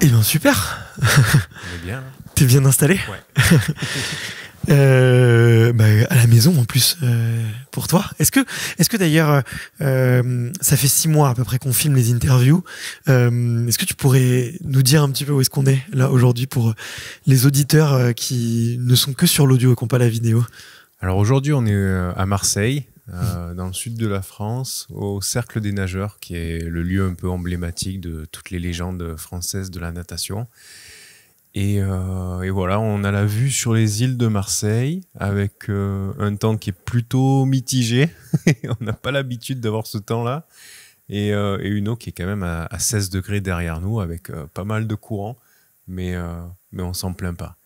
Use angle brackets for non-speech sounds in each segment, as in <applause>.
Eh bien, super On bien. Hein. T'es bien installé Ouais. <laughs> Euh, bah, à la maison en plus euh, pour toi. Est-ce que, est-ce que d'ailleurs, euh, ça fait six mois à peu près qu'on filme les interviews. est-ce que tu pourrais nous dire un petit peu où est-ce qu'on est là aujourd'hui pour les auditeurs qui ne sont que sur l'audio et qui n'ont pas la vidéo Alors aujourd'hui, on est à Marseille, euh, dans le sud de la France, au Cercle des Nageurs, qui est le lieu un peu emblématique de toutes les légendes françaises de la natation. Et, euh, voilà, on a la vue sur les îles de Marseille, avec euh, un temps qui est plutôt mitigé. <laughs> on n'a pas l'habitude d'avoir ce temps-là. Et, une eau qui est quand même à, 16 degrés derrière nous, avec pas mal de courant. Mais, mais on s'en plaint pas.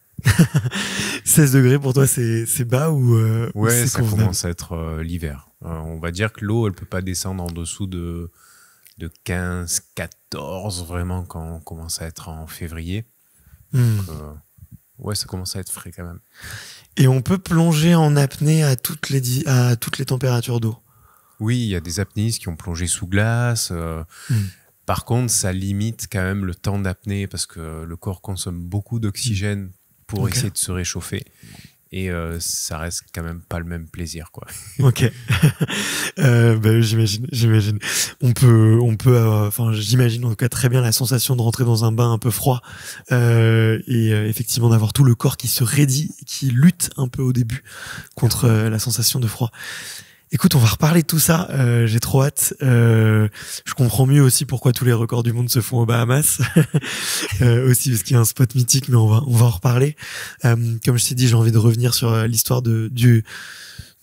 16 <laughs> degrés pour toi, c'est bas ou euh, Ouais, ça commence à être euh, l'hiver. Euh, on va dire que l'eau, elle peut pas descendre en dessous de, de 15, 14 vraiment quand on commence à être en février. Hmm. Euh, ouais, ça commence à être frais quand même. Et on peut plonger en apnée à toutes les, à toutes les températures d'eau Oui, il y a des apnéistes qui ont plongé sous glace. Hmm. Par contre, ça limite quand même le temps d'apnée parce que le corps consomme beaucoup d'oxygène pour essayer de se réchauffer. Et euh, ça reste quand même pas le même plaisir, quoi. <laughs> ok. <laughs> Euh, bah, j'imagine, On peut, on peut, euh, enfin, j'imagine en tout cas très bien la sensation de rentrer dans un bain un peu froid et effectivement d'avoir tout le corps qui se raidit, qui lutte un peu au début contre la sensation de froid. Écoute, on va reparler de tout ça. Euh, j'ai trop hâte. Euh, je comprends mieux aussi pourquoi tous les records du monde se font aux Bahamas. <laughs> euh, aussi parce qu'il y a un spot mythique, mais on va on va en reparler. Euh, comme je t'ai dit, j'ai envie de revenir sur l'histoire de du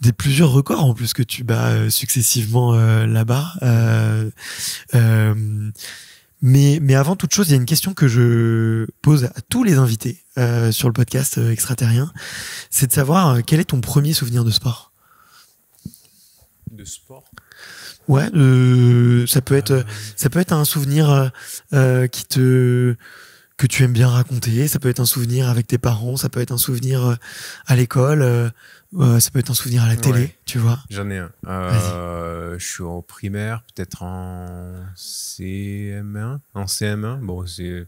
des plusieurs records en plus que tu bats successivement là-bas. mais, mais avant toute chose, il y a une question que je pose à tous les invités sur le podcast extraterrien, c'est de savoir quel est ton premier souvenir de sport sport Ouais, euh, ça peut être, ça peut être un souvenir euh, euh, qui te que tu aimes bien raconter. Ça peut être un souvenir avec tes parents, ça peut être un souvenir à l'école, ça peut être un souvenir à la télé, tu vois. J'en ai un. je suis en primaire, peut-être en CM1. En CM1, bon, c'est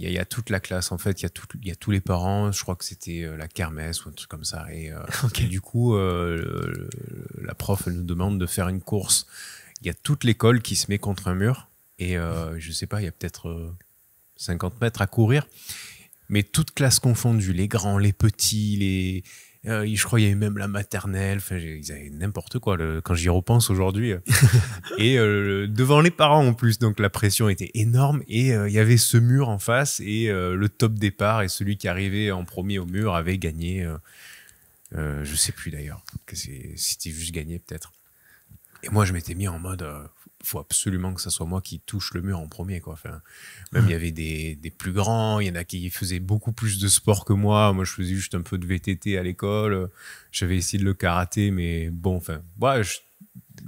il y, a toute la classe en fait, il y, a tous les parents, je crois que c'était euh, la kermesse ou un truc comme ça. Et, euh, <laughs> du coup, euh, la prof nous demande de faire une course. Il y a toute l'école qui se met contre un mur et je je sais pas, il y a peut-être 50 mètres à courir. Mais toute classe confondue, les grands, les petits, les, euh, je crois qu'il y avait même la maternelle. ils avaient n'importe quoi quand j'y repense aujourd'hui. Euh. <laughs> et euh, devant les parents en plus, donc la pression était énorme. Et il y avait ce mur en face et le top départ et celui qui arrivait en premier au mur avait gagné. je sais plus d'ailleurs. C'était juste gagné peut-être. Et moi, je m'étais mis en mode faut absolument que ça soit moi qui touche le mur en premier. Quoi. Enfin, même il y hmm. avait des, plus grands, il y en a qui faisaient beaucoup plus de sport que moi. Moi, je faisais juste un peu de VTT à l'école. J'avais essayé de le karaté, mais bon, enfin, moi,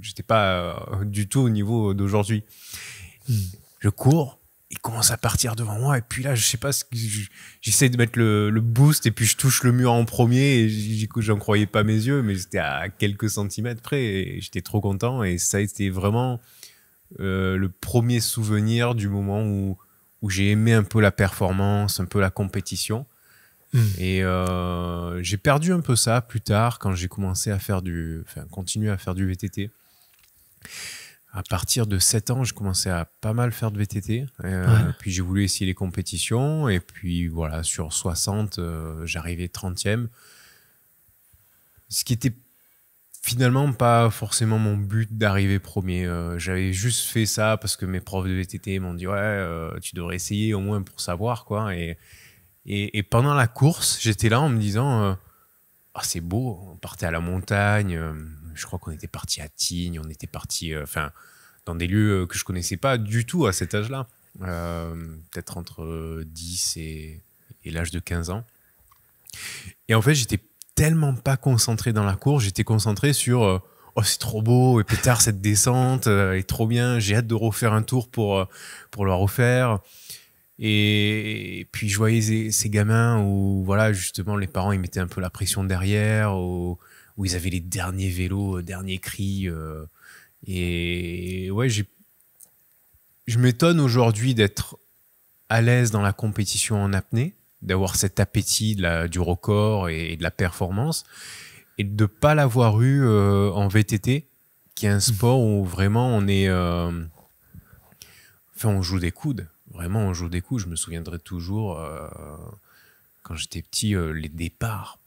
j'étais pas euh, du tout au niveau d'aujourd'hui. le hmm. Je cours, il commence à partir devant moi et puis là je sais pas ce que j'essaie de mettre le, boost et puis je touche le mur en premier et j'en croyais pas mes yeux mais j'étais à quelques centimètres près et j'étais trop content et ça a été vraiment euh, le premier souvenir du moment où, où j'ai aimé un peu la performance, un peu la compétition. Hmm. Et euh, j'ai perdu un peu ça plus tard quand j'ai commencé à faire du, enfin, continuer à faire du VTT. À partir de 7 ans, je commençais à pas mal faire de VTT. Euh, puis j'ai voulu essayer les compétitions. Et puis voilà, sur 60, j'arrivais 30e. Ce qui était finalement pas forcément mon but d'arriver premier. Euh, j'avais juste fait ça parce que mes profs de VTT m'ont dit ouais, euh, tu devrais essayer au moins pour savoir quoi. Et, et, pendant la course, j'étais là en me disant euh, ah, c'est beau, on partait à la montagne. je crois qu'on était parti à Tignes, on était parti enfin dans des lieux que je connaissais pas du tout à cet âge-là. Peut-être entre 10 et, et l'âge de 15 ans. Et en fait, j'étais tellement pas concentré dans la course. j'étais concentré sur euh, oh c'est trop beau et tard cette descente euh, est trop bien, j'ai hâte de refaire un tour pour euh, pour le refaire. Et, puis je voyais ces, gamins où voilà justement les parents ils mettaient un peu la pression derrière, où, ils avaient les derniers vélos, derniers cris. et ouais j'ai je m'étonne aujourd'hui d'être à l'aise dans la compétition en apnée d'avoir cet appétit du record et, de la performance, et de ne pas l'avoir eu euh, en VTT, qui est un mmh. sport où vraiment on est... Euh, enfin, on joue des coudes. Vraiment, on joue des coudes. Je me souviendrai toujours, euh, quand j'étais petit, les départs.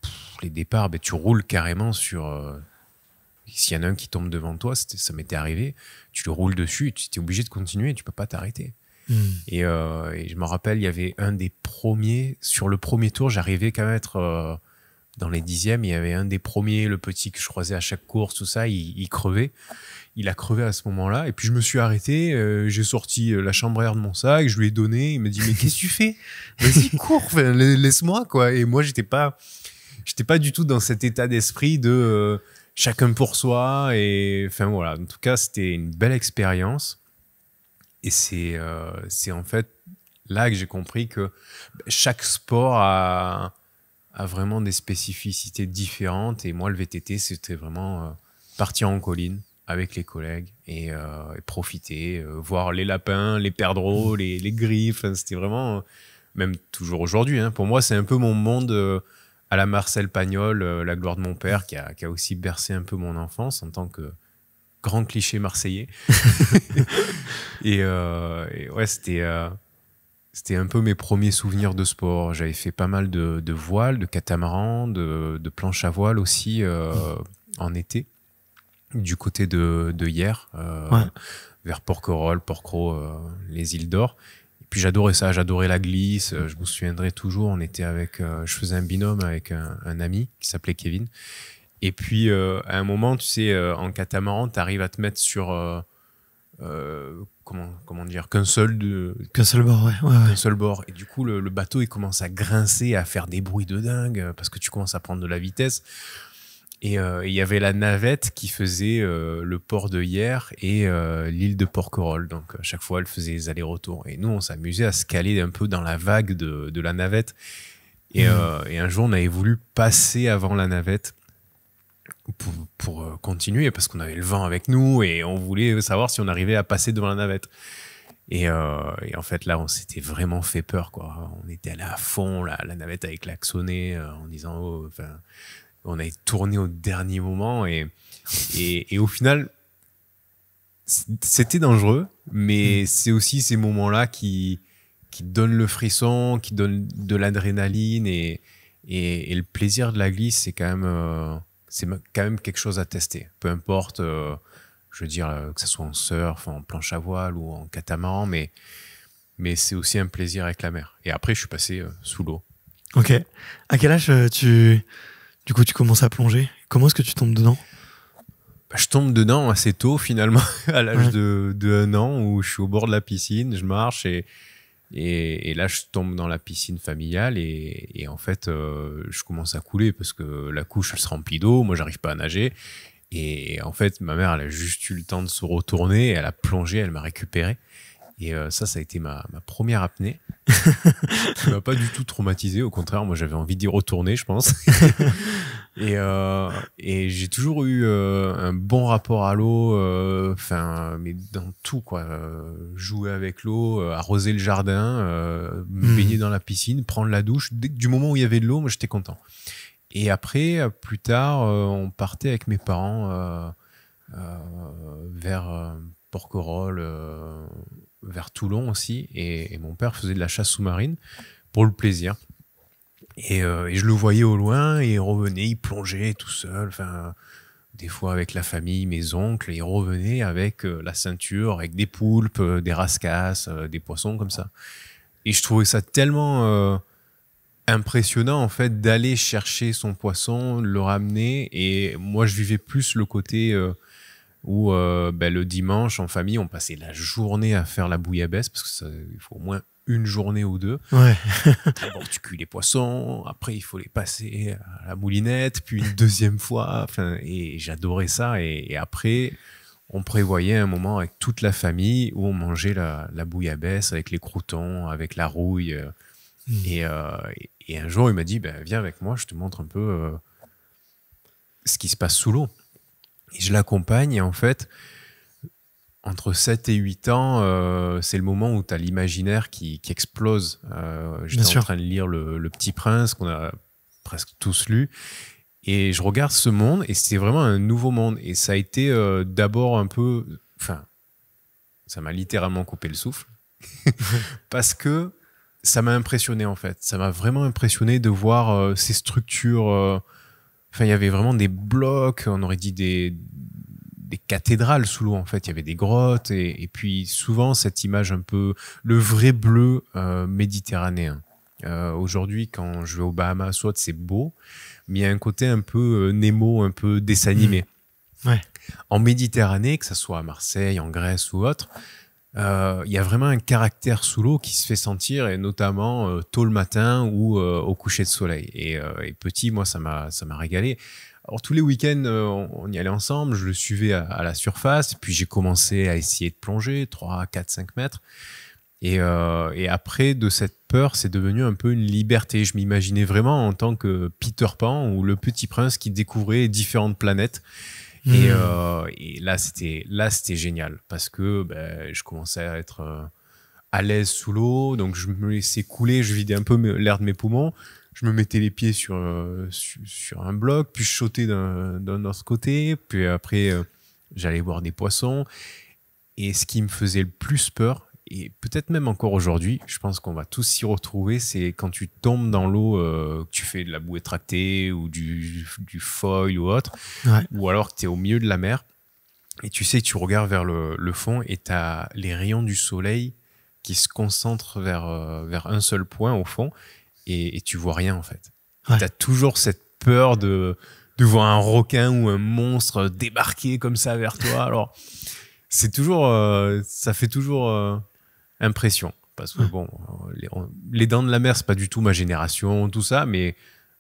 les départs, ben, tu roules carrément sur... S'il y en a un qui tombe devant toi, ça m'était arrivé, tu le roules dessus, tu es obligé de continuer, tu peux pas t'arrêter. Mm. Euh, et, je me rappelle, il y avait un des premiers, sur le premier tour, j'arrivais quand même à être euh, dans les dixièmes, il y avait un des premiers, le petit que je croisais à chaque course, tout ça, il, crevait. Il a crevé à ce moment-là. Et puis je me suis arrêté, euh, j'ai sorti la chambre à air de mon sac, je lui ai donné, il me dit mais qu'est-ce que tu fais Vas-y <laughs> cours, laisse-moi quoi. Et moi j'étais pas, j'étais pas du tout dans cet état d'esprit de chacun pour soi. Et enfin voilà, en tout cas c'était une belle expérience. Et c'est euh, c'est en fait là que j'ai compris que chaque sport a, a, vraiment des spécificités différentes. Et moi, le VTT, c'était vraiment euh, partir en colline avec les collègues et, euh, profiter, voir les lapins, les perdreaux, les, les griffes. C'était vraiment, même toujours aujourd'hui, hein. pour moi, c'est un peu mon monde à la Marcel Pagnol, la gloire de mon père, qui a, qui a, aussi bercé un peu mon enfance en tant que, grand cliché marseillais. <laughs> <laughs> Euh, et, ouais, c'était euh, c'était un peu mes premiers souvenirs de sport. J'avais fait pas mal de, voiles, de catamaran, de, planches planche à voile aussi euh, en été, du côté de, de hier, vers Porquerolles, Porcro, les îles d'Or. Et puis j'adorais ça, j'adorais la glisse. Je me souviendrai toujours, on était avec, je faisais un binôme avec un ami qui s'appelait Kevin. Et puis, euh, à un moment, tu sais, euh, en catamaran, tu arrives à te mettre sur. Euh, comment, comment dire Qu'un seul, seul bord, ouais. seul bord. Et du coup, le, bateau, il commence à grincer, à faire des bruits de dingue, parce que tu commences à prendre de la vitesse. Et il y avait la navette qui faisait le port de hier et l'île de Porquerolles. Donc, à chaque fois, elle faisait les allers-retours. Et nous, on s'amusait à se caler un peu dans la vague de, la navette. Et, mmh. et un jour, on avait voulu passer avant la navette pour, pour euh, continuer, parce qu'on avait le vent avec nous et on voulait savoir si on arrivait à passer devant la navette. Et, euh, et, en fait, là, on s'était vraiment fait peur, quoi. On était allé à fond, la navette avec klaxonné euh, en disant, oh, enfin, on a tourné au dernier moment et, et, et au final, c'était dangereux, mais hmm. c'est aussi ces moments-là qui, qui donnent le frisson, qui donnent de l'adrénaline et, et, le plaisir de la glisse, c'est quand même, euh, c'est quand même quelque chose à tester. Peu importe, euh, je veux dire, euh, que ce soit en surf, en planche à voile ou en catamaran, mais, mais c'est aussi un plaisir avec la mer. Et après, je suis passé euh, sous l'eau. Ok. À quel âge tu, du coup, tu commences à plonger Comment est-ce que tu tombes dedans bah, Je tombe dedans assez tôt, finalement, <laughs> à l'âge de, un an où je suis au bord de la piscine, je marche et et, là, je tombe dans la piscine familiale et, en fait, euh, je commence à couler parce que la couche se remplit d'eau. Moi, j'arrive pas à nager. Et en fait, ma mère, elle a juste eu le temps de se retourner. Elle a plongé, elle m'a récupéré. Et euh, ça, ça a été ma première apnée ça m'a pas du tout traumatisé. Au contraire, moi, j'avais envie d'y retourner, je pense. <laughs> et, euh, et j'ai toujours eu euh, un bon rapport à l'eau, euh, enfin, mais dans tout, quoi. Euh, jouer avec l'eau, arroser le jardin, me hmm. baigner dans la piscine, prendre la douche. Dès, du moment où il y avait de l'eau, moi, j'étais content. Et après, plus tard, on partait avec mes parents vers Porquerolles vers Toulon aussi, et, mon père faisait de la chasse sous-marine pour le plaisir. Euh, et, je le voyais au loin, et il revenait, il plongeait tout seul, enfin, des fois avec la famille, mes oncles, et il revenait avec euh, la ceinture, avec des poulpes, euh, des rascasses, des poissons comme ça. Et je trouvais ça tellement impressionnant en fait d'aller chercher son poisson, le ramener, et moi je vivais plus le côté où euh, ben, le dimanche en famille, on passait la journée à faire la bouillabaisse parce qu'il faut au moins une journée ou deux. <laughs> tu cuis les poissons, après, il faut les passer à la moulinette, puis une deuxième fois. et j'adorais ça. Et, après, on prévoyait un moment avec toute la famille où on mangeait la, bouillabaisse avec les croutons, avec la rouille. Hmm. Euh, et, un jour, il m'a dit ben, Viens avec moi, je te montre un peu euh, ce qui se passe sous l'eau. Et je l'accompagne et en fait, entre 7 et 8 ans, euh, c'est le moment où tu as l'imaginaire qui, explose. Euh, J'étais en train de lire le, Petit Prince, qu'on a presque tous lu. Et je regarde ce monde, et c'est vraiment un nouveau monde. Et ça a été euh, d'abord un peu... Enfin, ça m'a littéralement coupé le souffle. <laughs> Parce que ça m'a impressionné, en fait. Ça m'a vraiment impressionné de voir euh, ces structures Enfin, il y avait vraiment des blocs, on aurait dit des, cathédrales sous l'eau en fait. Il y avait des grottes et, puis souvent cette image un peu le vrai bleu euh, méditerranéen. Euh, aujourd'hui, quand je vais au Bahamas, soit c'est beau, mais il y a un côté un peu euh, Nemo, un peu désanimé. Mmh. En Méditerranée, que ce soit à Marseille, en Grèce ou autre, il euh, y a vraiment un caractère sous l'eau qui se fait sentir, et notamment euh, tôt le matin ou euh, au coucher de soleil. Et, petit, moi, ça m'a régalé. Alors, tous les week-ends, on y allait ensemble, je le suivais à, la surface, puis j'ai commencé à essayer de plonger 3, 4, 5 mètres. et après, de cette peur, c'est devenu un peu une liberté. Je m'imaginais vraiment en tant que Peter Pan ou le petit prince qui découvrait différentes planètes. Et, hmm. euh, et, là, c'était là, c'était génial parce que ben, je commençais à être euh, à l'aise sous l'eau, donc je me laissais couler, je vidais un peu l'air de mes poumons, je me mettais les pieds sur euh, sur, un bloc, puis je sautais d'un autre côté, puis après euh, j'allais voir des poissons. Et ce qui me faisait le plus peur, et peut-être même encore aujourd'hui, je pense qu'on va tous s'y retrouver, c'est quand tu tombes dans l'eau, euh, que tu fais de la bouée tractée ou du, foil ou autre, ou alors que tu es au milieu de la mer, et tu sais, tu regardes vers le, fond et tu as les rayons du soleil qui se concentrent vers, euh, vers un seul point au fond, et, et tu vois rien en fait. Tu as toujours cette peur de, de voir un requin ou un monstre débarquer comme ça vers toi. alors, c'est toujours... Euh, ça fait toujours impression. Parce que, hum. bon, euh, les, Dents de la Mer, c'est pas du tout ma génération, tout ça, mais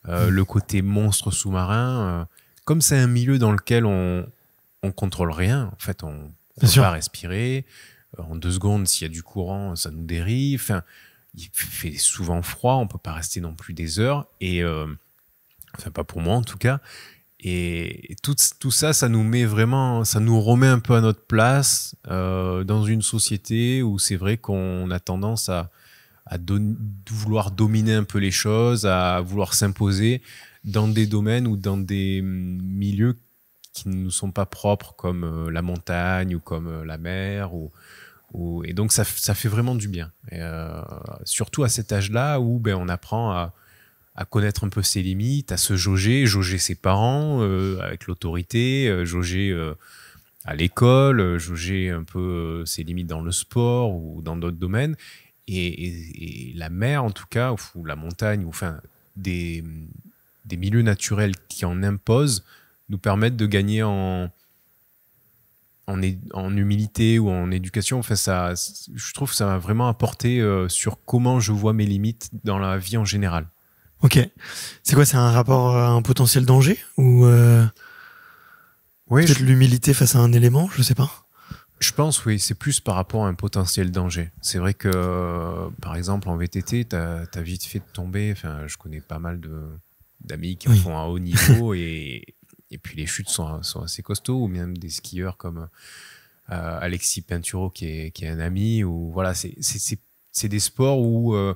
euh, hum. le côté monstre sous-marin, euh, comme c'est un milieu dans lequel on, on contrôle rien, en fait, on ne peut pas respirer. En deux secondes, s'il y a du courant, ça nous dérive. il fait souvent froid, on ne peut pas rester non plus des heures. Et, enfin, pas pour moi en tout cas. Et tout, tout ça, ça nous met vraiment, ça nous remet un peu à notre place euh, dans une société où c'est vrai qu'on a tendance à, à vouloir dominer un peu les choses, à vouloir s'imposer dans des domaines ou dans des mm, milieux qui ne nous sont pas propres, comme euh, la montagne ou comme euh, la mer. Ou, ou et donc, ça, ça, fait vraiment du bien. euh, surtout à cet âge-là où ben, on apprend à à connaître un peu ses limites, à se jauger, jauger ses parents euh, avec l'autorité, euh, jauger euh, à l'école, jauger un peu ses limites dans le sport ou dans d'autres domaines. Et, la mer, en tout cas, ou la montagne, ou enfin des, des milieux naturels qui en imposent, nous permettent de gagner en, en, en, humilité ou en éducation. ça, je trouve que ça m'a vraiment apporté sur comment je vois mes limites dans la vie en général. Ok. C'est quoi C'est un rapport euh, à un potentiel danger ou euh... oui, peut-être l'humilité face à un élément Je sais pas. Je pense, oui, c'est plus par rapport à un potentiel danger. C'est vrai que, euh, par exemple, en VTT, tu as, vite fait de tomber. Enfin, je connais pas mal de d'amis qui en font un haut niveau <laughs> et, et puis les chutes sont, sont, assez costauds, ou même des skieurs comme euh, Alexis Pinturo, qui est, qui est, un ami. Ou, voilà, c'est des sports où. Euh,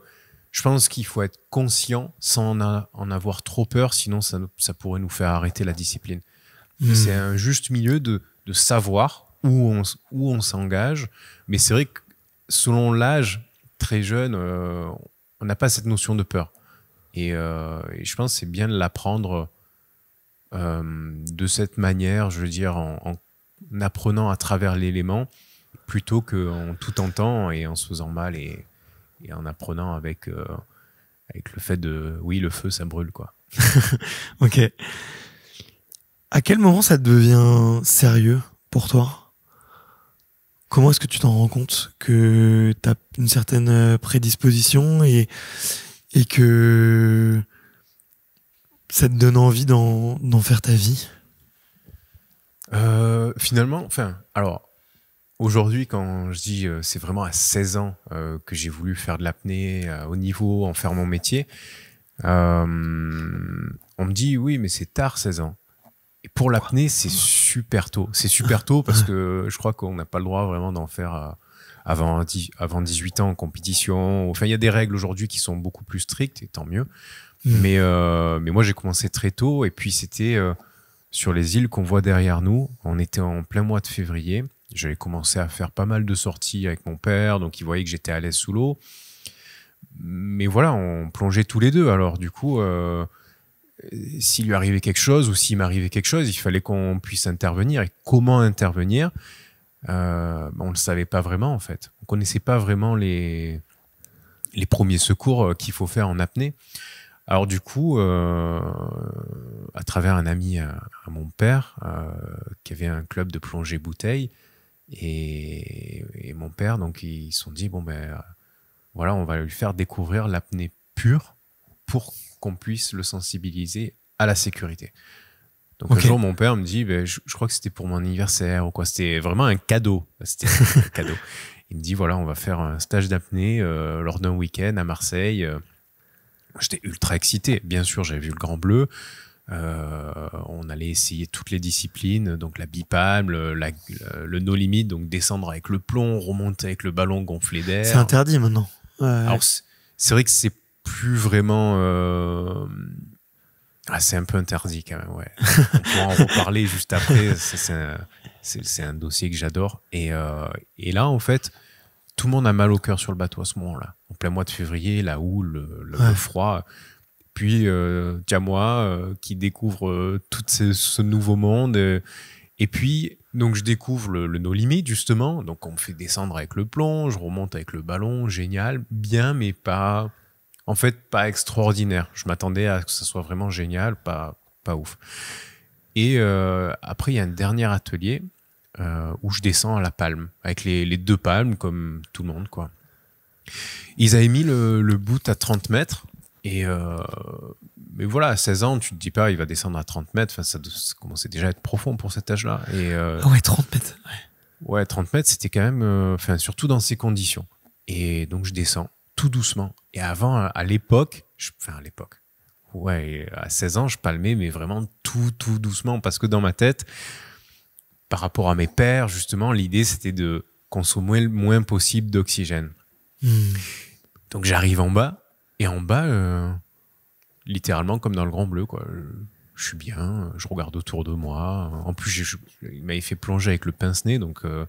je pense qu'il faut être conscient sans en, avoir trop peur, sinon ça, pourrait nous faire arrêter la discipline. Hmm. C'est un juste milieu de, savoir où on, où on s'engage, mais c'est vrai que selon l'âge, très jeune, euh, on n'a pas cette notion de peur. Et, euh, je pense que c'est bien de l'apprendre euh, de cette manière, je veux dire, en, apprenant à travers l'élément, plutôt qu'en tout tentant et en se faisant mal et et en apprenant avec, euh, avec le fait de, oui, le feu, ça brûle, quoi. <laughs> ok. À quel moment ça devient sérieux pour toi Comment est-ce que tu t'en rends compte que tu as une certaine euh, prédisposition et, que ça te donne envie d'en faire ta vie euh, Finalement, enfin, alors, Aujourd'hui, quand je dis euh, c'est vraiment à 16 ans euh, que j'ai voulu faire de l'apnée euh, au niveau, en faire mon métier, on me dit oui, mais c'est tard 16 ans. Et pour l'apnée, c'est super tôt. C'est super tôt parce que je crois qu'on n'a pas le droit vraiment d'en faire avant, avant 18 ans en compétition. Enfin, il y a des règles aujourd'hui qui sont beaucoup plus strictes et tant mieux. Mmh. mais moi, j'ai commencé très tôt et puis c'était sur les îles qu'on voit derrière nous. On était en plein mois de février j'avais commencé à faire pas mal de sorties avec mon père, donc il voyait que j'étais à l'aise sous l'eau. Mais voilà, on plongeait tous les deux. Alors du coup, euh, s'il lui arrivait quelque chose ou s'il m'arrivait quelque chose, il fallait qu'on puisse intervenir. Et comment intervenir euh, ben, On ne le savait pas vraiment en fait. On connaissait pas vraiment les, les premiers secours euh, qu'il faut faire en apnée. Alors du coup, à travers un ami à, mon père, qui avait un club de plongée bouteille, et, mon père, donc, ils se sont dit, bon, ben voilà, on va lui faire découvrir l'apnée pure pour qu'on puisse le sensibiliser à la sécurité. Donc un jour, mon père me dit, ben, je, crois que c'était pour mon anniversaire ou quoi, c'était vraiment un cadeau. C'était un <laughs> cadeau. Il me dit, voilà, on va faire un stage d'apnée euh, lors d'un week-end à Marseille. Euh, j'étais ultra excité. Bien sûr, j'avais vu le Grand Bleu. Euh, on allait essayer toutes les disciplines, donc la bipable, le no limit, donc descendre avec le plomb, remonter avec le ballon gonflé d'air. C'est interdit maintenant. Alors c'est vrai que c'est plus vraiment. Euh, ah, c'est un peu interdit quand même, ouais. <laughs> on pourra en reparler juste après. C'est un, dossier que j'adore. Euh, et, là, en fait, tout le monde a mal au cœur sur le bateau à ce moment-là. En plein mois de février, la houle, le, froid puis euh, moi euh, qui découvre euh, tout ce, nouveau monde. Euh, et puis, donc je découvre le, limites, No justement. Donc on me fait descendre avec le plonge, je remonte avec le ballon, génial, bien, mais pas. En fait, pas extraordinaire. Je m'attendais à ce que ça soit vraiment génial, pas, pas ouf. Et après, il y a un dernier atelier où je descends à la palme, avec les, deux palmes, comme tout le monde, quoi. Ils avaient mis le, bout à 30 mètres et euh, mais voilà, à 16 ans, tu te dis pas, il va descendre à 30 mètres. Enfin, ça, commençait déjà à être profond pour cet âge-là. Et euh, ah ouais, 30 mètres. Ouais, 30 mètres, c'était quand même, euh, enfin, surtout dans ces conditions. Et donc, je descends tout doucement. Et avant, à l'époque, enfin, à l'époque, ouais, à 16 ans, je palmais, mais vraiment tout, tout doucement. Parce que dans ma tête, par rapport à mes pères, justement, l'idée, c'était de consommer le moins possible d'oxygène. Hmm. Donc, j'arrive en bas et en bas, euh, littéralement comme dans le Grand Bleu, quoi. Je suis bien, je regarde autour de moi. En plus, il m'avait fait plonger avec le pince-nez, donc euh,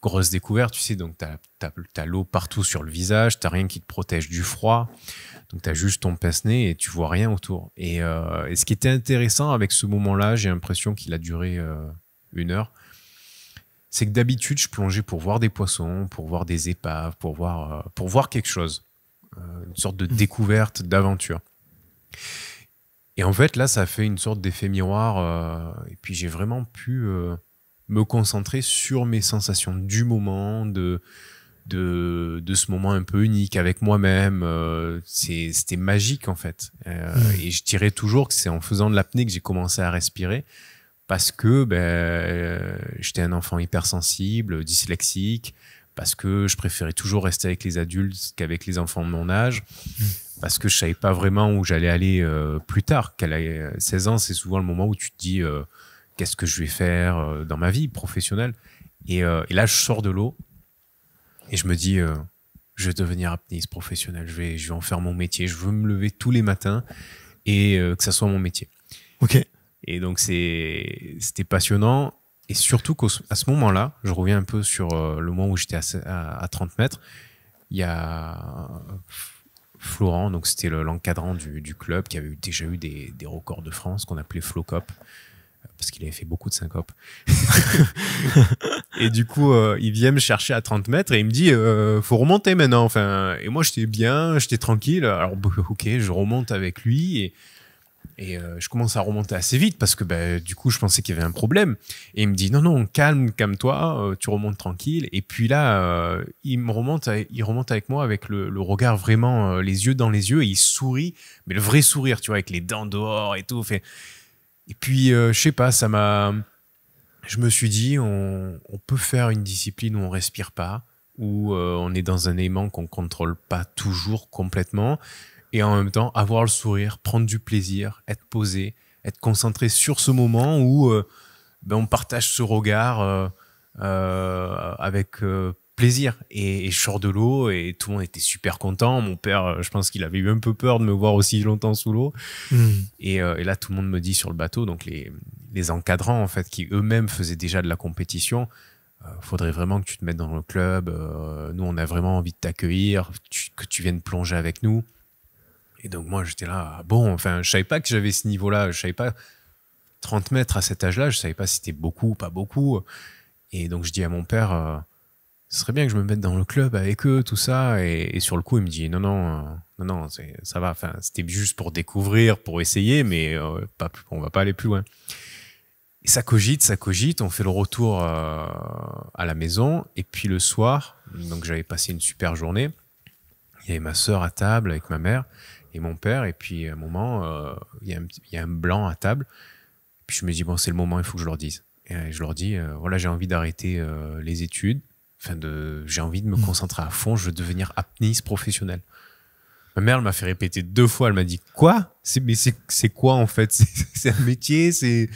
grosse découverte, tu sais. Donc, t'as as, l'eau partout sur le visage, t'as rien qui te protège du froid. Donc, as juste ton pince-nez et tu vois rien autour. Euh, et, ce qui était intéressant avec ce moment-là, j'ai l'impression qu'il a duré une heure, c'est que d'habitude, je plongeais pour voir des poissons, pour voir des épaves, pour voir, pour voir quelque chose. Euh, une sorte de découverte, d'aventure. Et en fait, là, ça a fait une sorte d'effet miroir. Euh, et puis, j'ai vraiment pu euh, me concentrer sur mes sensations du moment, de, de, ce moment un peu unique avec moi-même. C'était magique, en fait. Mm. Et je dirais toujours que c'est en faisant de l'apnée que j'ai commencé à respirer. Parce que ben, j'étais un enfant hypersensible, dyslexique parce que je préférais toujours rester avec les adultes qu'avec les enfants de mon âge, mmh. parce que je savais pas vraiment où j'allais aller euh, plus tard. Qu'à 16 euh, ans, c'est souvent le moment où tu te dis euh, qu'est-ce que je vais faire dans ma vie professionnelle. Et, là, je sors de l'eau et je me dis je vais devenir apnéiste professionnel, je vais, je vais en faire mon métier, je veux me lever tous les matins et que ça soit mon métier. Ok. Et donc c'était passionnant et surtout qu'à ce moment-là, je reviens un peu sur euh, le moment où j'étais à, 30 mètres, il y a Florent, donc c'était l'encadrant du, club qui avait déjà eu des, records de France qu'on appelait Flocop, parce qu'il avait fait beaucoup de syncopes. <laughs> et du coup, euh, il vient me chercher à 30 mètres et il me dit euh, faut remonter maintenant. Enfin, et moi, j'étais bien, j'étais tranquille. Alors, ok, je remonte avec lui et et euh, je commence à remonter assez vite parce que ben, du coup, je pensais qu'il y avait un problème. Et il me dit non, non, calme, calme-toi, euh, tu remontes tranquille. Et puis là, euh, il me remonte, il remonte avec moi avec le, regard vraiment les yeux dans les yeux et il sourit, mais le vrai sourire, tu vois, avec les dents dehors et tout. Fait... Et puis, je sais pas, ça m'a. Je me suis dit, on, peut faire une discipline où on respire pas, où on est dans un aimant qu'on contrôle pas toujours complètement et en même temps avoir le sourire, prendre du plaisir, être posé, être concentré sur ce moment où euh, ben, on partage ce regard euh, euh, avec plaisir. Et, et, je sors de l'eau et tout le monde était super content. Mon père, je pense qu'il avait eu un peu peur de me voir aussi longtemps sous l'eau. Hmm. Et, là, tout le monde me dit sur le bateau, donc les, les encadrants en fait, qui eux-mêmes faisaient déjà de la compétition, faudrait vraiment que tu te mettes dans le club. nous, on a vraiment envie de t'accueillir, que tu viennes plonger avec nous. Et donc moi, j'étais là, ah bon, enfin, je savais pas que j'avais ce niveau-là, je savais pas 30 mètres à cet âge-là, je savais pas si c'était beaucoup, ou pas beaucoup. Et donc je dis à mon père, euh, ce serait bien que je me mette dans le club avec eux, tout ça. Et, sur le coup, il me dit, non, non, euh, non, ça va. Enfin, c'était juste pour découvrir, pour essayer, mais on euh, pas, on va pas aller plus loin. Et ça cogite, ça cogite. On fait le retour à la maison. Et puis le soir, donc j'avais passé une super journée. Il y avait ma sœur à table avec ma mère et mon père. Et puis, à un moment, euh, il y, a un blanc à table. Et puis, je me dis, bon, c'est le moment, il faut que je leur dise. Et je leur dis, euh, voilà, j'ai envie d'arrêter euh, les études. Enfin, de, j'ai envie de me mmh. concentrer à fond. Je veux devenir apnéiste professionnel. Ma mère, elle m'a fait répéter deux fois. Elle m'a dit, quoi? C'est, mais c'est, quoi, en fait? <laughs> C'est, un métier, c'est,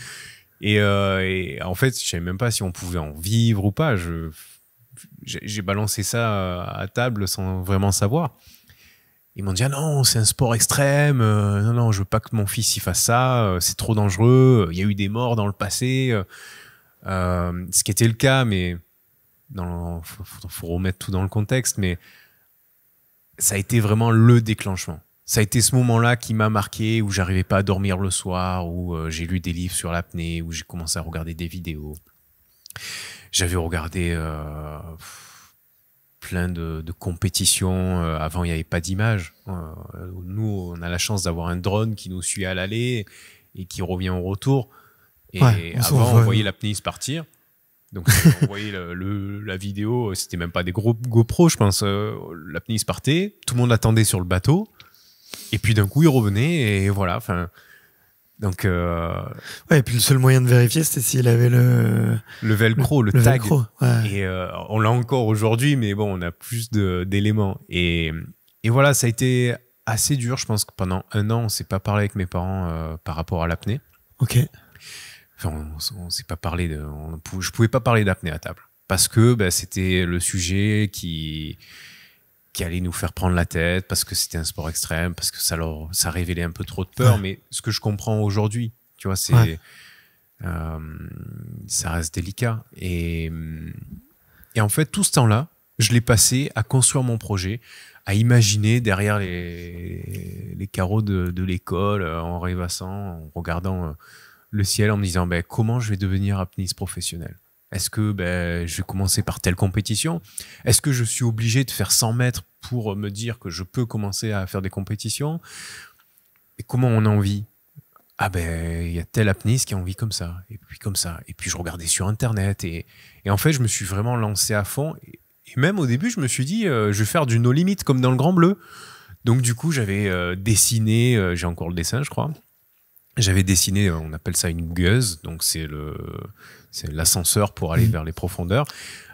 et, en fait, je savais même pas si on pouvait en vivre ou pas. j'ai balancé ça à table sans vraiment savoir ils m'ont dit ah non c'est un sport extrême euh, non non je veux pas que mon fils y fasse ça euh, c'est trop dangereux il y a eu des morts dans le passé euh, ce qui était le cas mais dans faut, remettre tout dans le contexte mais ça a été vraiment le déclenchement ça a été ce moment-là qui m'a marqué où j'arrivais pas à dormir le soir où j'ai lu des livres sur l'apnée où j'ai commencé à regarder des vidéos j'avais regardé plein de, de compétitions. Euh, avant, il n'y avait pas d'image. Euh, nous, on a la chance d'avoir un drone qui nous suit à l'aller et qui revient au retour. Et avant, on voyait se partir. Donc, on <laughs> voyait la vidéo, c'était même pas des gros GoPro, je pense. Euh, se partait, tout le monde attendait sur le bateau. Et puis d'un coup, il revenait et voilà. Enfin, donc, euh, ouais, et puis le seul moyen de vérifier, c'était s'il avait le le velcro, le, tag. Et euh, on l'a encore aujourd'hui, mais bon, on a plus d'éléments. Et, et voilà, ça a été assez dur. Je pense que pendant un an, on s'est pas parlé avec mes parents euh, par rapport à l'apnée. Ok. Enfin, on, s'est pas parlé de. je pouvais pas parler d'apnée à table parce que bah, c'était le sujet qui qui allaient nous faire prendre la tête parce que c'était un sport extrême, parce que ça leur ça révélait un peu trop de peur. Mais ce que je comprends aujourd'hui, tu vois, c'est euh, ça reste délicat. Et, et en fait, tout ce temps-là, je l'ai passé à construire mon projet, à imaginer derrière les, carreaux de, l'école, euh, en rêvassant, en regardant euh, le ciel, en me disant ben, comment je vais devenir apnéiste professionnel. Est-ce que ben, je vais commencer par telle compétition Est-ce que je suis obligé de faire 100 mètres pour me dire que je peux commencer à faire des compétitions Et comment on a envie ah ben il y a tel apnéiste qui a envie comme ça et puis comme ça et puis je regardais sur internet et, en fait je me suis vraiment lancé à fond et, même au début je me suis dit euh, je vais faire du no limit comme dans le grand bleu donc du coup j'avais euh, dessiné euh, j'ai encore le dessin je crois j'avais dessiné on appelle ça une gueuse donc c'est le c'est l'ascenseur pour aller mm. vers les profondeurs,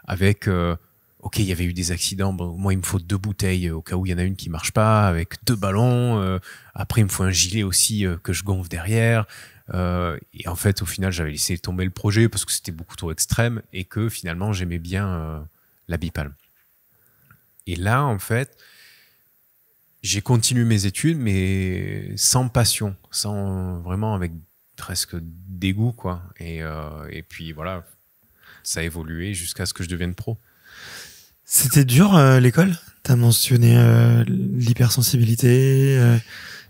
avec euh, ok, il y avait eu des accidents, bon, moi il me faut deux bouteilles euh, au cas où il y en a une qui marche pas, avec deux ballons, euh, après il me faut un gilet aussi que je gonfle derrière. et en fait, au final, j'avais laissé tomber le projet parce que c'était beaucoup trop extrême et que finalement j'aimais bien la bipalme. Et là, en fait, j'ai continué mes études, mais sans passion, sans vraiment avec presque dégoût, quoi. Et, euh, et puis voilà, ça a évolué jusqu'à ce que je devienne pro. C'était dur euh, l'école l'école as mentionné euh, l'hypersensibilité,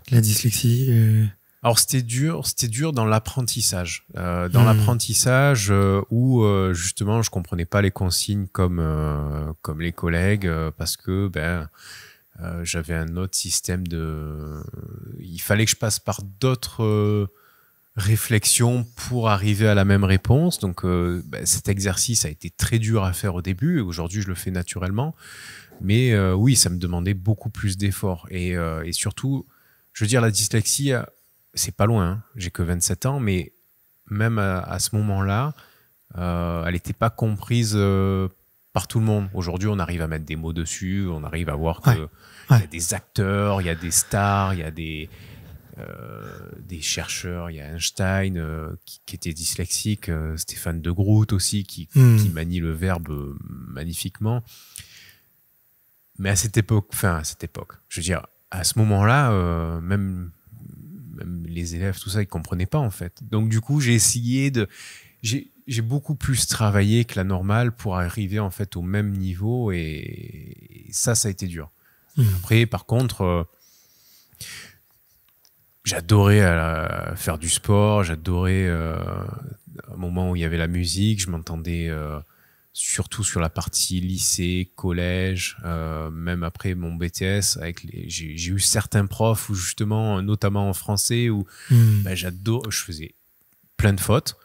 la dyslexie. Alors c'était dur, c'était dur dans l'apprentissage, dans hmm. l'apprentissage où justement je comprenais pas les consignes comme comme les collègues parce que ben j'avais un autre système de, il fallait que je passe par d'autres réflexion pour arriver à la même réponse. Donc euh, bah, cet exercice a été très dur à faire au début et aujourd'hui je le fais naturellement. Mais euh, oui, ça me demandait beaucoup plus d'efforts. Et, euh, surtout, je veux dire, la dyslexie, c'est pas loin, hein. j'ai que 27 ans, mais même à, ce moment-là, elle n'était pas comprise par tout le monde. Aujourd'hui, on arrive à mettre des mots dessus, on arrive à voir qu'il y a des acteurs, il y a des stars, il y a des... Euh, des chercheurs, il y a Einstein euh, qui, était dyslexique, euh, Stéphane de Groot aussi qui, hmm. manie le verbe magnifiquement. Mais à cette époque, enfin à cette époque, je veux dire, à ce moment-là, même, les élèves, tout ça, ils comprenaient pas en fait. Donc du coup, j'ai essayé de, j'ai beaucoup plus travaillé que la normale pour arriver en fait au même niveau et, ça, ça a été dur. Hmm. Après, par contre, j'adorais euh, faire du sport, j'adorais euh, un moment où il y avait la musique, je m'entendais euh, surtout sur la partie lycée, collège, euh, même après mon BTS, avec les, j'ai, eu certains profs où justement, notamment en français, où j'adorais hmm. bah, j'adore, je faisais plein de fautes.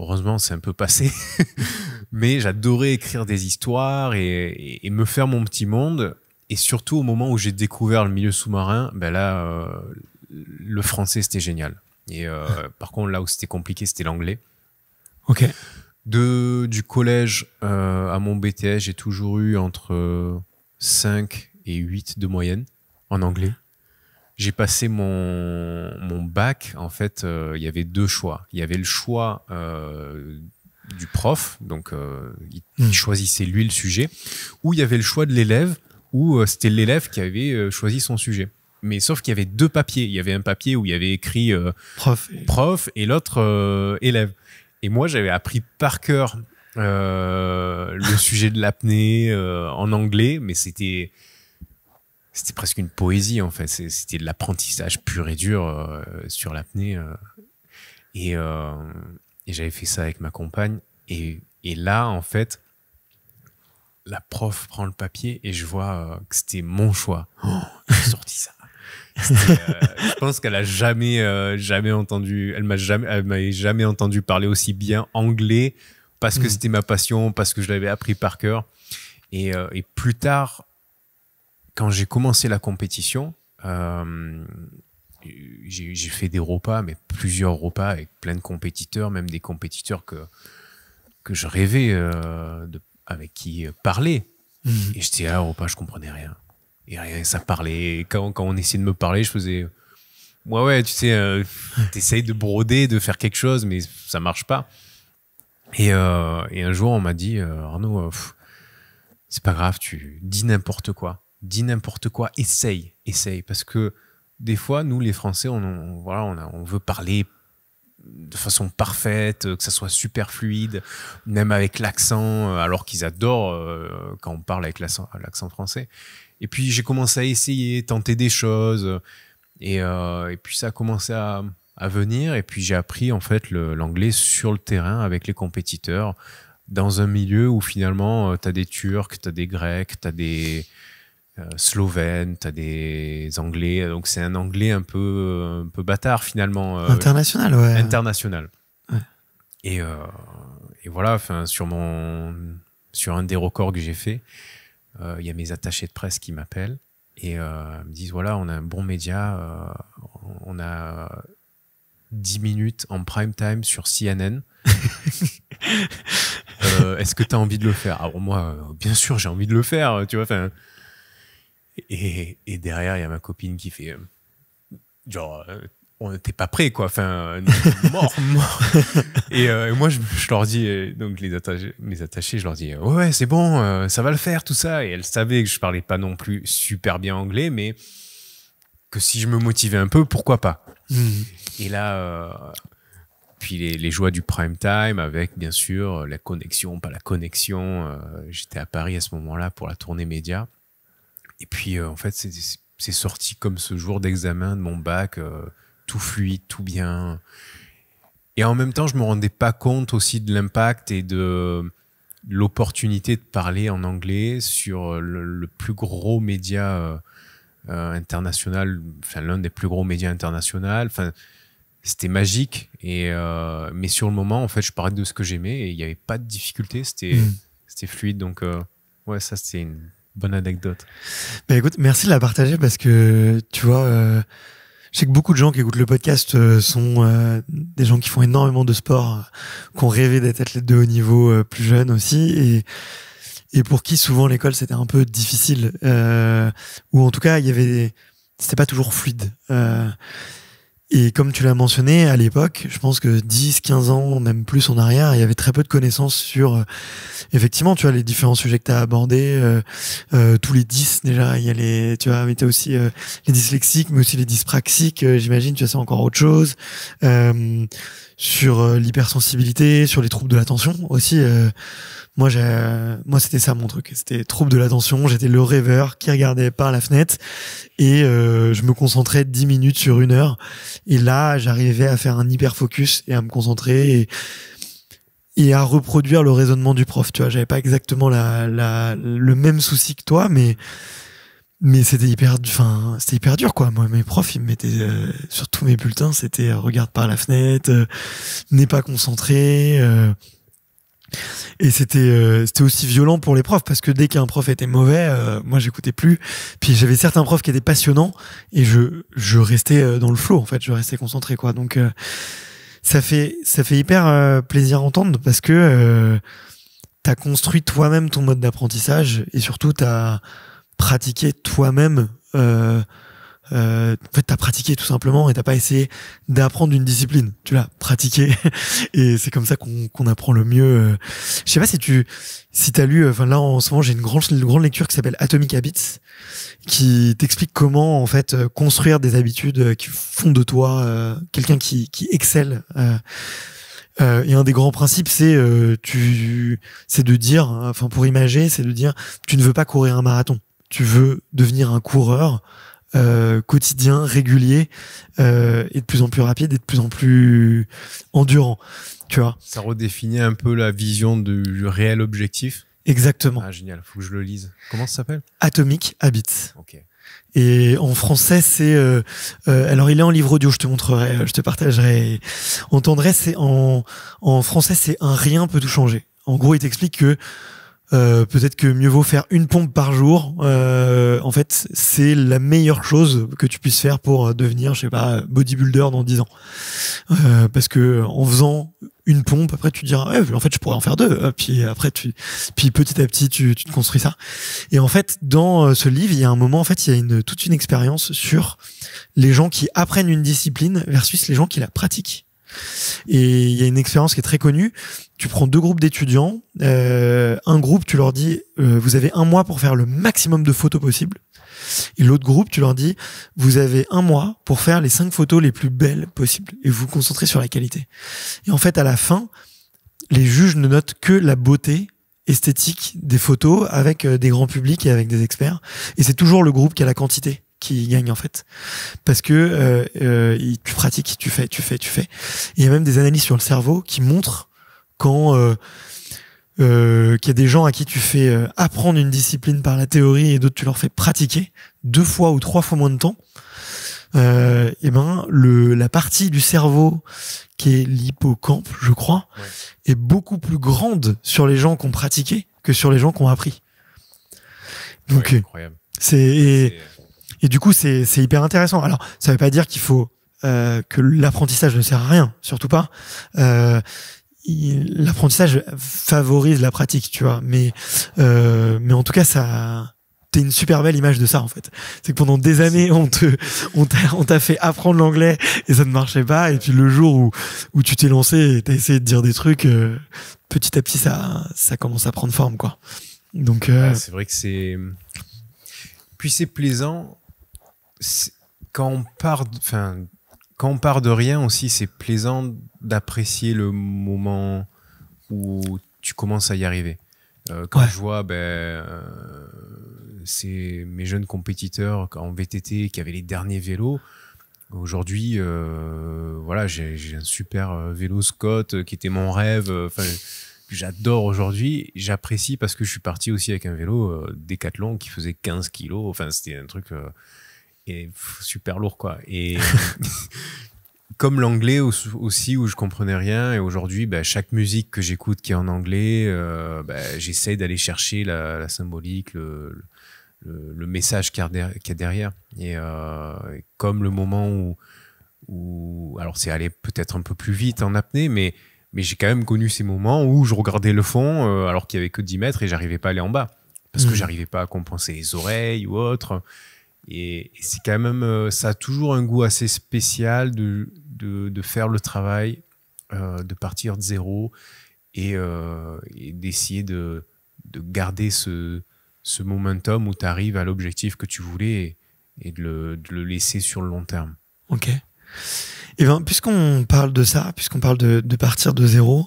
Heureusement, c'est un peu passé, <laughs> mais j'adorais écrire des histoires et, me faire mon petit monde et surtout au moment où j'ai découvert le milieu sous-marin, ben là, le français, c'était génial. Et euh, <laughs> par contre, là où c'était compliqué, c'était l'anglais. Ok. De, du collège euh, à mon BTS, j'ai toujours eu entre 5 et 8 de moyenne en anglais. J'ai passé mon, mon, bac, en fait, euh, il y avait deux choix. Il y avait le choix du prof, donc hmm. il, choisissait lui le sujet, ou il y avait le choix de l'élève, où c'était l'élève qui avait choisi son sujet mais sauf qu'il y avait deux papiers. Il y avait un papier où il y avait écrit euh, prof. prof et l'autre euh, élève. Et moi, j'avais appris par cœur euh, le <laughs> sujet de l'apnée en anglais, mais c'était c'était presque une poésie en fait. C'était de l'apprentissage pur et dur sur l'apnée. Et, et j'avais fait ça avec ma compagne. Et, là, en fait, la prof prend le papier et je vois que c'était mon choix. Oh, j'ai sorti ça. Euh, je pense qu'elle a jamais, euh, jamais entendu, elle m'a jamais, jamais entendu parler aussi bien anglais parce que hmm. c'était ma passion, parce que je l'avais appris par cœur. Et, euh, plus tard, quand j'ai commencé la compétition, j'ai fait des repas, mais plusieurs repas avec plein de compétiteurs, même des compétiteurs que, que je rêvais de, avec qui parler. Hmm. Et j'étais là au repas, je comprenais rien et rien, ça parlait. Quand, quand on essayait de me parler, je faisais. Ouais, ouais, tu sais, euh, <laughs> t'essayes de broder, de faire quelque chose, mais ça marche pas. Et, euh, et un jour, on m'a dit, euh, Arnaud, c'est pas grave, tu dis n'importe quoi. Dis n'importe quoi, essaye, essaye. Parce que des fois, nous, les Français, on, voilà, on, on veut parler de façon parfaite, que ça soit super fluide, même avec l'accent, alors qu'ils adorent quand on parle avec l'accent français. Et puis j'ai commencé à essayer, tenter des choses. Et, euh, puis ça a commencé à, venir. Et puis j'ai appris en fait l'anglais sur le terrain avec les compétiteurs dans un milieu où finalement euh, tu as des Turcs, tu as des Grecs, tu as des euh, Slovènes, tu as des Anglais. Donc c'est un anglais un peu, un peu bâtard finalement. international, ouais. International. Et, voilà, sur, mon, sur un des records que j'ai fait, euh, il y a mes attachés de presse qui m'appellent et euh, me disent voilà, on a un bon média, euh, on a 10 minutes en prime time sur CNN. <laughs> Est-ce que tu as envie de le faire Alors, moi, bien sûr, j'ai envie de le faire, tu vois. Et, et derrière, il y a ma copine qui fait genre, on n'était pas prêts, quoi. Enfin, euh, mort, mort. <laughs> Euh, et moi, je, leur dis, euh, donc les attachés, mes attachés, je leur dis, ouais, c'est bon, ça va le faire, tout ça. Et elles savaient que je parlais pas non plus super bien anglais, mais que si je me motivais un peu, pourquoi pas. Mm. Et là, puis les, les, joies du prime time avec, bien sûr, la connexion, pas la connexion. J'étais à Paris à ce moment-là pour la tournée média. Et puis, en fait, c'est sorti comme ce jour d'examen de mon bac tout fluide, tout bien. Et en même temps, je me rendais pas compte aussi de l'impact et de l'opportunité de parler en anglais sur le, plus gros média euh, euh, international, enfin l'un des plus gros médias internationaux. Enfin, c'était magique. Et euh, mais sur le moment, en fait, je parlais de ce que j'aimais et il n'y avait pas de difficulté. C'était hmm. fluide. Donc ouais, ça c'était une bonne anecdote. mais bah, écoute, merci de la partager parce que tu vois je sais que beaucoup de gens qui écoutent le podcast euh, sont euh, des gens qui font énormément de sport, euh, qui ont rêvé d'être athlètes de haut niveau plus jeunes aussi, et, et pour qui souvent l'école c'était un peu difficile, ou en tout cas il y avait, c'était pas toujours fluide. Et comme tu l'as mentionné, à l'époque, je pense que 10, 15 ans, même plus en arrière, il y avait très peu de connaissances sur, euh, effectivement, tu vois, les différents sujets que tu as abordés, euh, euh, tous les 10 déjà, il y a les, tu vois, mais as aussi les dyslexiques, mais aussi les dyspraxiques, j'imagine, tu as c'est encore autre chose sur euh, l'hypersensibilité, sur les troubles de l'attention aussi. Euh, moi, moi, c'était ça mon truc. C'était troubles de l'attention. J'étais le rêveur qui regardait par la fenêtre et euh, je me concentrais dix minutes sur une heure. Et là, j'arrivais à faire un hyper focus et à me concentrer et, et à reproduire le raisonnement du prof. Tu vois, j'avais pas exactement la, le même souci que toi, mais mais c'était hyper enfin c'était hyper dur quoi moi mes profs ils me mettaient euh, sur tous mes bulletins c'était euh, regarde par la fenêtre euh, n'est pas concentré et c'était c'était aussi violent pour les profs parce que dès qu'un prof était mauvais moi j'écoutais plus puis j'avais certains profs qui étaient passionnants et je je restais dans le flot en fait je restais concentré quoi donc ça fait ça fait hyper plaisir à entendre parce que t'as construit toi-même ton mode d'apprentissage et surtout t'as pratiquer toi-même. Euh, euh, en fait, t'as pratiqué tout simplement et t'as pas essayé d'apprendre une discipline. Tu l'as pratiqué <laughs> et c'est comme ça qu'on apprend le mieux. Euh. Je sais pas si tu si t'as lu. Euh, enfin là, en ce moment, j'ai une grande grande lecture qui s'appelle Atomic Habits, qui t'explique comment en fait construire des habitudes qui font de toi quelqu'un qui excelle. et un des grands principes, c'est tu, c'est de dire, hein, enfin pour imager, c'est de dire, tu ne veux pas courir un marathon tu veux devenir un coureur euh, quotidien, régulier, euh, et de plus en plus rapide et de plus en plus endurant. Tu vois. Ça redéfinit un peu la vision du réel objectif. Exactement. Ah, génial, faut que je le lise. Comment ça s'appelle Atomic Habits. Ok. Et en français, c'est euh, alors il est en livre audio, je te montrerai, je te partagerai. Entendrai, c'est en en français, c'est un rien peut tout changer. En gros, il t'explique que euh, peut-être que mieux vaut faire une pompe par jour. Euh, en fait, c'est la meilleure chose que tu puisses faire pour euh, devenir, je sais pas, bodybuilder dans 10 ans. parce que en faisant une pompe, après tu diras, en fait, je pourrais en faire deux. Puis après, tu, puis petit à petit, tu, te construis ça. Et en fait, dans ce livre, il y a un moment, en fait, il y a une toute une expérience sur les gens qui apprennent une discipline versus les gens qui la pratiquent. Et il y a une expérience qui est très connue tu prends deux groupes d'étudiants. Euh, un groupe, tu leur dis, euh, vous avez un mois pour faire le maximum de photos possible. Et l'autre groupe, tu leur dis, vous avez un mois pour faire les cinq photos les plus belles possibles et vous, concentrer concentrez sur la qualité. Et en fait, à la fin, les juges ne notent que la beauté esthétique des photos avec euh, des grands publics et avec des experts. Et c'est toujours le groupe qui a la quantité qui gagne en fait parce que tu pratiques tu fais tu fais tu fais il y a même des analyses sur le cerveau qui montrent quand euh, euh, qu'il y a des gens à qui tu fais euh, apprendre une discipline par la théorie et d'autres tu leur fais pratiquer deux fois ou trois fois moins de temps, euh, et eh ben le la partie du cerveau qui est l'hippocampe, je crois, est beaucoup plus grande sur les gens qui ont pratiqué que sur les gens qui ont appris. Donc c'est et, euh, et, du coup c'est c'est hyper intéressant. Alors ça veut pas dire qu'il faut euh, que l'apprentissage ne sert à rien, surtout pas. Euh, l'apprentissage favorise la pratique, tu vois. Mais, euh, mais en tout cas, ça, t'es une super belle image de ça en fait. C'est que pendant des années on te on t'a on t'a fait apprendre l'anglais et ça ne marchait pas et puis le jour où où tu t'es lancé et t'as essayé de dire des trucs euh, petit à petit ça ça commence à prendre forme quoi. Donc euh, c'est vrai que c'est puis c'est plaisant quand on part enfin quand on part de rien aussi, c'est plaisant d'apprécier le moment où tu commences à y arriver. Euh, quand je vois ben, euh, c'est mes jeunes compétiteurs en VTT qui avaient les derniers vélos, aujourd'hui, euh, voilà, j'ai un super vélo Scott qui était mon rêve. j'adore aujourd'hui. J'apprécie parce que je suis parti aussi avec un vélo Décathlon qui faisait 15 kilos. Enfin, c'était un truc super lourd quoi. Et <laughs> comme l'anglais aussi où je comprenais rien et aujourd'hui bah, chaque musique que j'écoute qui est en anglais, euh, bah, j'essaie d'aller chercher la, symbolique, le, message qu'il y a derrière. Euh, et, comme le moment où, alors c'est allé peut-être un peu plus vite en apnée, mais j'ai quand même connu ces moments où je regardais le fond euh, alors qu'il y avait que 10 mètres et j'arrivais pas à aller en bas parce que mmh. j'arrivais pas à compenser les oreilles ou autre. Et, c'est quand même, euh, ça a toujours un goût assez spécial de, de, faire le travail, euh, de partir de zéro euh, et, d'essayer de, de, garder ce, ce momentum où tu arrives à l'objectif que tu voulais et, le, de, le, laisser sur le long terme. Ok. Eh ben, puisqu'on parle de ça, puisqu'on parle de, partir de zéro,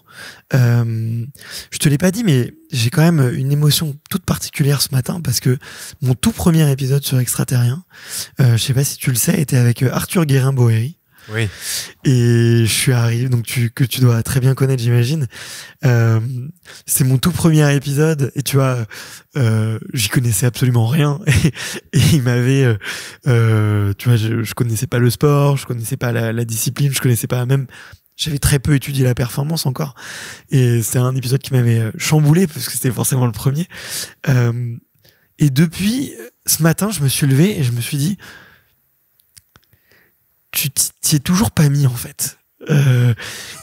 euh, je te l'ai pas dit, mais j'ai quand même une émotion toute particulière ce matin parce que mon tout premier épisode sur Extraterrien, euh, je sais pas si tu le sais, était avec Arthur guérin boëry oui. Et je suis arrivé, donc que tu dois très bien connaître, j'imagine. Euh, c'est mon tout premier épisode et tu vois, euh, j'y connaissais absolument rien <laughs> et, il m'avait, euh, tu vois, je, je, connaissais pas le sport, je connaissais pas la, discipline, je connaissais pas même j'avais très peu étudié la performance encore. Et c'est un épisode qui m'avait chamboulé parce que c'était forcément le premier. et depuis ce matin, je me suis levé et je me suis dit, tu t'y es toujours pas mis en fait. Euh,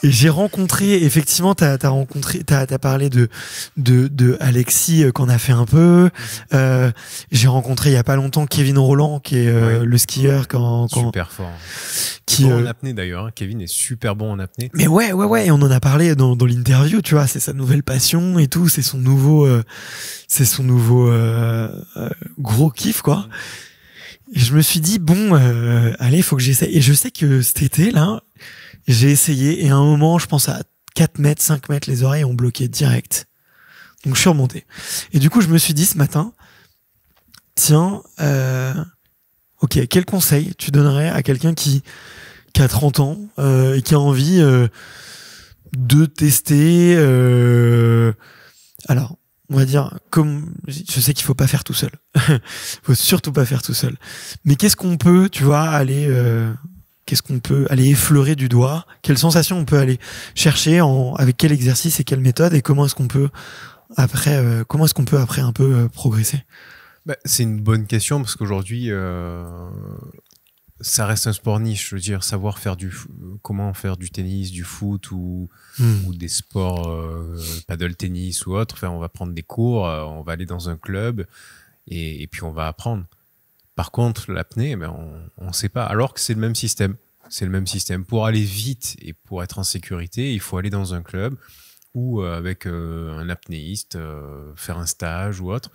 et j'ai rencontré, effectivement, t'as as rencontré, t'as as parlé de, de de Alexis euh, qu'on a fait un peu. Mhm. Euh, j'ai rencontré il y a pas longtemps Kevin Roland qui est euh, le skieur quand, quand super fort, qui bon en euh, apnée d'ailleurs. Hein. Kevin est super bon en apnée. Mais ouais, ouais, ouais. Et on en a parlé dans, dans l'interview, tu vois. C'est sa nouvelle passion et tout. C'est son nouveau, c'est son nouveau gros kiff quoi. Mhm je me suis dit bon, euh, allez, il faut que j'essaie. Et je sais que cet été là, j'ai essayé et à un moment, je pense à 4 mètres, 5 mètres, les oreilles ont bloqué direct. Donc je suis remonté. Et du coup, je me suis dit ce matin, tiens, euh, ok, quel conseil tu donnerais à quelqu'un qui, a 30 ans euh, et qui a envie de tester Alors, on va dire, comme je sais qu'il faut pas faire tout seul, <laughs> faut surtout pas faire tout seul. Mais qu'est-ce qu'on peut, tu vois, aller, euh, qu'est-ce qu'on peut aller effleurer du doigt, Quelle sensation on peut aller chercher, en, avec quel exercice et quelle méthode, et comment est-ce qu'on peut après, euh, comment est-ce qu'on peut après un peu euh, progresser bah, C'est une bonne question parce qu'aujourd'hui, ça reste un sport niche. Je veux dire, savoir faire du, comment faire du tennis, du foot ou, hmm. des sports euh, paddle tennis ou autre. on va prendre des cours, euh, on va aller dans un club et, puis on va apprendre. Par contre, l'apnée, ben, on ne sait pas. Alors que c'est le même système. C'est le même système. Pour aller vite et pour être en sécurité, il faut aller dans un club ou euh, avec un apnéiste, faire un stage ou autre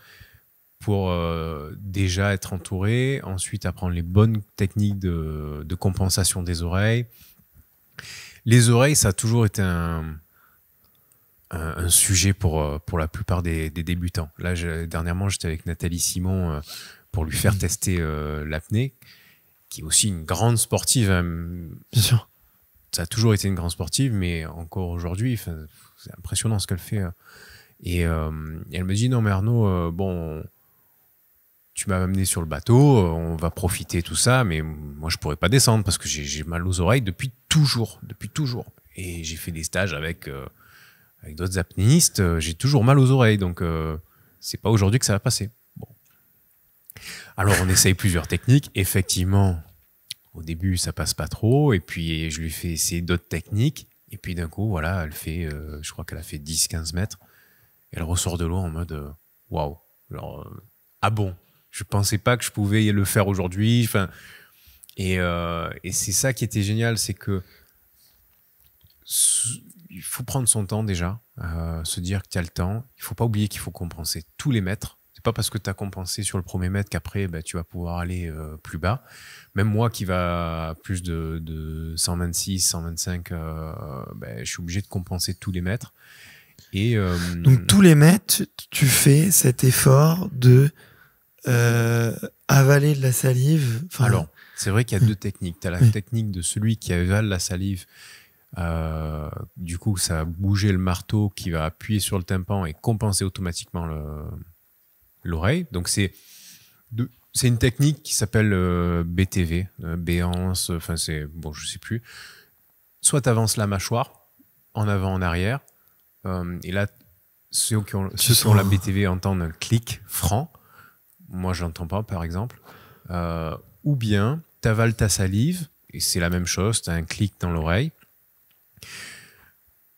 pour euh, déjà être entouré, ensuite apprendre les bonnes techniques de, compensation des oreilles. Les oreilles, ça a toujours été un, sujet pour, euh, pour la plupart des, débutants. Là, dernièrement, j'étais avec Nathalie Simon euh, pour lui faire mmh. tester l'apnée, qui est aussi une grande sportive. Hein. sûr. Ça a toujours été une grande sportive, mais encore aujourd'hui, c'est impressionnant ce qu'elle fait. Hein. Et elle me dit, non mais Arnaud, bon, tu m'as amené sur le bateau, euh, on va profiter tout ça, mais moi je pourrais pas descendre parce que j'ai mal aux oreilles depuis toujours, depuis toujours. Et j'ai fait des stages avec euh, avec d'autres apnéistes, euh, j'ai toujours mal aux oreilles, donc c'est pas aujourd'hui que ça va passer. Bon. Alors on essaye plusieurs techniques. Effectivement, au début ça passe pas trop, et puis je lui fais essayer d'autres techniques, et puis d'un coup voilà, elle fait, je crois qu'elle a fait 10-15 mètres, elle ressort de l'eau en mode waouh, wow. alors ah bon je pensais pas que je pouvais le faire aujourd'hui. Enfin, et, euh, c'est ça qui était génial, c'est que il faut prendre son temps déjà, euh, se dire que tu as le temps. Il faut pas oublier qu'il faut compenser tous les mètres. C'est pas parce que tu as compensé sur le premier mètre qu'après bah, tu vas pouvoir aller euh, plus bas. Même moi qui va à plus de, 126, 125, bah, je suis obligé de compenser tous les mètres. Et, Donc tous les mètres, tu fais cet effort de euh, avaler de la salive. Enfin, Alors, c'est vrai qu'il y a hmm. deux techniques. Tu as la technique de celui qui avale la salive. Euh, du coup, ça va bouger le marteau qui va appuyer sur le tympan et compenser automatiquement l'oreille. Donc, c'est c'est une technique qui s'appelle euh, BTV, euh, béance, enfin, c'est bon, je sais plus. Soit tu avances la mâchoire en avant, en arrière, et là, ceux qui ont, ceux qui ont la BTV entendent un clic franc moi je pas par exemple, euh, ou bien tu avales ta salive, et c'est la même chose, tu as un clic dans l'oreille,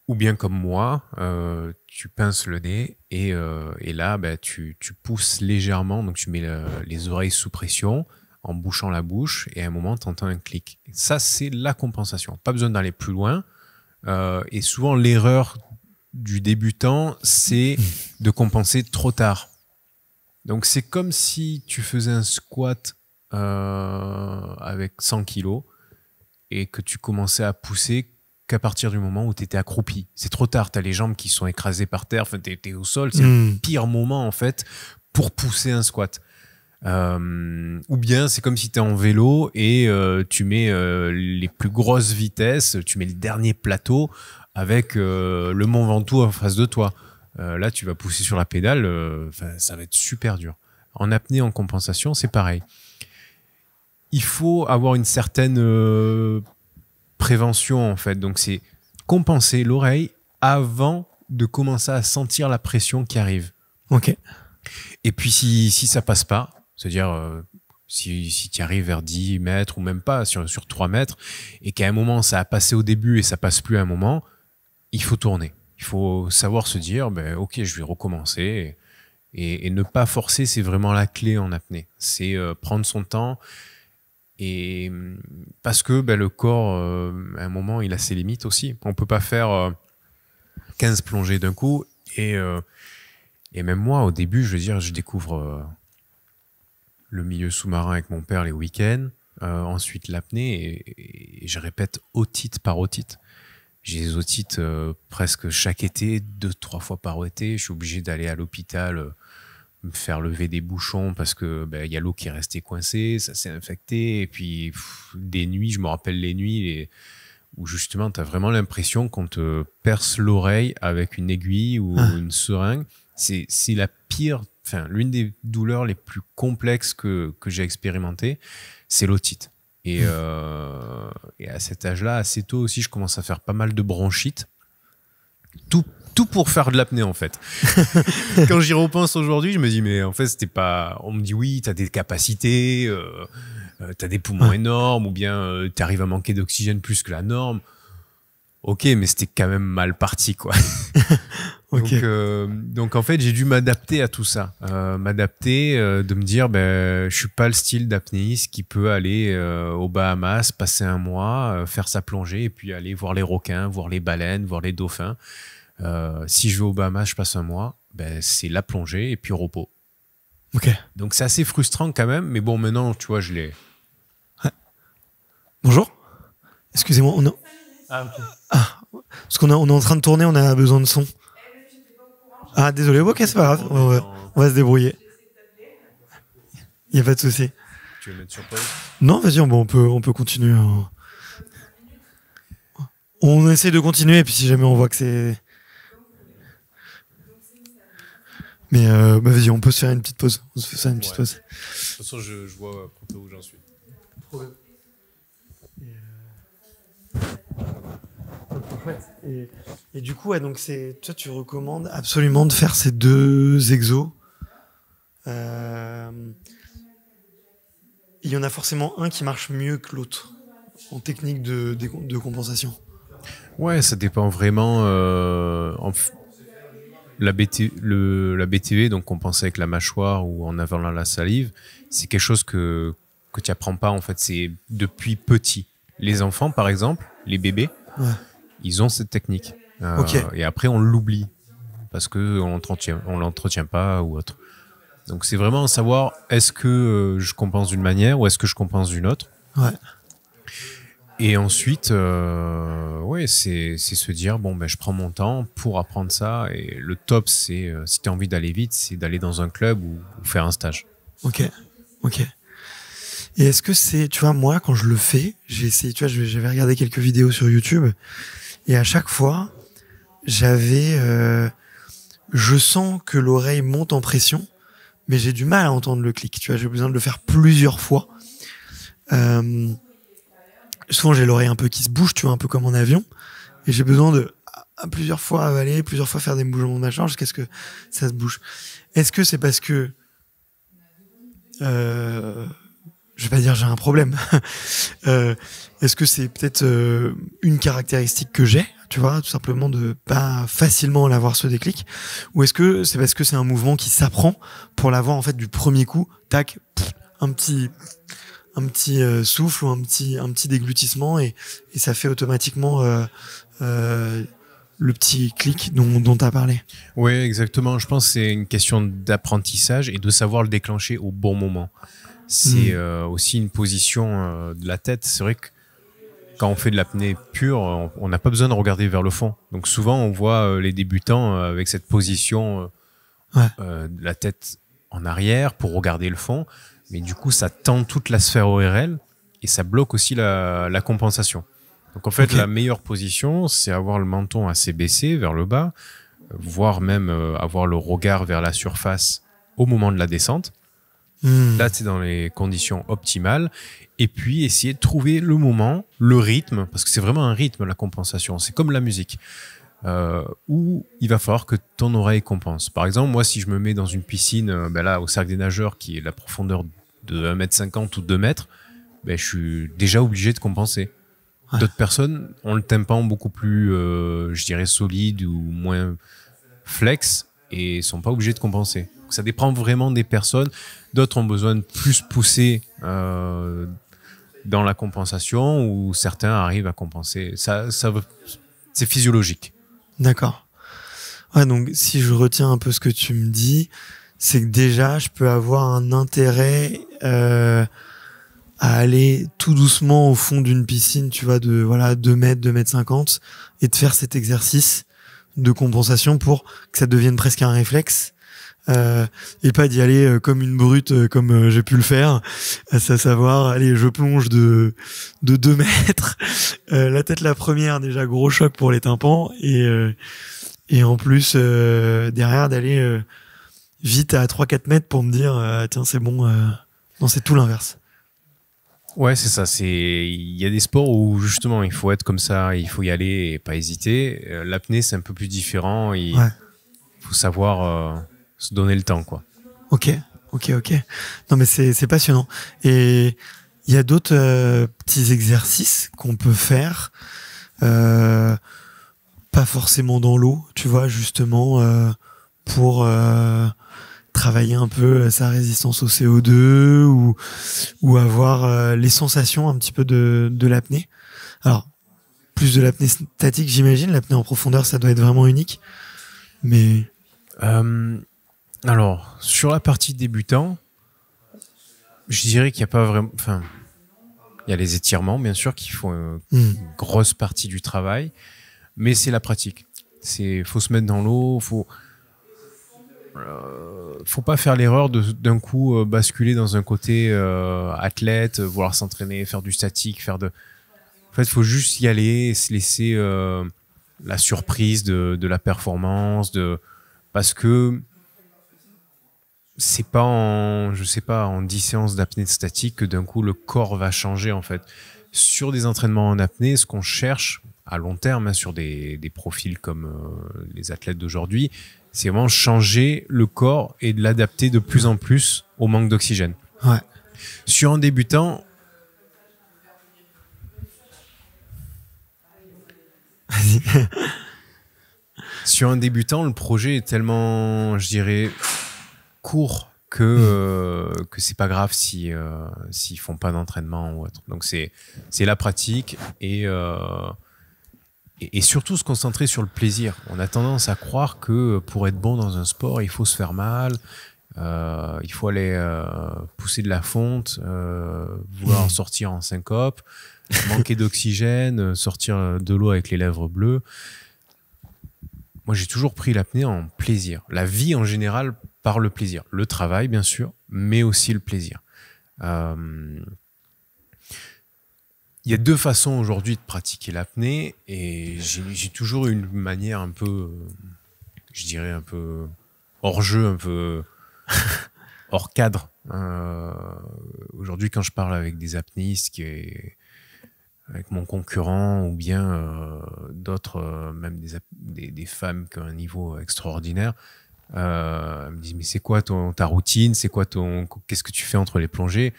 ou bien comme moi, euh, tu pinces le nez et, euh, là ben, tu, pousses légèrement, donc tu mets les oreilles sous pression en bouchant la bouche et à un moment tu entends un clic. Ça c'est la compensation, pas besoin d'aller plus loin. et souvent l'erreur du débutant, c'est de compenser trop tard donc c'est comme si tu faisais un squat euh, avec 100 kilos et que tu commençais à pousser qu'à partir du moment où tu étais accroupi. C'est trop tard, tu as les jambes qui sont écrasées par terre, tu es, au sol, c'est le hmm. pire moment en fait pour pousser un squat. Euh, ou bien c'est comme si tu es en vélo et euh, tu mets les plus grosses vitesses, tu mets le dernier plateau avec le Mont Ventoux en face de toi. Euh, là, tu vas pousser sur la pédale, euh, ça va être super dur. En apnée, en compensation, c'est pareil. Il faut avoir une certaine euh, prévention, en fait. Donc, c'est compenser l'oreille avant de commencer à sentir la pression qui arrive. Ok. Et puis, si, si ça passe pas, c'est-à-dire si, tu arrives vers 10 mètres ou même pas, sur, sur 3 mètres, et qu'à un moment, ça a passé au début et ça passe plus à un moment, il faut tourner il faut savoir se dire, ben, ok, je vais recommencer. Et, ne pas forcer, c'est vraiment la clé en apnée. C'est euh, prendre son temps. Et mm, parce que ben, le corps, euh, à un moment, il a ses limites aussi. On ne peut pas faire 15 euh, plongées d'un coup. Et, même moi, au début, je veux dire, je découvre le milieu sous-marin avec mon père les week-ends. ensuite, l'apnée. Et, je répète otite par otite. J'ai des otites euh, presque chaque été, deux, trois fois par été. Je suis obligé d'aller à l'hôpital euh, me faire lever des bouchons parce que ben, il y a l'eau qui est restée coincée, ça s'est infecté. Et puis, des nuits, je me rappelle les nuits où justement, tu as vraiment l'impression qu'on te perce l'oreille avec une aiguille ou ah. une seringue. C'est la pire enfin, l'une des douleurs les plus complexes que, que j'ai expérimentées, c'est l'otite. Euh, et, à cet âge-là, assez tôt aussi, je commence à faire pas mal de bronchites. Tout, tout pour faire de l'apnée en fait. <laughs> Quand j'y repense aujourd'hui, je me dis mais en fait c'était pas. On me dit oui, tu as des capacités, euh, euh as des poumons énormes, ou bien euh, tu arrives à manquer d'oxygène plus que la norme ok, mais c'était quand même mal parti, quoi. <laughs> Euh, donc, en fait, j'ai dû m'adapter à tout ça, euh, m'adapter, euh, de me dire, ben, je suis pas le style d'apnéiste qui peut aller aux Bahamas, passer un mois, faire sa plongée et puis aller voir les requins, voir les baleines, voir les dauphins. si je vais aux Bahamas, je passe un mois, ben, c'est la plongée et puis repos. Ok. Donc c'est assez frustrant quand même, mais bon, maintenant, tu vois, je l'ai. Bonjour. Excusez-moi, on, ah, ok. Ah, parce qu'on est en train de tourner, on a besoin de son. Ah, ah désolé, ok, c'est pas grave, on va, se débrouiller. Il n'y a pas de souci. Tu veux mettre sur pause Non, vas-y, on, on, peut, on peut continuer. Hein. On essaie de continuer, et puis si jamais on voit que c'est. Mais euh, bah vas-y, on peut se faire une petite pause. On se fait ça une petite pause. De toute façon, je, vois à près où j'en suis. Et, du coup, donc c'est toi, tu recommandes absolument de faire ces deux exos. Euh, il y en a forcément un qui marche mieux que l'autre en technique de, de, compensation. Ouais, ça dépend vraiment. Euh, la, BT, la BTV, e, donc compenser avec la mâchoire ou en avalant la salive, c'est quelque chose que que tu apprends pas en fait. C'est depuis petit les enfants, par exemple, les bébés, ils ont cette technique. Euh, et après, on l'oublie parce que on l'entretient, pas ou autre. Donc, c'est vraiment savoir est-ce que euh, je compense d'une manière ou est-ce que je compense d'une autre. Et ensuite, euh, c'est, se dire bon, ben, je prends mon temps pour apprendre ça. Et le top, c'est si tu as envie d'aller vite, c'est d'aller dans un club ou faire un stage. Ok, ok. Et est-ce que c'est, tu vois, moi, quand je le fais, j'ai essayé, tu vois, j'avais regardé quelques vidéos sur YouTube, et à chaque fois, j'avais, euh, je sens que l'oreille monte en pression, mais j'ai du mal à entendre le clic. Tu vois, j'ai besoin de le faire plusieurs fois. Euh, souvent, j'ai l'oreille un peu qui se bouge, tu vois, un peu comme en avion, et j'ai besoin de plusieurs fois avaler, plusieurs fois faire des mouvements de charge, jusqu'à ce que ça se bouge. Est-ce que c'est parce que euh, je vais pas dire j'ai un problème. <laughs> euh, Est-ce que c'est peut-être euh, une caractéristique que j'ai, tu vois, tout simplement de pas facilement l'avoir ce déclic, ou est-ce que c'est parce que c'est un mouvement qui s'apprend pour l'avoir en fait du premier coup, tac, un petit un petit euh, souffle ou un petit un petit déglutissement et, et ça fait automatiquement euh, le petit clic dont tu as parlé. Oui, exactement. Je pense que c'est une question d'apprentissage et de savoir le déclencher au bon moment c'est hmm. euh, aussi une position euh, de la tête. C'est vrai que quand on fait de l'apnée pure, on n'a pas besoin de regarder vers le fond. Donc souvent, on voit euh, les débutants avec cette position de la tête en arrière pour regarder le fond. Mais du coup, ça tend toute la sphère ORL et ça bloque aussi la, compensation. Donc en fait, la meilleure position, c'est avoir le menton assez baissé vers le bas, voire même avoir le regard vers la surface au moment de la descente. Hmm. Là, c'est dans les conditions optimales. Et puis, essayer de trouver le moment, le rythme, parce que c'est vraiment un rythme, la compensation. C'est comme la musique, euh, où il va falloir que ton oreille compense. Par exemple, moi, si je me mets dans une piscine, euh, ben là, au cercle des nageurs, qui est la profondeur de 1m50 ou 2 mètres, ben, je suis déjà obligé de compenser. D'autres personnes ont le tympan beaucoup plus, euh, je dirais, solide ou moins flex et sont pas obligés de compenser. ça dépend vraiment des personnes. D'autres ont besoin de plus pousser euh, dans la compensation ou certains arrivent à compenser. Ça, ça c'est physiologique. D'accord. donc si je retiens un peu ce que tu me dis, c'est que déjà je peux avoir un intérêt euh, à aller tout doucement au fond d'une piscine, tu vois, de voilà 2 mètres, 2 mètres 50 et de faire cet exercice de compensation pour que ça devienne presque un réflexe euh, et pas d'y aller euh, comme une brute euh, comme j'ai pu le faire à savoir allez je plonge de de 2 <laughs> mètres la tête la première déjà gros choc pour les tympans et et en plus derrière d'aller vite à 3 4 mètres pour me dire tiens c'est bon non c'est tout l'inverse Ouais, c'est ça. C'est il y a des sports où justement il faut être comme ça, il faut y aller et pas hésiter. Euh, l'apnée c'est un peu plus différent. Il faut savoir euh, se donner le temps, quoi. Ok, ok, ok. Non mais c'est passionnant. Et il y a d'autres euh, petits exercices qu'on peut faire. pas forcément dans l'eau, tu vois, justement pour travailler un peu euh, sa résistance au CO2 ou, ou avoir euh, les sensations un petit peu de, l'apnée. Alors, plus de l'apnée statique, j'imagine. L'apnée en profondeur, ça doit être vraiment unique. Mais. Euh, alors, sur la partie débutant, je dirais qu'il n'y a pas vraiment. Enfin, il y a les étirements, bien sûr, qui font une hmm. grosse partie du travail, mais c'est la pratique. C'est faut se mettre dans l'eau, faut euh, faut pas faire l'erreur de d'un coup euh, basculer dans un côté euh, athlète, vouloir s'entraîner, faire du statique, faire de. En fait, faut juste y aller, et se laisser la surprise de, la performance, de parce que c'est pas en je sais pas en 10 séances d'apnée statique que d'un coup le corps va changer en fait. Sur des entraînements en apnée, ce qu'on cherche à long terme hein, sur des, profils comme les athlètes d'aujourd'hui, c'est vraiment changer le corps et de l'adapter de plus en plus au manque d'oxygène. Ouais. Sur un débutant, sur un débutant, le projet est tellement, je dirais, court que euh, que c'est pas grave si euh, s'ils font pas d'entraînement ou autre. Donc c'est c'est la pratique et euh, et, surtout se concentrer sur le plaisir. On a tendance à croire que euh, pour être bon dans un sport, il faut se faire mal, euh, il faut aller euh, pousser de la fonte, vouloir hmm. sortir en syncope, manquer d'oxygène, sortir de l'eau avec les lèvres bleues. Moi, j'ai toujours pris l'apnée en plaisir. La vie en général par le plaisir. Le travail, bien sûr, mais aussi le plaisir il y a deux façons aujourd'hui de pratiquer l'apnée et j'ai toujours eu une manière un peu, je dirais un peu hors jeu, un peu <laughs> hors cadre. Euh, aujourd'hui, quand je parle avec des apnéistes qui avec mon concurrent ou bien euh, d'autres, euh, même des, femmes qui ont un niveau extraordinaire, elles me disent mais c'est quoi ton, ta routine, c'est quoi ton, qu'est-ce que tu fais entre les plongées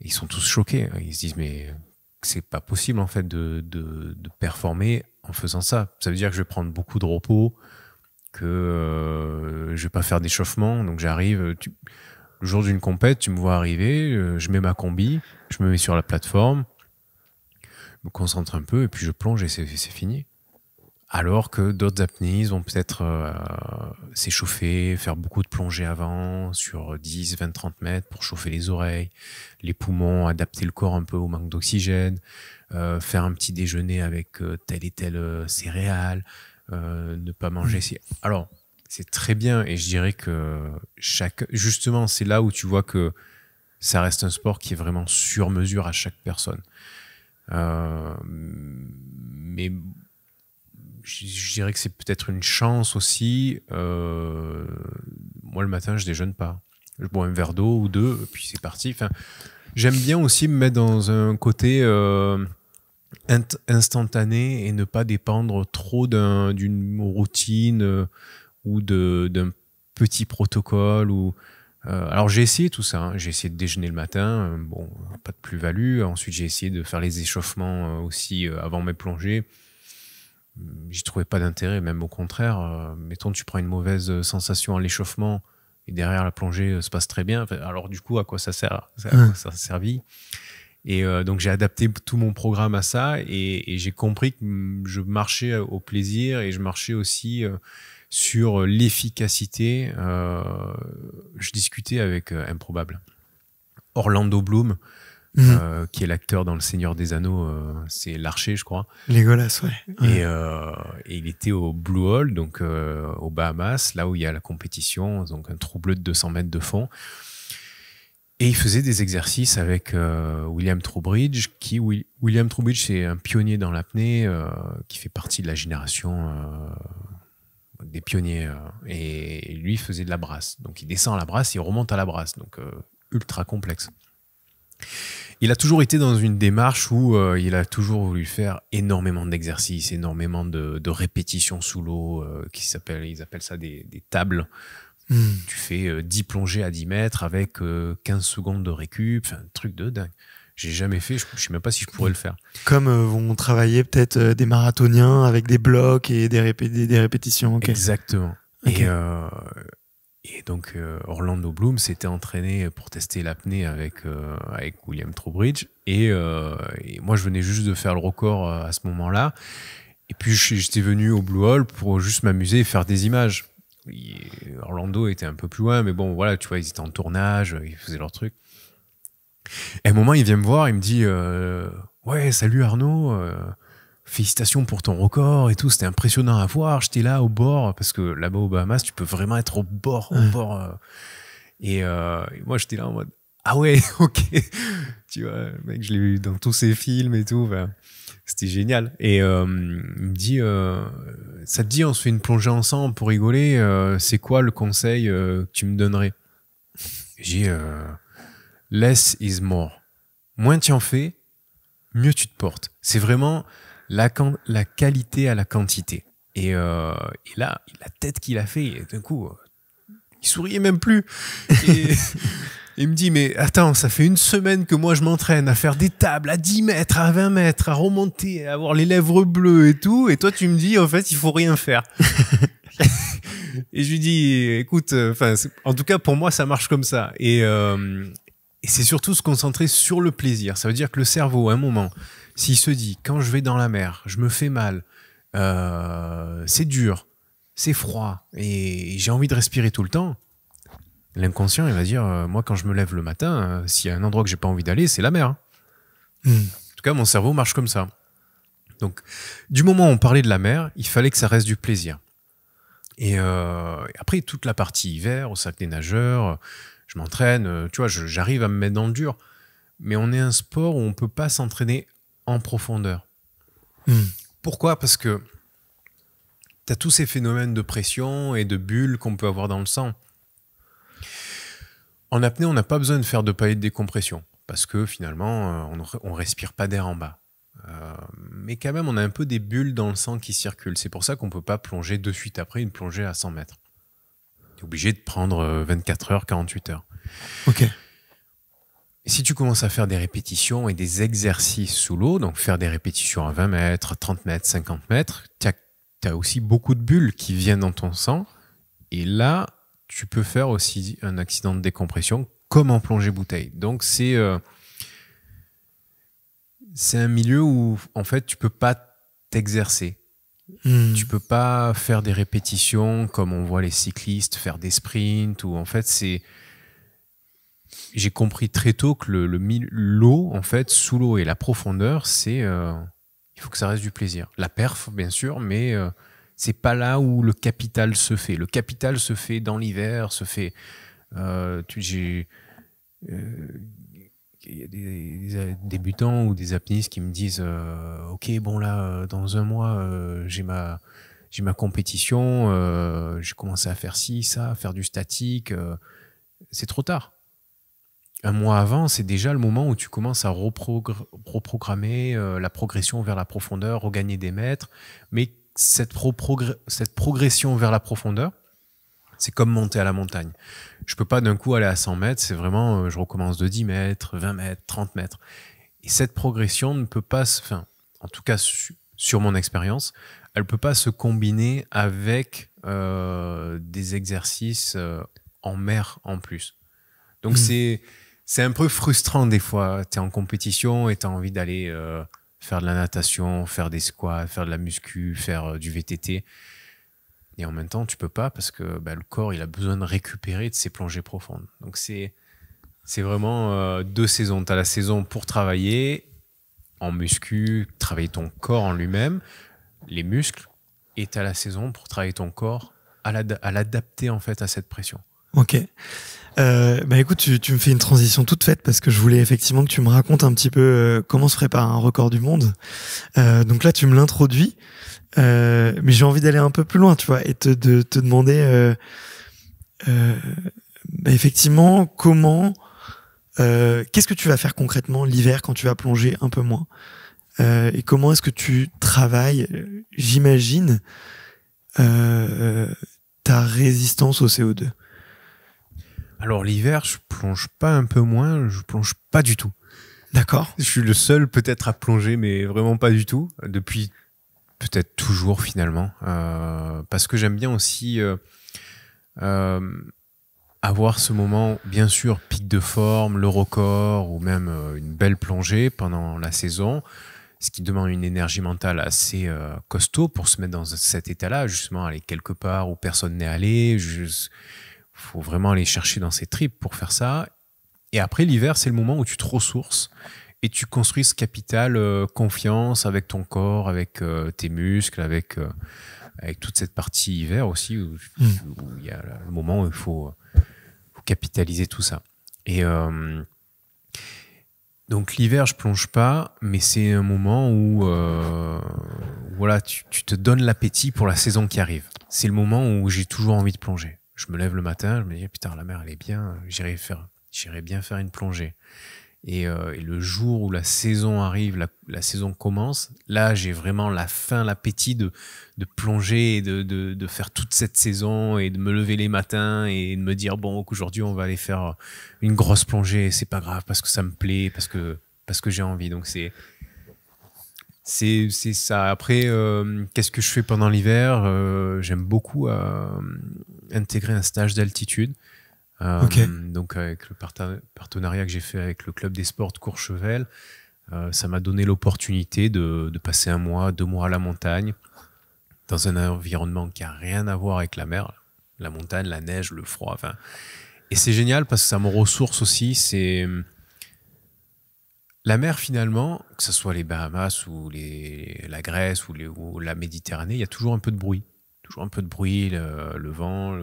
ils sont tous choqués. Ils se disent, mais c'est pas possible en fait de, de, performer en faisant ça. Ça veut dire que je vais prendre beaucoup de repos, que euh, je vais pas faire d'échauffement. Donc j'arrive, le jour d'une compète, tu me vois arriver, euh, je mets ma combi, je me mets sur la plateforme, je me concentre un peu et puis je plonge et c'est fini alors que d'autres apnées vont peut-être euh, s'échauffer, faire beaucoup de plongées avant sur 10, 20, 30 mètres pour chauffer les oreilles, les poumons, adapter le corps un peu au manque d'oxygène, euh, faire un petit déjeuner avec euh, telle et telle céréale, ne pas manger. Mmh. Alors, c'est très bien et je dirais que chaque... justement, c'est là où tu vois que ça reste un sport qui est vraiment sur mesure à chaque personne. mais je, dirais que c'est peut-être une chance aussi. Euh, moi, le matin, je déjeune pas. Je bois un verre d'eau ou deux, puis c'est parti. Enfin, J'aime bien aussi me mettre dans un côté euh, instantané et ne pas dépendre trop d'une routine euh, ou d'un petit protocole. Ou, euh, alors j'ai essayé tout ça. Hein. J'ai essayé de déjeuner le matin, bon, pas de plus-value. Ensuite j'ai essayé de faire les échauffements aussi avant mes plongées j'y trouvais pas d'intérêt, même au contraire. Euh, mettons, tu prends une mauvaise euh, sensation à l'échauffement et derrière la plongée ça euh, se passe très bien. Alors, du coup, à quoi ça sert ça a servi Et donc, j'ai adapté tout mon programme à ça et j'ai compris que mm, je marchais au plaisir et je marchais aussi sur l'efficacité. je discutais avec Improbable. Orlando Bloom, Mhm. Euh, qui est l'acteur dans Le Seigneur des Anneaux, euh, c'est l'archer, je crois. Legolas, ouais. Et, euh, et, il était au Blue Hole, donc aux Bahamas, là où il y a la compétition, donc un trou bleu de 200 mètres de fond. Et il faisait des exercices avec William Troubridge, qui William Troubridge c'est un pionnier dans l'apnée, qui fait partie de la génération des pionniers. et lui faisait de la brasse. Donc il descend à la brasse, il remonte à la brasse. Donc ultra complexe. Il a toujours été dans une démarche où euh, il a toujours voulu faire énormément d'exercices, énormément de, répétitions sous l'eau, euh, qui s'appelle, ils appellent ça des, tables. Hmm. Tu fais 10 euh, plongées à 10 mètres avec 15 secondes de récup, un truc de dingue. J'ai jamais fait, je, ne sais même pas si je pourrais le faire. Comme vont travailler peut-être des marathoniens avec des blocs et des, répétitions. Exactement. Et et donc euh, Orlando Bloom s'était entraîné pour tester l'apnée avec, euh, avec William Troubridge Et, euh, et, moi, je venais juste de faire le record à ce moment-là. Et puis, j'étais venu au Blue Hall pour juste m'amuser et faire des images. Orlando était un peu plus loin, mais bon, voilà, tu vois, ils étaient en tournage, ils faisaient leur truc. Et à un moment, il vient me voir, il me dit euh, Ouais, salut Arnaud, félicitations pour ton record et tout, c'était impressionnant à voir. J'étais là au bord, parce que là-bas aux Bahamas, tu peux vraiment être au bord, au bord. Euh. Euh, et, moi, j'étais là en mode, ah ouais, <laughs> ok. tu vois, mec, je l'ai vu dans tous ses films et tout. Ben, c'était génial. Et euh, il me dit, ça te dit, on se fait une plongée ensemble pour rigoler. C'est quoi le conseil que tu me donnerais J'ai, less is more. Moins tu en fais, mieux tu te portes. C'est vraiment la, qualité à la quantité. Euh, et, là, la tête qu'il a fait, d'un coup, euh, il souriait même plus. Et <laughs> il me dit, mais attends, ça fait une semaine que moi je m'entraîne à faire des tables à 10 mètres, à 20 mètres, à remonter, à avoir les lèvres bleues et tout. Et toi, tu me dis, en fait, il faut rien faire. <laughs> et je lui dis, écoute, euh, en tout cas, pour moi, ça marche comme ça. Et, et c'est surtout se concentrer sur le plaisir. Ça veut dire que le cerveau, à un moment, s'il se dit quand je vais dans la mer, je me fais mal, euh, c'est dur, c'est froid et j'ai envie de respirer tout le temps, l'inconscient il va dire euh, moi quand je me lève le matin, euh, s'il y a un endroit que j'ai pas envie d'aller, c'est la mer. Hmm. En tout cas, mon cerveau marche comme ça. Donc, du moment où on parlait de la mer, il fallait que ça reste du plaisir. Et après, toute la partie hiver, au sac des nageurs, je m'entraîne, tu vois, j'arrive à me mettre dans le dur mais on est un sport où on peut pas s'entraîner en profondeur. Hmm. Pourquoi Parce que tu as tous ces phénomènes de pression et de bulles qu'on peut avoir dans le sang. En apnée, on n'a pas besoin de faire de palais de décompression parce que finalement, euh, on ne respire pas d'air en bas. Euh, mais quand même, on a un peu des bulles dans le sang qui circulent. C'est pour ça qu'on ne peut pas plonger de suite après une plongée à 100 mètres. Tu obligé de prendre 24 euh, heures, 48 heures. Ok si tu commences à faire des répétitions et des exercices sous l'eau, donc faire des répétitions à 20 mètres, 30 mètres, 50 mètres, tu as, aussi beaucoup de bulles qui viennent dans ton sang. Et là, tu peux faire aussi un accident de décompression comme en plongée bouteille. Donc c'est euh, c'est un milieu où en fait tu peux pas t'exercer. Hmm. Tu peux pas faire des répétitions comme on voit les cyclistes faire des sprints ou en fait c'est j'ai compris très tôt que le l'eau, en fait, sous l'eau et la profondeur, c'est euh, il faut que ça reste du plaisir. La perf, bien sûr, mais euh, c'est pas là où le capital se fait. Le capital se fait dans l'hiver, se fait. Euh, j'ai il y a des, débutants ou des apnéistes qui me disent ok bon là dans un mois j'ai ma j'ai ma compétition j'ai commencé à faire ci ça à faire du statique c'est trop tard un mois avant, c'est déjà le moment où tu commences à reprogrammer euh, la progression vers la profondeur, regagner des mètres. Mais cette, cette progression vers la profondeur, c'est comme monter à la montagne. Je peux pas d'un coup aller à 100 mètres, c'est vraiment, euh, je recommence de 10 mètres, 20 mètres, 30 mètres. Et cette progression ne peut pas, se, en tout cas sur mon expérience, elle peut pas se combiner avec euh, des exercices en mer en plus. Donc mmh. c'est c'est un peu frustrant des fois. Tu es en compétition et tu as envie d'aller euh, faire de la natation, faire des squats, faire de la muscu, faire euh, du VTT. Et en même temps, tu peux pas parce que bah, le corps, il a besoin de récupérer de ses plongées profondes. Donc c'est c'est vraiment euh, deux saisons. Tu as la saison pour travailler en muscu, travailler ton corps en lui-même, les muscles, et tu as la saison pour travailler ton corps à l'adapter en fait à cette pression. Ok. Euh, bah écoute, tu, me fais une transition toute faite parce que je voulais effectivement que tu me racontes un petit peu euh, comment se prépare un record du monde. Euh, donc là, tu me l'introduis, euh, mais j'ai envie d'aller un peu plus loin, tu vois, et te, de, te demander bah, effectivement comment, qu'est-ce que tu vas faire concrètement l'hiver quand tu vas plonger un peu moins, et comment est-ce que tu travailles, j'imagine, ta résistance au CO2. Alors l'hiver, je plonge pas un peu moins, je plonge pas du tout. D'accord. Je suis le seul peut-être à plonger, mais vraiment pas du tout depuis peut-être toujours finalement, euh, parce que j'aime bien aussi euh, euh, avoir ce moment, bien sûr, pic de forme, le record ou même une belle plongée pendant la saison, ce qui demande une énergie mentale assez costaud pour se mettre dans cet état-là, justement, aller quelque part où personne n'est allé. Juste faut vraiment aller chercher dans ses tripes pour faire ça. Et après, l'hiver, c'est le moment où tu te ressources et tu construis ce capital euh, confiance avec ton corps, avec euh, tes muscles, avec, euh, avec toute cette partie hiver aussi, où mm. il y a le moment où il faut, capitaliser tout ça. Et donc l'hiver, je plonge pas, mais c'est un moment où voilà, tu te donnes l'appétit pour la saison qui arrive. C'est le moment où j'ai toujours envie de plonger je me lève le matin, je me dis putain la mer elle est bien, j'irai faire, j'irai bien faire une plongée. Et, euh, le jour où la saison arrive, la, saison commence, là j'ai vraiment la faim, l'appétit de, de plonger et de, de, faire toute cette saison et de me lever les matins et de me dire bon aujourd'hui, on va aller faire une grosse plongée, c'est pas grave parce que ça me plaît, parce que parce que j'ai envie. Donc c'est c'est ça. Après, euh, qu'est-ce que je fais pendant l'hiver euh, J'aime beaucoup euh, intégrer un stage d'altitude. Euh, donc, avec le partenariat que j'ai fait avec le club des sports de Courchevel, euh, ça m'a donné l'opportunité de, passer un mois, deux mois à la montagne, dans un environnement qui n'a rien à voir avec la mer, la montagne, la neige, le froid. et c'est génial parce que ça me ressource aussi. C'est hum, la mer finalement, que ce soit les Bahamas ou les, la Grèce ou la Méditerranée, il y a toujours un peu de bruit toujours un peu de bruit, le, vent,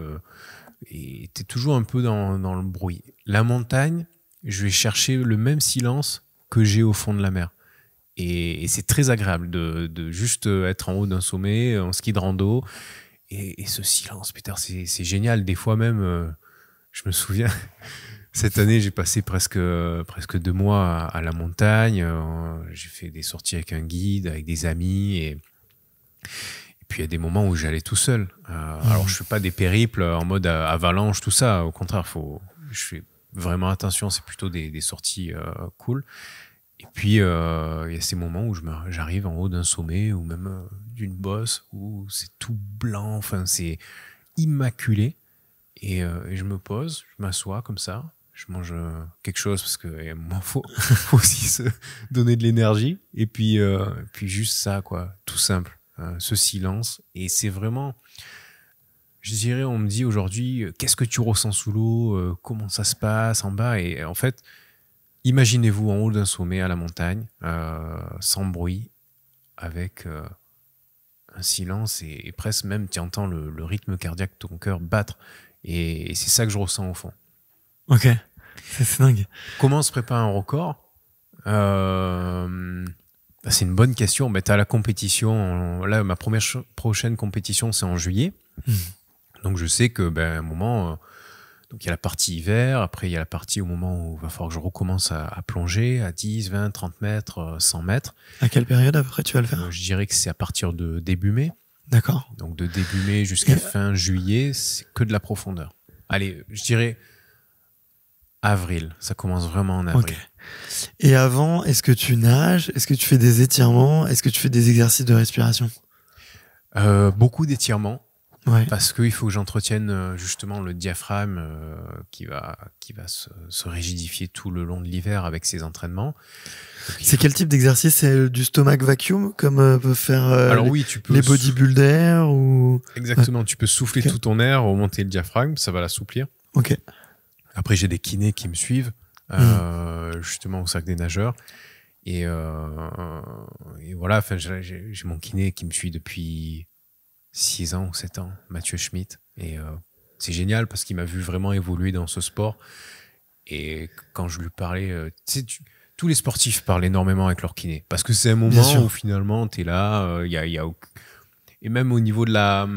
et tu toujours un peu dans, le bruit. La montagne, je vais chercher le même silence que j'ai au fond de la mer. Et, c'est très agréable de, juste être en haut d'un sommet, en ski de rando, et, ce silence, putain, c'est génial. Des fois même, euh, je me souviens, <laughs> cette année, j'ai passé presque, presque deux mois à, à la montagne. Euh, j'ai fait des sorties avec un guide, avec des amis, et puis il y a des moments où j'allais tout seul. Euh, mhm. Alors je fais pas des périples en mode euh, avalanche, tout ça. Au contraire, faut, je fais vraiment attention. C'est plutôt des, sorties euh, cool. Et puis il y a ces moments où j'arrive en haut d'un sommet ou même d'une bosse où c'est tout blanc, enfin c'est immaculé. Et, je me pose, je m'assois comme ça. Je mange quelque chose parce que m'en faut, <laughs> faut aussi se donner de l'énergie. Et puis, puis juste ça, quoi, tout simple euh, ce silence. Et c'est vraiment, je dirais, on me dit aujourd'hui, euh, qu'est-ce que tu ressens sous l'eau euh, Comment ça se passe en bas Et en fait, imaginez-vous en haut d'un sommet à la montagne, sans bruit, avec un silence et, presque même, tu entends le, rythme cardiaque de ton cœur battre. Et, c'est ça que je ressens au fond. Ok, c'est dingue. Comment se prépare un record bah, c'est une bonne question. mais tu as la compétition. Là, ma première prochaine compétition, c'est en juillet. Hmm. Donc, je sais que, ben, un moment, euh, donc il y a la partie hiver, après il y a la partie au moment où il va falloir que je recommence à, plonger à 10, 20, 30 mètres, 100 euh, mètres. À quelle période après tu vas le faire euh, Je dirais que c'est à partir de début mai. D'accord. Donc de début mai jusqu'à fin juillet, c'est que de la profondeur. Allez, je dirais avril. Ça commence vraiment en avril. Et avant, est-ce que tu nages Est-ce que tu fais des étirements Est-ce que tu fais des exercices de respiration euh, Beaucoup d'étirements. Parce qu'il faut que j'entretienne euh, justement le diaphragme euh, qui va, qui va se, rigidifier tout le long de l'hiver avec ces entraînements. C'est quel type d'exercice C'est du stomach vacuum comme peut faire Alors, les, oui, tu bodybuilders ou... Exactement, tu peux souffler tout ton air, remonter le diaphragme, ça va l'assouplir. Ok. Après, j'ai des kinés qui me suivent. Euh, justement au sac des nageurs. Et, euh, et voilà, j'ai mon kiné qui me suit depuis 6 ans ou 7 ans, Mathieu Schmitt. Et euh, c'est génial parce qu'il m'a vu vraiment évoluer dans ce sport. Et quand je lui parlais, tous les sportifs parlent énormément avec leur kiné parce que c'est un moment où finalement tu es là, il y, a, et même au niveau de la.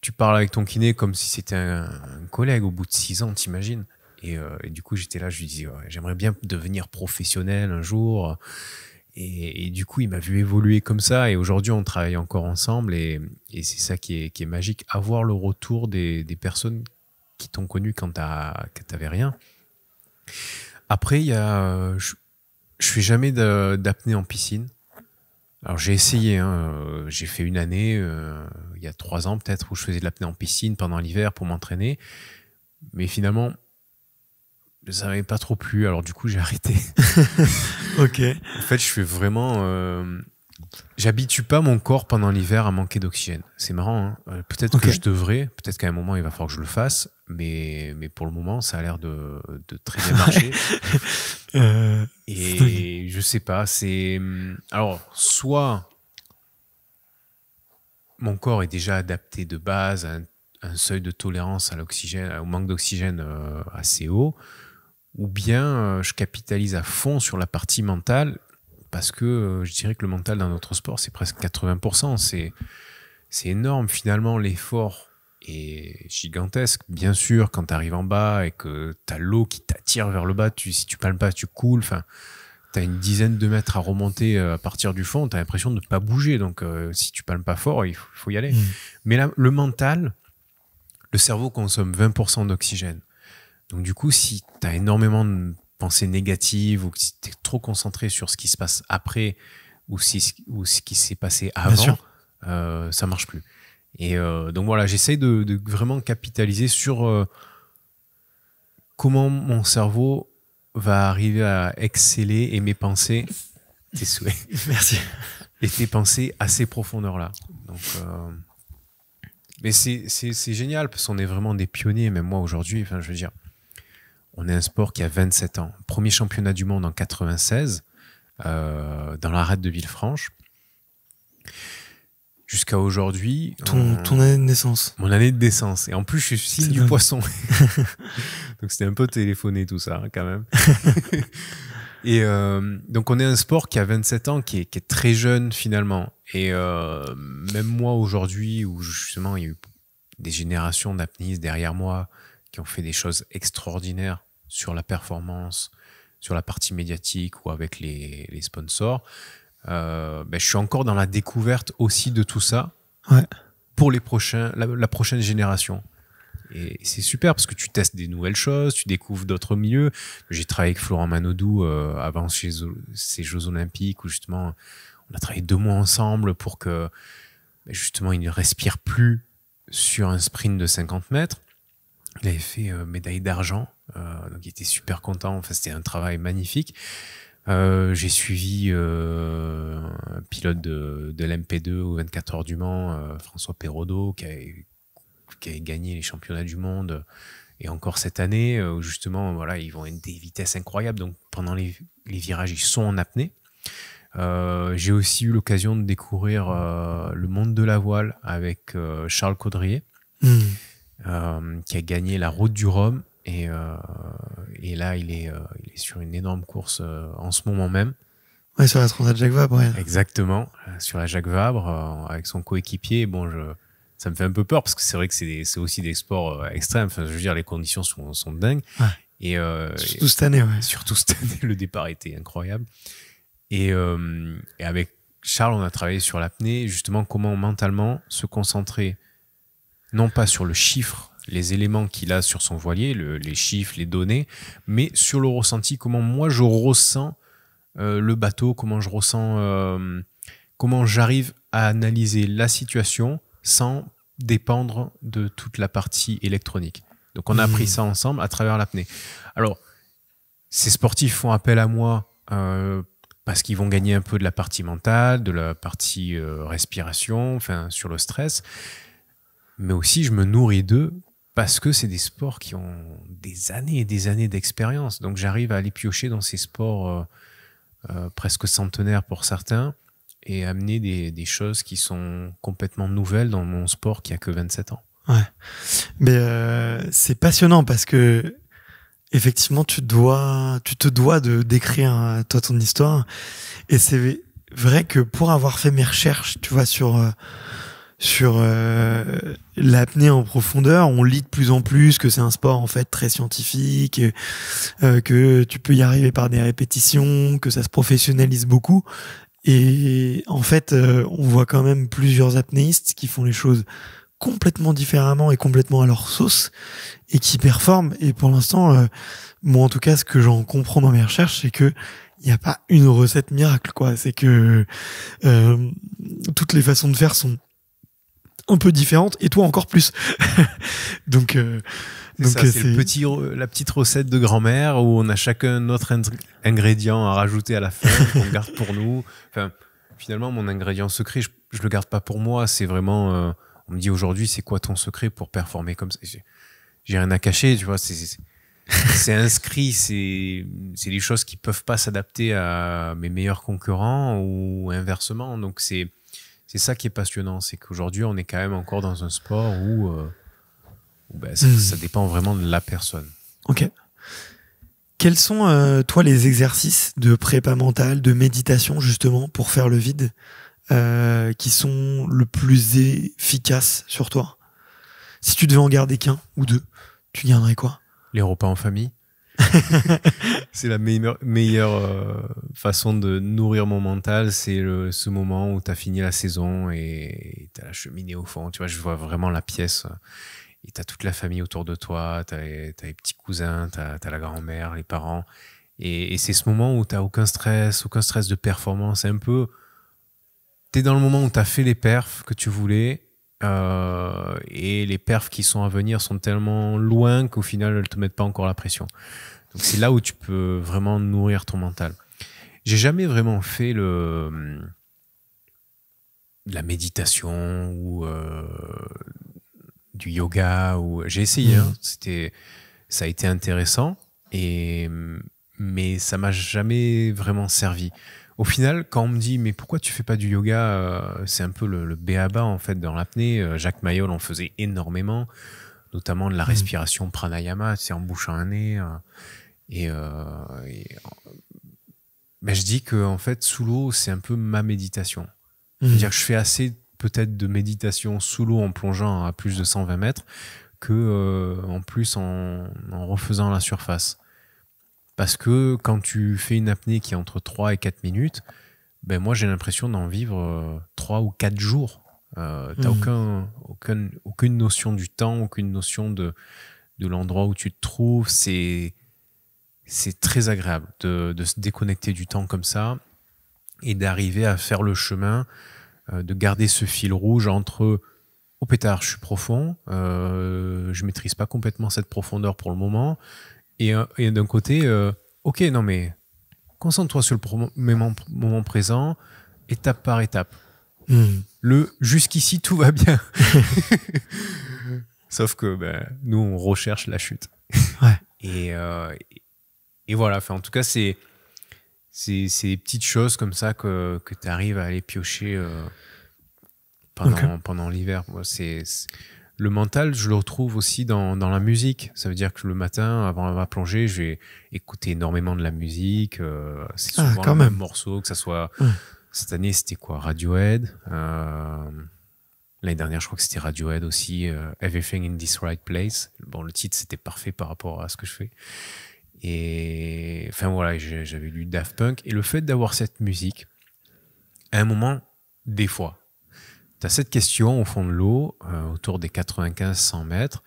Tu, parles avec ton kiné comme si c'était un, collègue au bout de 6 ans, t'imagines euh, et, du coup, j'étais là, je lui dis, j'aimerais bien devenir professionnel un jour. Et, du coup, il m'a vu évoluer comme ça. Et aujourd'hui, on travaille encore ensemble. Et, c'est ça qui est, qui est, magique. Avoir le retour des, des personnes qui t'ont connu quand t'avais rien. Après, il y a, euh, je, ne fais jamais d'apnée en piscine. Alors j'ai essayé, hein, euh, j'ai fait une année, il y a trois ans peut-être, où je faisais de l'apnée en piscine pendant l'hiver pour m'entraîner. Mais finalement, ça n'avait pas trop plu, alors du coup j'ai arrêté. <laughs> ok. En fait, je fais vraiment. Euh, j'habitue pas mon corps pendant l'hiver à manquer d'oxygène. C'est marrant. Hein. Euh, peut-être que je devrais, peut-être qu'à un moment il va falloir que je le fasse, mais, mais pour le moment ça a l'air de, de, très bien marcher. <laughs> Euh, Et je sais pas, c'est. Alors, soit mon corps est déjà adapté de base à un, un seuil de tolérance à l'oxygène, au manque d'oxygène assez haut ou bien euh, je capitalise à fond sur la partie mentale, parce que euh, je dirais que le mental dans notre sport, c'est presque 80%. C'est, c'est énorme finalement l'effort est gigantesque. Bien sûr, quand tu arrives en bas et que tu as l'eau qui t'attire vers le bas, si tu palmes pas, tu coules. Enfin, tu as une dizaine de mètres à remonter euh, à partir du fond, tu as l'impression de ne pas bouger. Donc, si tu palmes pas fort, il faut, y aller. Mmh. Mais le mental, le cerveau consomme 20% d'oxygène. Donc du coup, si tu as énormément de pensées négatives ou que si tu es trop concentré sur ce qui se passe après ou, si, ou ce qui s'est passé avant, euh, ça marche plus. Et euh, donc voilà, j'essaie de, de, vraiment capitaliser sur euh, comment mon cerveau va arriver à exceller et mes pensées, tes souhaits. <laughs> Merci. Et tes pensées à ces profondeurs-là. Donc. Euh, mais c'est génial parce qu'on est vraiment des pionniers, même moi aujourd'hui, enfin, je veux dire, on est un sport qui a 27 ans. Premier championnat du monde en 96, euh, dans la de Villefranche. Jusqu'à aujourd'hui. Ton, année de naissance. Mon année de naissance. Et en plus, je suis signe du poisson. <laughs> <laughs> donc c'était un peu téléphoné tout ça, quand même. <laughs> Et euh, donc on est un sport qui a 27 ans, qui est, très jeune finalement. Et euh, même moi aujourd'hui, où justement il y a eu des générations d'apnistes derrière moi qui ont fait des choses extraordinaires sur la performance, sur la partie médiatique ou avec les, sponsors, euh, ben, je suis encore dans la découverte aussi de tout ça pour les prochains, la, prochaine génération. Et c'est super parce que tu testes des nouvelles choses, tu découvres d'autres milieux. J'ai travaillé avec Florent Manodou euh, avant chez, ces Jeux Olympiques où justement on a travaillé deux mois ensemble pour que ben, justement il ne respire plus sur un sprint de 50 mètres. Il avait fait euh, médaille d'argent euh, donc il était super content. Enfin, c'était un travail magnifique. Euh, j'ai suivi euh, un pilote de, de l'MP2 au 24 heures du Mans, François Perraudeau qui avait, gagné les championnats du monde. Et encore cette année, justement, voilà, ils vont être des vitesses incroyables. Donc pendant les, virages, ils sont en apnée. j'ai aussi eu l'occasion de découvrir le monde de la voile avec Charles Caudrier, hmm. qui a gagné la route du Rhum et, euh, et là, il est, euh, il est, sur une énorme course euh, en ce moment même. Ouais, sur la Transat Jacques Vabre, Exactement, sur la Jacques Vabre, avec son coéquipier. Bon, je, ça me fait un peu peur parce que c'est vrai que c'est aussi des sports extrêmes. Enfin, je veux dire, les conditions sont, sont dingues. Et, euh, surtout cette année, ouais. Surtout cette année, <laughs> le départ était incroyable. Et, euh, et avec Charles, on a travaillé sur l'apnée, justement, comment mentalement se concentrer, non pas sur le chiffre les éléments qu'il a sur son voilier, les chiffres, les données, mais sur le ressenti, comment moi je ressens euh, le bateau, comment je ressens, euh, comment j'arrive à analyser la situation sans dépendre de toute la partie électronique. Donc on a appris hmm. ça ensemble à travers l'apnée. Alors, ces sportifs font appel à moi euh, parce qu'ils vont gagner un peu de la partie mentale, de la partie respiration, enfin sur le stress mais aussi je me nourris d'eux parce que c'est des sports qui ont des années et des années d'expérience. Donc j'arrive à aller piocher dans ces sports euh, euh, presque centenaires pour certains et amener des, choses qui sont complètement nouvelles dans mon sport qui a que 27 ans. Ouais. Mais euh, c'est passionnant parce que effectivement tu dois tu te dois de décrire toi ton histoire et c'est vrai que pour avoir fait mes recherches, tu vois sur sur euh, l'apnée en profondeur. On lit de plus en plus que c'est un sport en fait très scientifique, euh, euh, que tu peux y arriver par des répétitions, que ça se professionnalise beaucoup. Et en fait, on voit quand même plusieurs apnéistes qui font les choses complètement différemment et complètement à leur sauce et qui performent. Et pour l'instant, moi en tout cas, ce que j'en comprends dans mes recherches, c'est que il n'y a pas une recette miracle, quoi. C'est que toutes les façons de faire sont un peu différente et toi encore plus. <laughs> donc, euh, c'est euh, la petite recette de grand-mère où on a chacun notre ingrédient à rajouter à la fin <laughs> qu'on garde pour nous. finalement, mon ingrédient secret, je, le garde pas pour moi. C'est vraiment, euh, on me dit aujourd'hui, c'est quoi ton secret pour performer comme ça J'ai rien à cacher, tu vois. C'est inscrit, c'est des choses qui peuvent pas s'adapter à mes meilleurs concurrents ou inversement. Donc c'est c'est ça qui est passionnant, c'est qu'aujourd'hui, on est quand même encore dans un sport où, euh, ben, hmm. ça, dépend vraiment de la personne. Ok. Quels sont, euh, toi, les exercices de prépa mental, de méditation, justement, pour faire le vide, euh, qui sont le plus efficaces sur toi Si tu devais en garder qu'un ou deux, tu gagnerais quoi Les repas en famille <laughs> c'est la meilleure, meilleure euh, façon de nourrir mon mental. C'est ce moment où tu as fini la saison et tu as la cheminée au fond. Tu vois, je vois vraiment la pièce. Euh, et tu as toute la famille autour de toi. Tu as, les petits cousins, tu as, la grand-mère, les parents. Et, c'est ce moment où tu aucun stress, aucun stress de performance. C'est un peu. Tu es dans le moment où tu as fait les perfs que tu voulais euh, et les perfs qui sont à venir sont tellement loin qu'au final, elles ne te mettent pas encore la pression c'est là où tu peux vraiment nourrir ton mental. J'ai jamais vraiment fait le la méditation ou euh, du yoga j'ai essayé. Hein. Mmh. C'était ça a été intéressant mais ça m'a jamais vraiment servi. Au final, quand on me dit mais pourquoi tu fais pas du yoga, euh, c'est un peu le, béaba en fait dans l'apnée. Euh, Jacques Mayol en faisait énormément, notamment de la mmh. respiration pranayama, c'est en bouchant un nez. Hein. Et, euh, ben, je dis que en fait, sous l'eau, c'est un peu ma méditation. Mmh. -dire que je fais assez peut-être de méditation sous l'eau en plongeant à plus de 120 mètres que euh, en plus en, refaisant la surface. Parce que quand tu fais une apnée qui est entre 3 et 4 minutes, ben moi j'ai l'impression d'en vivre 3 euh, ou 4 jours. Euh, tu n'as mmh. aucun, aucune aucune notion du temps, aucune notion de, de l'endroit où tu te trouves. C'est c'est très agréable de, se déconnecter du temps comme ça et d'arriver à faire le chemin, euh, de garder ce fil rouge entre au oh pétard, je suis profond, euh, je maîtrise pas complètement cette profondeur pour le moment, et, euh, d'un côté, euh, ok, non mais concentre-toi sur le moment, moment, présent, étape par étape. Hmm. Le jusqu'ici tout va bien. <laughs> Sauf que ben, nous on recherche la chute. Ouais. Et, et voilà, enfin, en tout cas, c'est ces petites choses comme ça que, que tu arrives à aller piocher euh, pendant, pendant l'hiver. c'est le mental, je le retrouve aussi dans, dans, la musique. Ça veut dire que le matin, avant ma plongée, je vais écouter énormément de la musique. Euh, c'est ah, souvent un quand même, morceau, que ce soit. Cette année, c'était quoi Radiohead. Euh, l'année dernière, je crois que c'était Radiohead aussi. Everything in this right place. Bon, le titre, c'était parfait par rapport à ce que je fais. Et enfin voilà, j'avais lu Daft Punk. Et le fait d'avoir cette musique, à un moment, des fois, tu as cette question au fond de l'eau, euh, autour des 95-100 mètres,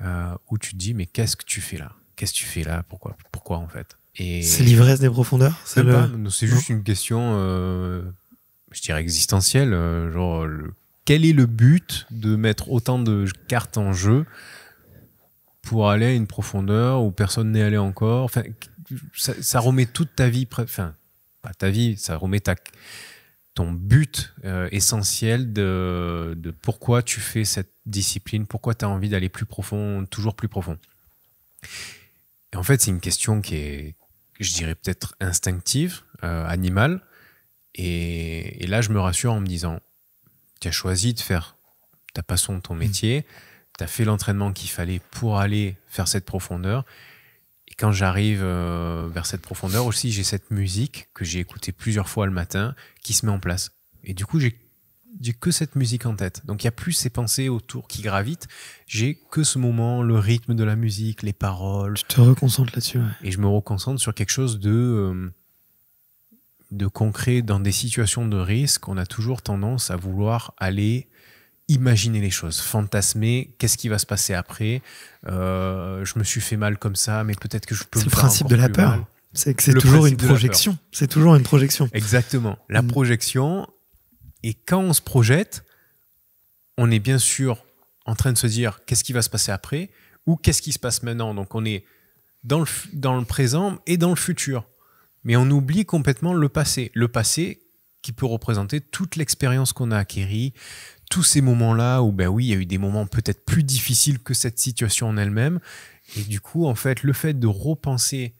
euh, où tu te dis, mais qu'est-ce que tu fais là Qu'est-ce que tu fais là Pourquoi Pourquoi en fait C'est l'ivresse des profondeurs C'est le... juste une question, euh, je dirais, existentielle. genre, quel est le but de mettre autant de cartes en jeu pour aller à une profondeur où personne n'est allé encore. Enfin, ça, remet toute ta vie, enfin, pas ta vie, ça remet ton but euh, essentiel de, pourquoi tu fais cette discipline, pourquoi tu as envie d'aller plus profond, toujours plus profond. Et en fait, c'est une question qui est, je dirais peut-être instinctive, euh, animale. Et, là, je me rassure en me disant, tu as choisi de faire ta passion, ton mmh. métier fait l'entraînement qu'il fallait pour aller faire cette profondeur. Et quand j'arrive euh, vers cette profondeur aussi, j'ai cette musique que j'ai écoutée plusieurs fois le matin qui se met en place. Et du coup, j'ai que cette musique en tête. Donc il n'y a plus ces pensées autour qui gravitent. J'ai que ce moment, le rythme de la musique, les paroles. Tu te reconcentres là-dessus. Et je me reconcentre sur quelque chose de, euh, de concret. Dans des situations de risque, on a toujours tendance à vouloir aller imaginer les choses, fantasmer, qu'est-ce qui va se passer après, euh, je me suis fait mal comme ça, mais peut-être que je peux... C'est le principe de la peur. C'est que c'est toujours une projection. C'est toujours une projection. Exactement. La mm. projection, et quand on se projette, on est bien sûr en train de se dire qu'est-ce qui va se passer après ou qu'est-ce qui se passe maintenant. Donc on est dans le, dans le présent et dans le futur. Mais on oublie complètement le passé. Le passé qui peut représenter toute l'expérience qu'on a acquérie, tous ces moments-là où, ben oui, il y a eu des moments peut-être plus difficiles que cette situation en elle-même. Et du coup, en fait, le fait de repenser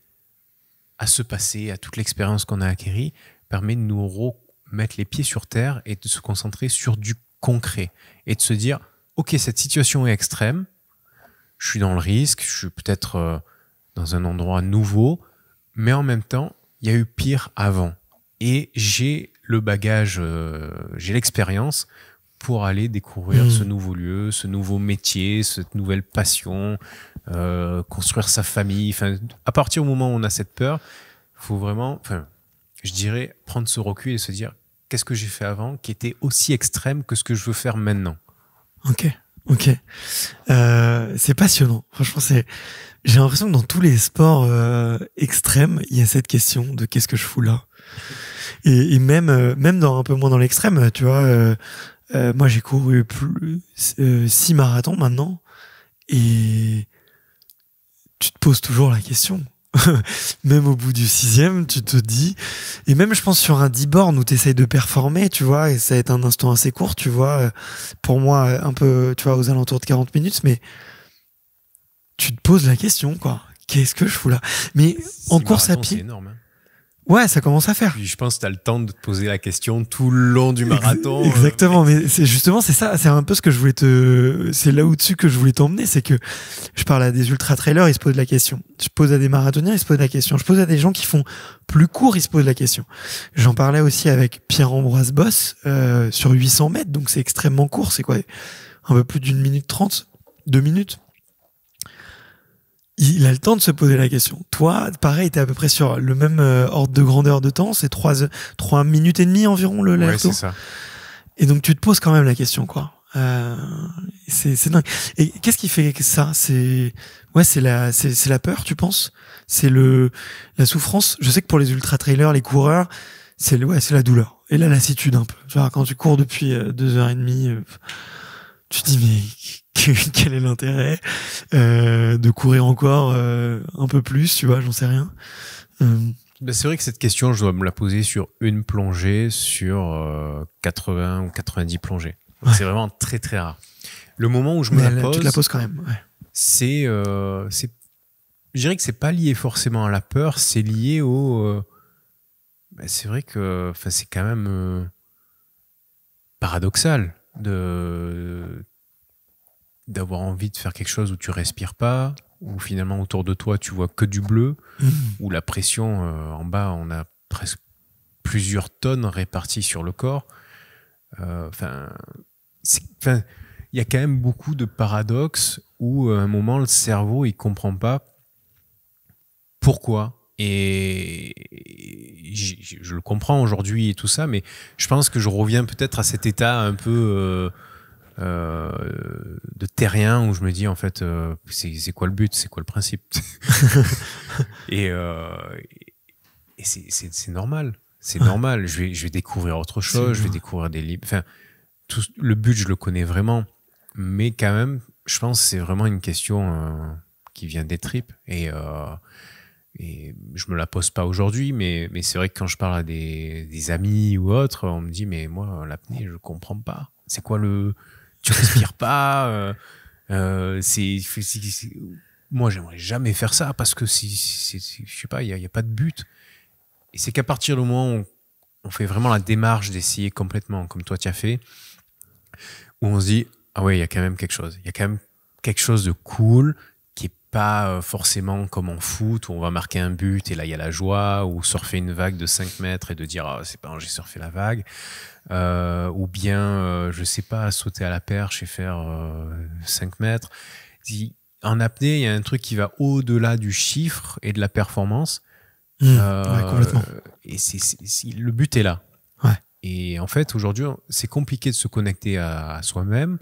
à ce passé, à toute l'expérience qu'on a acquérie, permet de nous remettre les pieds sur terre et de se concentrer sur du concret et de se dire, OK, cette situation est extrême, je suis dans le risque, je suis peut-être euh, dans un endroit nouveau, mais en même temps, il y a eu pire avant. Et j'ai le bagage, euh, j'ai l'expérience pour aller découvrir ce hmm. nouveau lieu, ce nouveau métier, cette nouvelle passion, euh, construire sa famille. Enfin, à partir du moment où on a cette peur, faut vraiment, enfin, je dirais, prendre ce recul et se dire qu'est-ce que j'ai fait avant qui était aussi extrême que ce que je veux faire maintenant. Ok, ok. Euh, c'est passionnant. Franchement, c'est. J'ai l'impression que dans tous les sports euh, extrêmes, il y a cette question de qu'est-ce que je fous là. Et, même, euh, même dans un peu moins dans l'extrême, tu vois, euh, euh, moi, j'ai couru plus, euh, six marathons maintenant, et tu te poses toujours la question. <laughs> même au bout du sixième, tu te dis, et même je pense sur un 10 bornes où tu essayes de performer, tu vois, et ça va être un instant assez court, tu vois, euh, pour moi, un peu, tu vois, aux alentours de 40 minutes, mais tu te poses la question, quoi. Qu'est-ce que je fous là Mais en course à pied. Énorme, hein. Ouais, ça commence à faire. je pense que tu as le temps de te poser la question tout le long du marathon. Exactement, mais c'est justement c'est ça, c'est un peu ce que je voulais te c'est là au-dessus que je voulais t'emmener, c'est que je parle à des ultra trailers, ils se posent la question. Je pose à des marathoniens, ils se posent la question. Je pose à des gens qui font plus court, ils se posent la question. J'en parlais aussi avec Pierre-Ambroise Boss euh, sur 800 mètres, donc c'est extrêmement court, c'est quoi un peu plus d'une minute trente, deux minutes il a le temps de se poser la question. Toi, pareil, t'es à peu près sur le même euh, ordre de grandeur de temps, c'est trois trois minutes et demie environ le ouais, c'est ça. Et donc tu te poses quand même la question, quoi. Euh, c'est dingue. Et qu'est-ce qui fait que ça C'est ouais, c'est la c'est la peur, tu penses C'est le la souffrance. Je sais que pour les ultra trailers, les coureurs, c'est le, ouais, c'est la douleur et la lassitude un peu. quand tu cours depuis euh, deux heures et demie, tu dis mais <laughs> quel est l'intérêt euh, de courir encore euh, un peu plus, tu vois, j'en sais rien. Ben c'est vrai que cette question, je dois me la poser sur une plongée, sur 80 euh, ou 90 plongées. C'est vraiment très très rare. Le moment où je me la pose, tu la poses quand même. Ouais. C'est, c'est, je dirais que c'est pas lié forcément à la peur, c'est lié au. Ben c'est vrai que, enfin, c'est quand même paradoxal de d'avoir envie de faire quelque chose où tu respires pas, où finalement autour de toi tu vois que du bleu, ou mm. où la pression euh, en bas on a presque plusieurs tonnes réparties sur le corps. Euh, enfin, il y a quand même beaucoup de paradoxes où euh, à un moment le cerveau il comprend pas pourquoi. Et je, le comprends aujourd'hui et tout ça, mais je pense que je reviens peut-être à cet état un peu euh, de terrien où je me dis en fait euh, c'est quoi le but, c'est quoi le principe <laughs> Et, euh, c'est normal, c'est normal. Je vais, découvrir autre chose, je vais découvrir des livres. Enfin, le but je le connais vraiment, mais quand même, je pense c'est vraiment une question qui vient des tripes et et je me la pose pas aujourd'hui, mais, mais c'est vrai que quand je parle à des, des amis ou autres, on me dit mais moi l'apnée je comprends pas. C'est quoi le tu respires pas. Euh, euh c'est, moi, j'aimerais jamais faire ça parce que si, je sais pas, il n'y a, a, pas de but. Et c'est qu'à partir du moment où on fait vraiment la démarche d'essayer complètement, comme toi tu as fait, où on se dit, ah ouais, il y a quand même quelque chose. Il y a quand même quelque chose de cool pas euh, forcément comme en foot où on va marquer un but et là il y a la joie, ou surfer une vague de 5 mètres et de dire ah, c'est pas j'ai surfé la vague, euh, ou bien euh, je sais pas sauter à la perche et faire 5 mètres. En apnée, il y a un truc qui va au-delà du chiffre et de la performance. Mmh, et c le but est là. Ouais. Et en fait, aujourd'hui, c'est compliqué de se connecter à, soi-même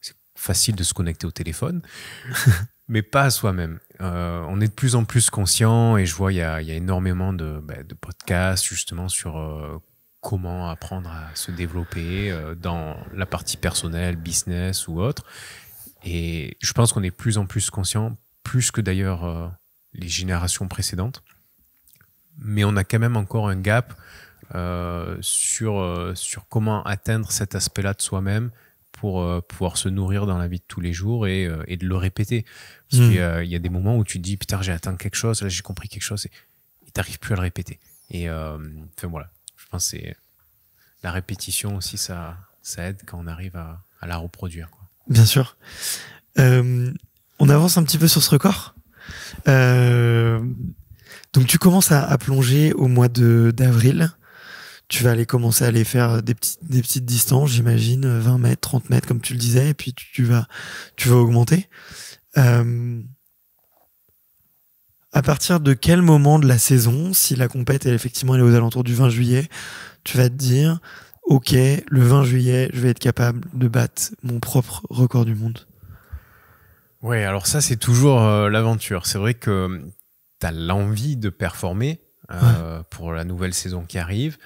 c'est facile de se connecter au téléphone. <laughs> mais pas à soi-même. Euh, on est de plus en plus conscient et je vois il y a, y a, énormément de, bah, de, podcasts justement sur euh, comment apprendre à se développer euh, dans la partie personnelle, business ou autre. Et je pense qu'on est de plus en plus conscient, plus que d'ailleurs euh, les générations précédentes. Mais on a quand même encore un gap sur, sur comment atteindre cet aspect-là de soi-même pour euh, pouvoir se nourrir dans la vie de tous les jours et, euh, de le répéter. Parce hmm. qu'il euh, y a des moments où tu te dis, putain, j'ai atteint quelque chose, là j'ai compris quelque chose, et n'arrives plus à le répéter. Et enfin, voilà, je pense que la répétition aussi, ça, aide quand on arrive à, la reproduire. Bien sûr. on avance un petit peu sur ce record. donc tu commences à, plonger au mois d'avril tu vas aller commencer à aller faire des petites, des petites distances, j'imagine, 20 mètres, 30 mètres, comme tu le disais, et puis tu, vas, tu vas augmenter. Euh, à partir de quel moment de la saison, si la compète est effectivement elle est aux alentours du 20 juillet, tu vas te dire, ok, le 20 juillet, je vais être capable de battre mon propre record du monde. Ouais, alors ça c'est toujours euh, l'aventure. C'est vrai que tu as l'envie de performer euh, pour la nouvelle saison qui arrive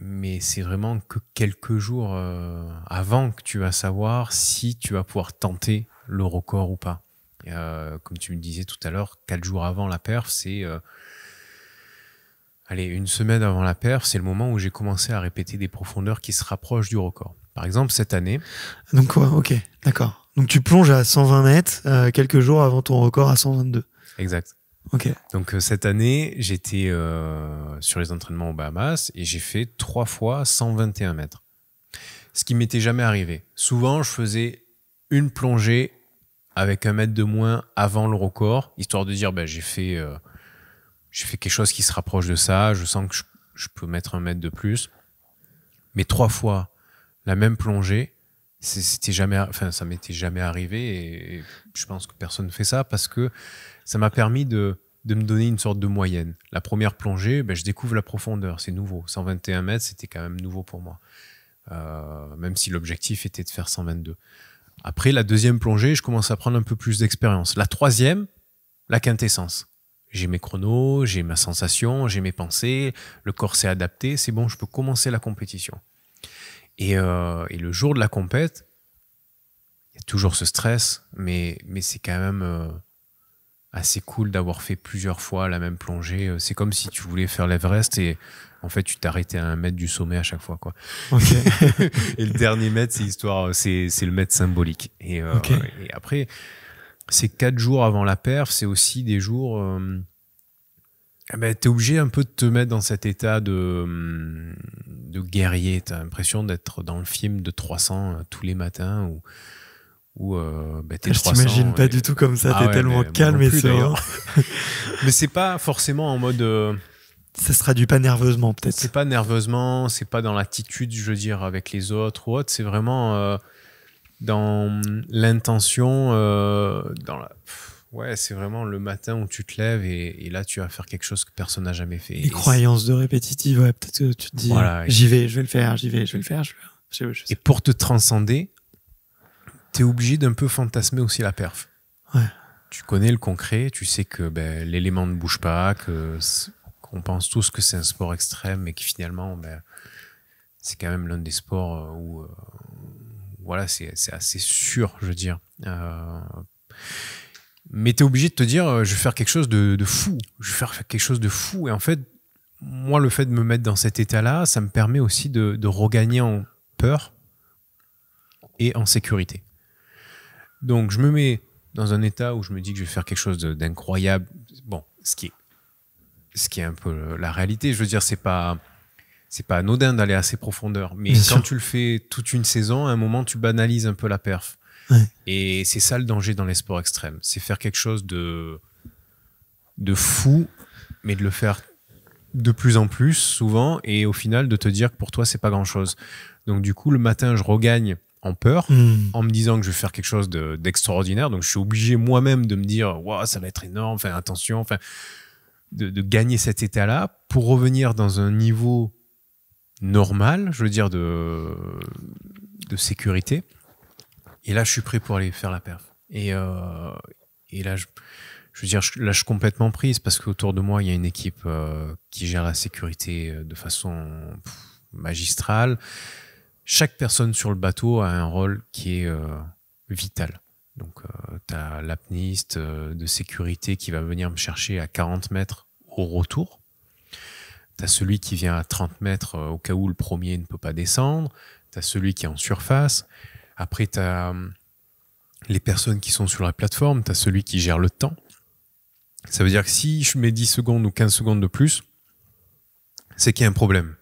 mais c'est vraiment que quelques jours euh, avant que tu vas savoir si tu vas pouvoir tenter le record ou pas. Euh, comme tu me disais tout à l'heure, quatre jours avant la perf, c'est euh, allez une semaine avant la perf, c'est le moment où j'ai commencé à répéter des profondeurs qui se rapprochent du record. Par exemple, cette année. Donc ok, d'accord. Donc tu plonges à 120 mètres quelques jours avant ton record à 122. Exact. Donc euh, cette année, j'étais euh, sur les entraînements aux Bahamas et j'ai fait trois fois 121 mètres. Ce qui m'était jamais arrivé. Souvent, je faisais une plongée avec un mètre de moins avant le record, histoire de dire ben, j'ai fait, euh, fait quelque chose qui se rapproche de ça, je sens que je peux mettre un mètre de plus. Mais trois fois la même plongée, c'était jamais, enfin, ça m'était jamais arrivé et je pense que personne ne fait ça parce que ça m'a permis de, me donner une sorte de moyenne. La première plongée, ben, je découvre la profondeur, c'est nouveau. 121 mètres, c'était quand même nouveau pour moi, euh, même si l'objectif était de faire 122. Après la deuxième plongée, je commence à prendre un peu plus d'expérience. La troisième, la quintessence. J'ai mes chronos, j'ai ma sensation, j'ai mes pensées, le corps s'est adapté, c'est bon, je peux commencer la compétition. Et, euh, et, le jour de la compète, il y a toujours ce stress, mais, mais c'est quand même euh, assez cool d'avoir fait plusieurs fois la même plongée. Euh, c'est comme si tu voulais faire l'Everest et en fait, tu t'arrêtais à un mètre du sommet à chaque fois. Quoi. <laughs> et le dernier mètre, c'est histoire, euh, c'est, le mètre symbolique. Et, et après, ces quatre jours avant la perf, c'est aussi des jours. Eh ben, t'es tu es obligé un peu de te mettre dans cet état de, hum, de guerrier. Tu as l'impression d'être dans le film de 300 euh, tous les matins ou euh, ben, Je t'imagine pas du tout comme ça. Ah t'es es tellement calme et serein. <laughs> mais c'est pas forcément en mode. Euh, ça se traduit pas nerveusement, peut-être. C'est pas nerveusement, c'est pas dans l'attitude, je veux dire, avec les autres ou autre. C'est vraiment dans l'intention, dans la. Ouais, c'est vraiment le matin où tu te lèves et, là tu vas faire quelque chose que personne n'a jamais fait. Les croyances de répétitive, ouais, peut-être que tu te dis euh, j'y vais, je vais le faire, j'y vais, je vais le faire. et pour te transcender, tu es obligé d'un peu fantasmer aussi la perf. Ouais. Tu connais le concret, tu sais que ben, l'élément ne bouge pas, que qu'on pense tous que c'est un sport extrême, mais que finalement, ben, c'est quand même l'un des sports euh, où, euh, voilà, c'est assez sûr, je veux dire. Euh, mais tu es obligé de te dire, euh, je vais faire quelque chose de, de, fou, je vais faire quelque chose de fou. Et en fait, moi, le fait de me mettre dans cet état-là, ça me permet aussi de, de, regagner en peur et en sécurité. Donc, je me mets dans un état où je me dis que je vais faire quelque chose d'incroyable. Bon, ce qui, est, ce qui est un peu la réalité, je veux dire, c'est pas c'est pas anodin d'aller à ces profondeurs. Mais quand tu le fais toute une saison, à un moment, tu banalises un peu la perf. Et c'est ça le danger dans les sports extrêmes. C'est faire quelque chose de, de fou, mais de le faire de plus en plus, souvent, et au final, de te dire que pour toi, c'est pas grand chose. Donc, du coup, le matin, je regagne en peur, hmm. en me disant que je vais faire quelque chose d'extraordinaire. donc, je suis obligé moi-même de me dire, waouh, ça va être énorme, enfin, attention, enfin, de, de gagner cet état-là pour revenir dans un niveau normal, je veux dire, de, de sécurité. Et là, je suis prêt pour aller faire la perf. Et, euh, et là, je, je, veux dire, là, je suis complètement prise parce qu'autour de moi, il y a une équipe euh, qui gère la sécurité euh, de façon magistrale. Chaque personne sur le bateau a un rôle qui est euh, vital. Donc, tu as l'apniste de sécurité qui va venir me chercher à 40 mètres au retour. Tu as celui qui vient à 30 mètres au cas où le premier ne peut pas descendre. Tu as celui qui est en surface. Après, tu as euh, les personnes qui sont sur la plateforme, tu as celui qui gère le temps. Ça veut dire que si je mets 10 secondes ou 15 secondes de plus, c'est qu'il y a un problème.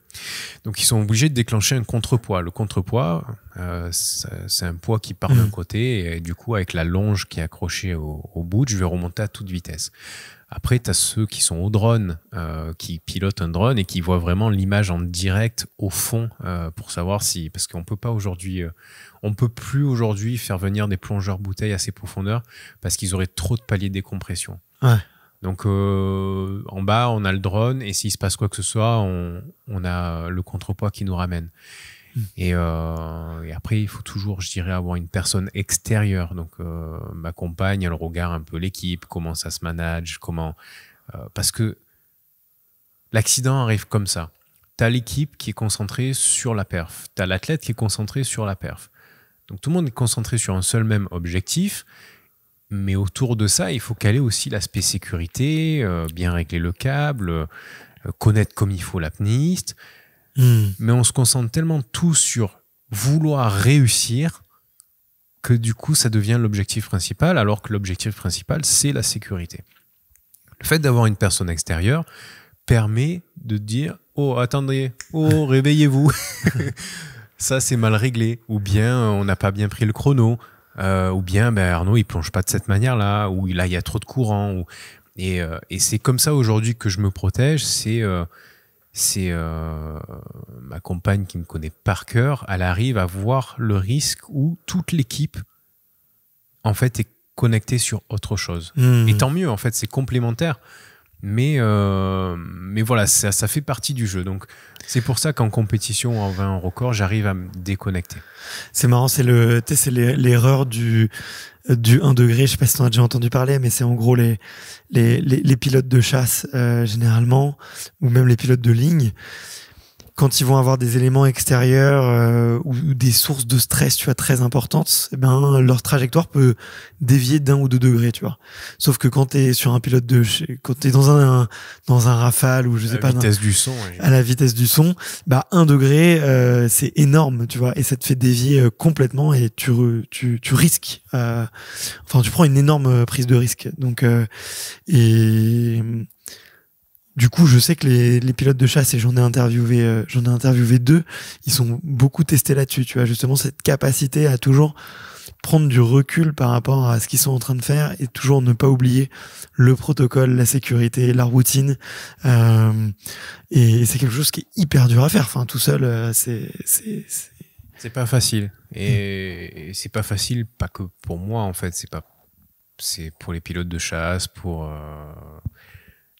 Donc ils sont obligés de déclencher un contrepoids. Le contrepoids, euh, c'est un poids qui part d'un mmh. côté et, du coup avec la longe qui est accrochée au, bout, je vais remonter à toute vitesse. Après, tu as ceux qui sont au drone, euh, qui pilotent un drone et qui voient vraiment l'image en direct au fond euh, pour savoir si... Parce qu'on peut pas aujourd'hui... On peut plus aujourd'hui faire venir des plongeurs bouteilles à ces profondeurs parce qu'ils auraient trop de paliers de décompression. Donc euh, en bas, on a le drone et s'il se passe quoi que ce soit, on, a le contrepoids qui nous ramène. Hmm. Euh, et, après, il faut toujours, je dirais, avoir une personne extérieure. Donc euh, ma compagne, elle regarde un peu l'équipe, comment ça se manage, comment... parce que l'accident arrive comme ça. Tu as l'équipe qui est concentrée sur la perf, tu as l'athlète qui est concentré sur la perf. Donc tout le monde est concentré sur un seul même objectif, mais autour de ça, il faut caler aussi l'aspect sécurité, euh, bien régler le câble, euh, connaître comme il faut l'apniste. Hmm. Mais on se concentre tellement tout sur vouloir réussir que du coup, ça devient l'objectif principal, alors que l'objectif principal, c'est la sécurité. Le fait d'avoir une personne extérieure permet de dire Oh, attendez, oh, <laughs> réveillez-vous ça c'est mal réglé, ou bien euh, on n'a pas bien pris le chrono, euh, ou bien ben, Arnaud il plonge pas de cette manière-là, ou là il y a trop de courant. Euh, et, c'est comme ça aujourd'hui que je me protège, c'est ma compagne qui me connaît par cœur, elle arrive à voir le risque où toute l'équipe en fait est connectée sur autre chose. Mmh. Et tant mieux, en fait c'est complémentaire. Mais, euh, mais voilà, ça, ça, fait partie du jeu. Donc, c'est pour ça qu'en compétition, en record, j'arrive à me déconnecter. C'est marrant, c'est le, c'est l'erreur du, du 1 degré. Je sais pas si tu as déjà entendu parler, mais c'est en gros les, les, les, pilotes de chasse, euh, généralement, ou même les pilotes de ligne quand ils vont avoir des éléments extérieurs euh, ou, des sources de stress, tu vois, très importantes, eh ben leur trajectoire peut dévier d'un ou deux degrés, tu vois. Sauf que quand t'es sur un pilote de, quand t'es dans un, dans un rafale ou je sais à pas, vitesse du son, à la vitesse du son, bah un degré, euh, c'est énorme, tu vois, et ça te fait dévier euh, complètement et tu tu tu risques, enfin tu prends une énorme prise de risque. Donc et du coup, je sais que les, les pilotes de chasse, et j'en ai interviewé, euh, j'en ai interviewé deux, ils sont beaucoup testés là-dessus, tu vois, justement cette capacité à toujours prendre du recul par rapport à ce qu'ils sont en train de faire et toujours ne pas oublier le protocole, la sécurité, la routine. Euh, et c'est quelque chose qui est hyper dur à faire. Enfin, tout seul, euh, c'est c'est pas facile. Mm. Et, c'est pas facile, pas que pour moi en fait. C'est pas c'est pour les pilotes de chasse, pour euh,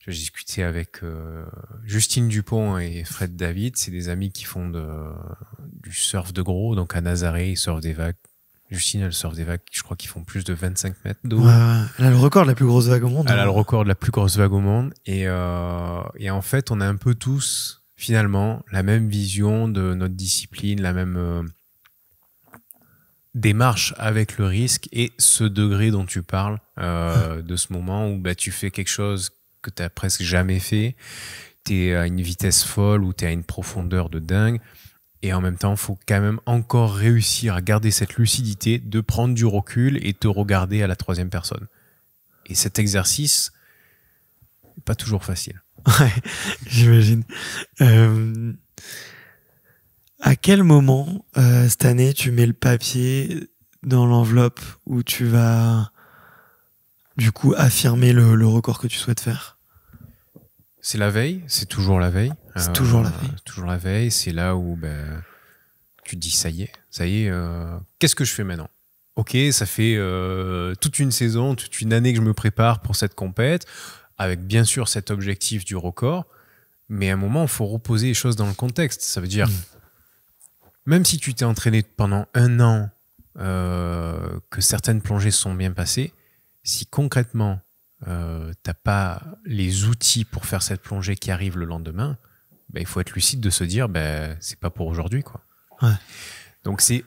j'ai discuté avec euh, Justine Dupont et Fred David. C'est des amis qui font de, du surf de gros. Donc à Nazaré, ils surfent des vagues. Justine, elle surfe des vagues, je crois qu'ils font plus de 25 mètres d'eau. elle a le record de la plus grosse vague au monde. Elle a hein. le record de la plus grosse vague au monde. Et, euh, et en fait, on a un peu tous, finalement, la même vision de notre discipline, la même euh, démarche avec le risque et ce degré dont tu parles, euh, de ce moment où bah, tu fais quelque chose que tu as presque jamais fait. Tu es à une vitesse folle ou tu es à une profondeur de dingue. Et en même temps, faut quand même encore réussir à garder cette lucidité de prendre du recul et te regarder à la troisième personne. Et cet exercice, pas toujours facile. Ouais, <laughs> j'imagine. Euh, à quel moment euh, cette année tu mets le papier dans l'enveloppe où tu vas du coup affirmer le record que tu souhaites faire c'est la veille, c'est toujours la veille. C'est toujours la euh, veille. Toujours la veille, c'est là où ben, tu dis ça y est, ça y est, euh, qu'est-ce que je fais maintenant Ok, ça fait euh, toute une saison, toute une année que je me prépare pour cette compète, avec bien sûr cet objectif du record, mais à un moment, il faut reposer les choses dans le contexte. Ça veut dire, hmm. même si tu t'es entraîné pendant un an, que certaines plongées sont bien passées, si concrètement euh, t'as pas les outils pour faire cette plongée qui arrive le lendemain, Ben il faut être lucide de se dire, ben c'est pas pour aujourd'hui, quoi. Donc c'est.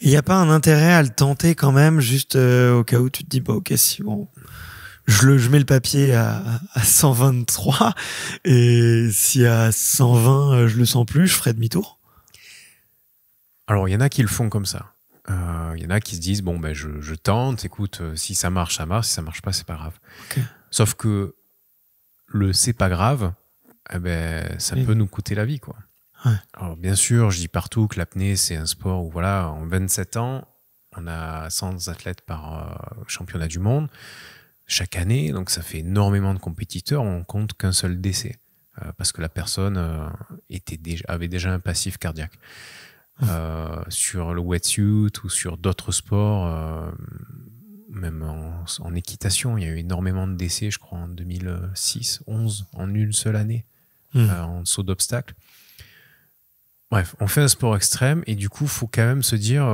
Il n'y a pas un intérêt à le tenter quand même, juste euh, au cas où tu te dis, bon bah, ok, si bon, je, le, je mets le papier à, 123 et si à 120 euh, je le sens plus, je ferai demi-tour. Alors il y en a qui le font comme ça. Il euh, y en a qui se disent bon ben je, tente, écoute, euh, si ça marche, ça marche, si ça marche pas, c'est pas grave. Sauf que le c'est pas grave, eh ben, ça peut nous coûter la vie. Quoi. Alors, bien sûr, je dis partout que l'apnée, c'est un sport où, voilà, en 27 ans, on a 100 athlètes par euh, championnat du monde chaque année, donc ça fait énormément de compétiteurs, on compte qu'un seul décès, parce que la personne était déjà, avait déjà un passif cardiaque. Euh, sur le wetsuit ou sur d'autres sports, euh, même en, équitation. Il y a eu énormément de décès, je crois, en 2006, 11, en une seule année, hmm. euh, en saut d'obstacle. Bref, on fait un sport extrême et du coup, faut quand même se dire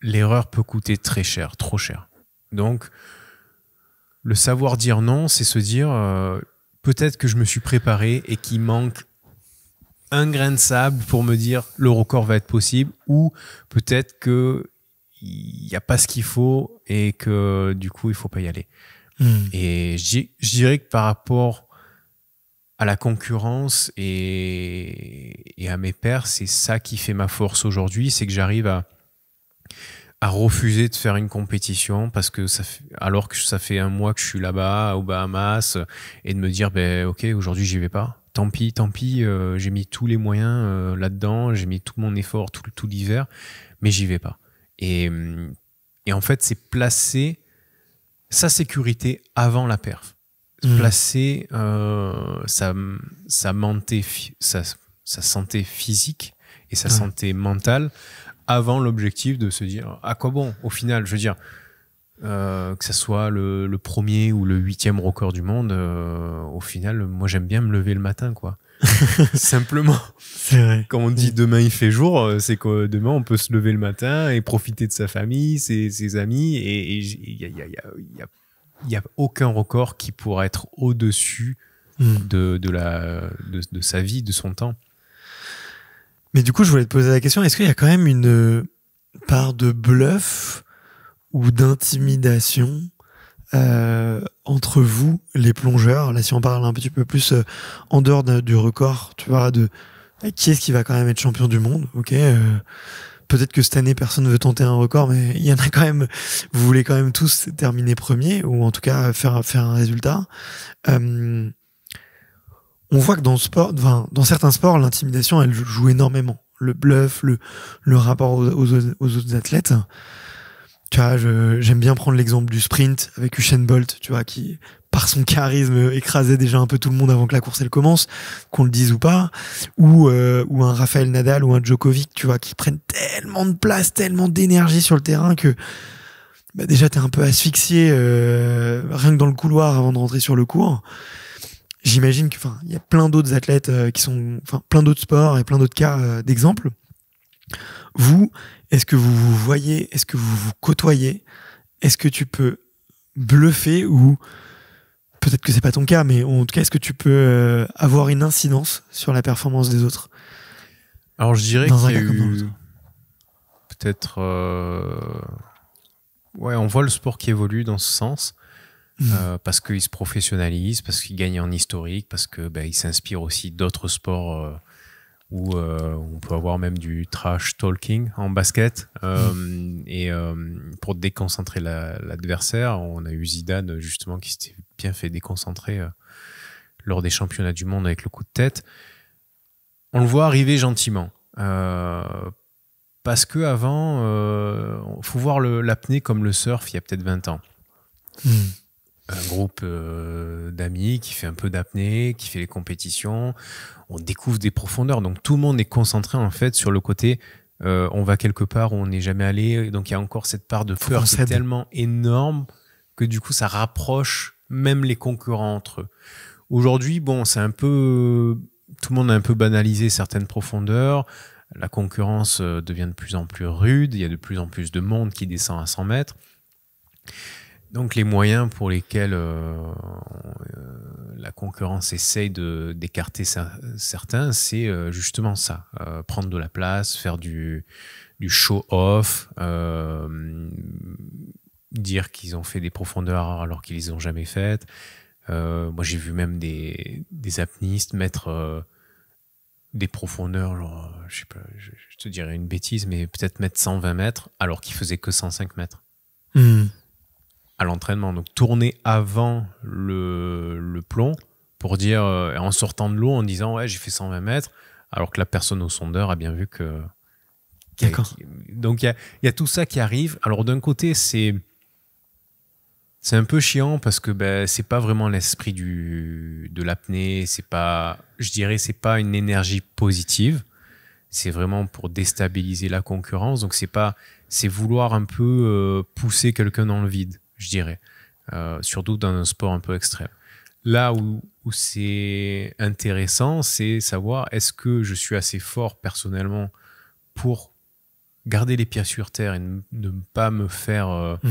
l'erreur peut coûter très cher, trop cher. Donc, le savoir dire non, c'est se dire peut-être que je me suis préparé et qu'il manque un grain de sable pour me dire le record va être possible ou peut-être que il n'y a pas ce qu'il faut et que du coup il faut pas y aller. Hmm. Et je dirais que par rapport à la concurrence et, à mes pairs, c'est ça qui fait ma force aujourd'hui, c'est que j'arrive à, refuser de faire une compétition parce que ça alors que ça fait un mois que je suis là-bas aux Bahamas et de me dire ben ok aujourd'hui j'y vais pas tant pis, tant pis, euh, j'ai mis tous les moyens euh, là-dedans, j'ai mis tout mon effort, tout, l'hiver, mais j'y vais pas. Euh, et, en fait, c'est placer sa sécurité avant la perf. Mmh. Placer sa, santé physique et sa santé mentale avant l'objectif de se dire à quoi bon au final Je veux dire, euh, que ce soit le, le, premier ou le huitième record du monde, euh, au final, moi j'aime bien me lever le matin, quoi. <laughs> Simplement. C'est vrai. Quand on dit mm. demain il fait jour, euh, c'est que demain on peut se lever le matin et profiter de sa famille, ses, ses amis, et il n'y a, y a, y a, y a, aucun record qui pourrait être au-dessus mm. de, de, de, de sa vie, de son temps. Mais du coup, je voulais te poser la question, est-ce qu'il y a quand même une part de bluff ou d'intimidation euh, entre vous, les plongeurs. Là, si on parle un petit peu plus euh, en dehors du record, tu vois, de euh, qui est-ce qui va quand même être champion du monde, ok euh, peut-être que cette année personne veut tenter un record, mais il y en a quand même. Vous voulez quand même tous terminer premier ou en tout cas faire faire un résultat. on voit que dans le sport, enfin, dans certains sports, l'intimidation elle joue énormément. Le bluff, le le rapport aux autres athlètes tu vois, j'aime bien prendre l'exemple du sprint avec Usain Bolt, tu vois, qui par son charisme écrasait déjà un peu tout le monde avant que la course elle commence, qu'on le dise ou pas, ou euh, ou un Raphaël Nadal ou un Djokovic, tu vois, qui prennent tellement de place, tellement d'énergie sur le terrain que bah déjà t'es un peu asphyxié euh, rien que dans le couloir avant de rentrer sur le cours. J'imagine que, enfin, il y a plein d'autres athlètes euh, qui sont, enfin, plein d'autres sports et plein d'autres cas d'exemple. Vous, est-ce que vous vous voyez Est-ce que vous vous côtoyez Est-ce que tu peux bluffer ou peut-être que c'est pas ton cas, mais en tout cas, est-ce que tu peux euh, avoir une incidence sur la performance des autres Alors, je dirais que peut-être. Euh, ouais, on voit le sport qui évolue dans ce sens. Mmh. Euh, parce qu'il se professionnalise, parce qu'il gagne en historique, parce que bah, il s'inspire aussi d'autres sports où euh, on peut avoir même du trash talking en basket. Euh, mm. et euh, pour déconcentrer l'adversaire, on a eu Zidane justement qui s'était bien fait déconcentrer lors des championnats du monde avec le coup de tête. On le voit arriver gentiment. parce que avant, faut voir l'apnée comme le surf il y a peut-être 20 ans. Mm un groupe euh, d'amis qui fait un peu d'apnée, qui fait les compétitions. On découvre des profondeurs. Donc tout le monde est concentré en fait sur le côté euh, on va quelque part où on n'est jamais allé. Donc il y a encore cette part de peur qui est tellement énorme que du coup ça rapproche même les concurrents entre eux. Aujourd'hui, bon, c'est un peu. Tout le monde a un peu banalisé certaines profondeurs. La concurrence euh, devient de plus en plus rude. Il y a de plus en plus de monde qui descend à 100 mètres. Donc les moyens pour lesquels euh, euh, la concurrence essaye d'écarter certains, c'est euh, justement ça, prendre de la place, faire du, show-off, dire qu'ils ont fait des profondeurs alors qu'ils ne les ont jamais faites. moi j'ai vu même des, des apnistes mettre des profondeurs, genre, je, sais pas, je, te dirais une bêtise, mais peut-être mettre 120 mètres alors qu'ils faisaient que 105 mètres. Hmm à l'entraînement. Donc tourner avant le, plomb pour dire, euh, en sortant de l'eau, en disant ouais j'ai fait 120 mètres, alors que la personne au sondeur a bien vu que... D'accord. Donc il y a, tout ça qui arrive. Alors d'un côté c'est... C'est un peu chiant parce que ben, c'est pas vraiment l'esprit du de l'apnée, c'est pas, je dirais, c'est pas une énergie positive. C'est vraiment pour déstabiliser la concurrence. Donc c'est pas, c'est vouloir un peu euh, pousser quelqu'un dans le vide je dirais, euh, surtout dans un sport un peu extrême. Là où, c'est intéressant, c'est savoir est-ce que je suis assez fort personnellement pour garder les pieds sur terre et ne, pas me faire euh, hmm.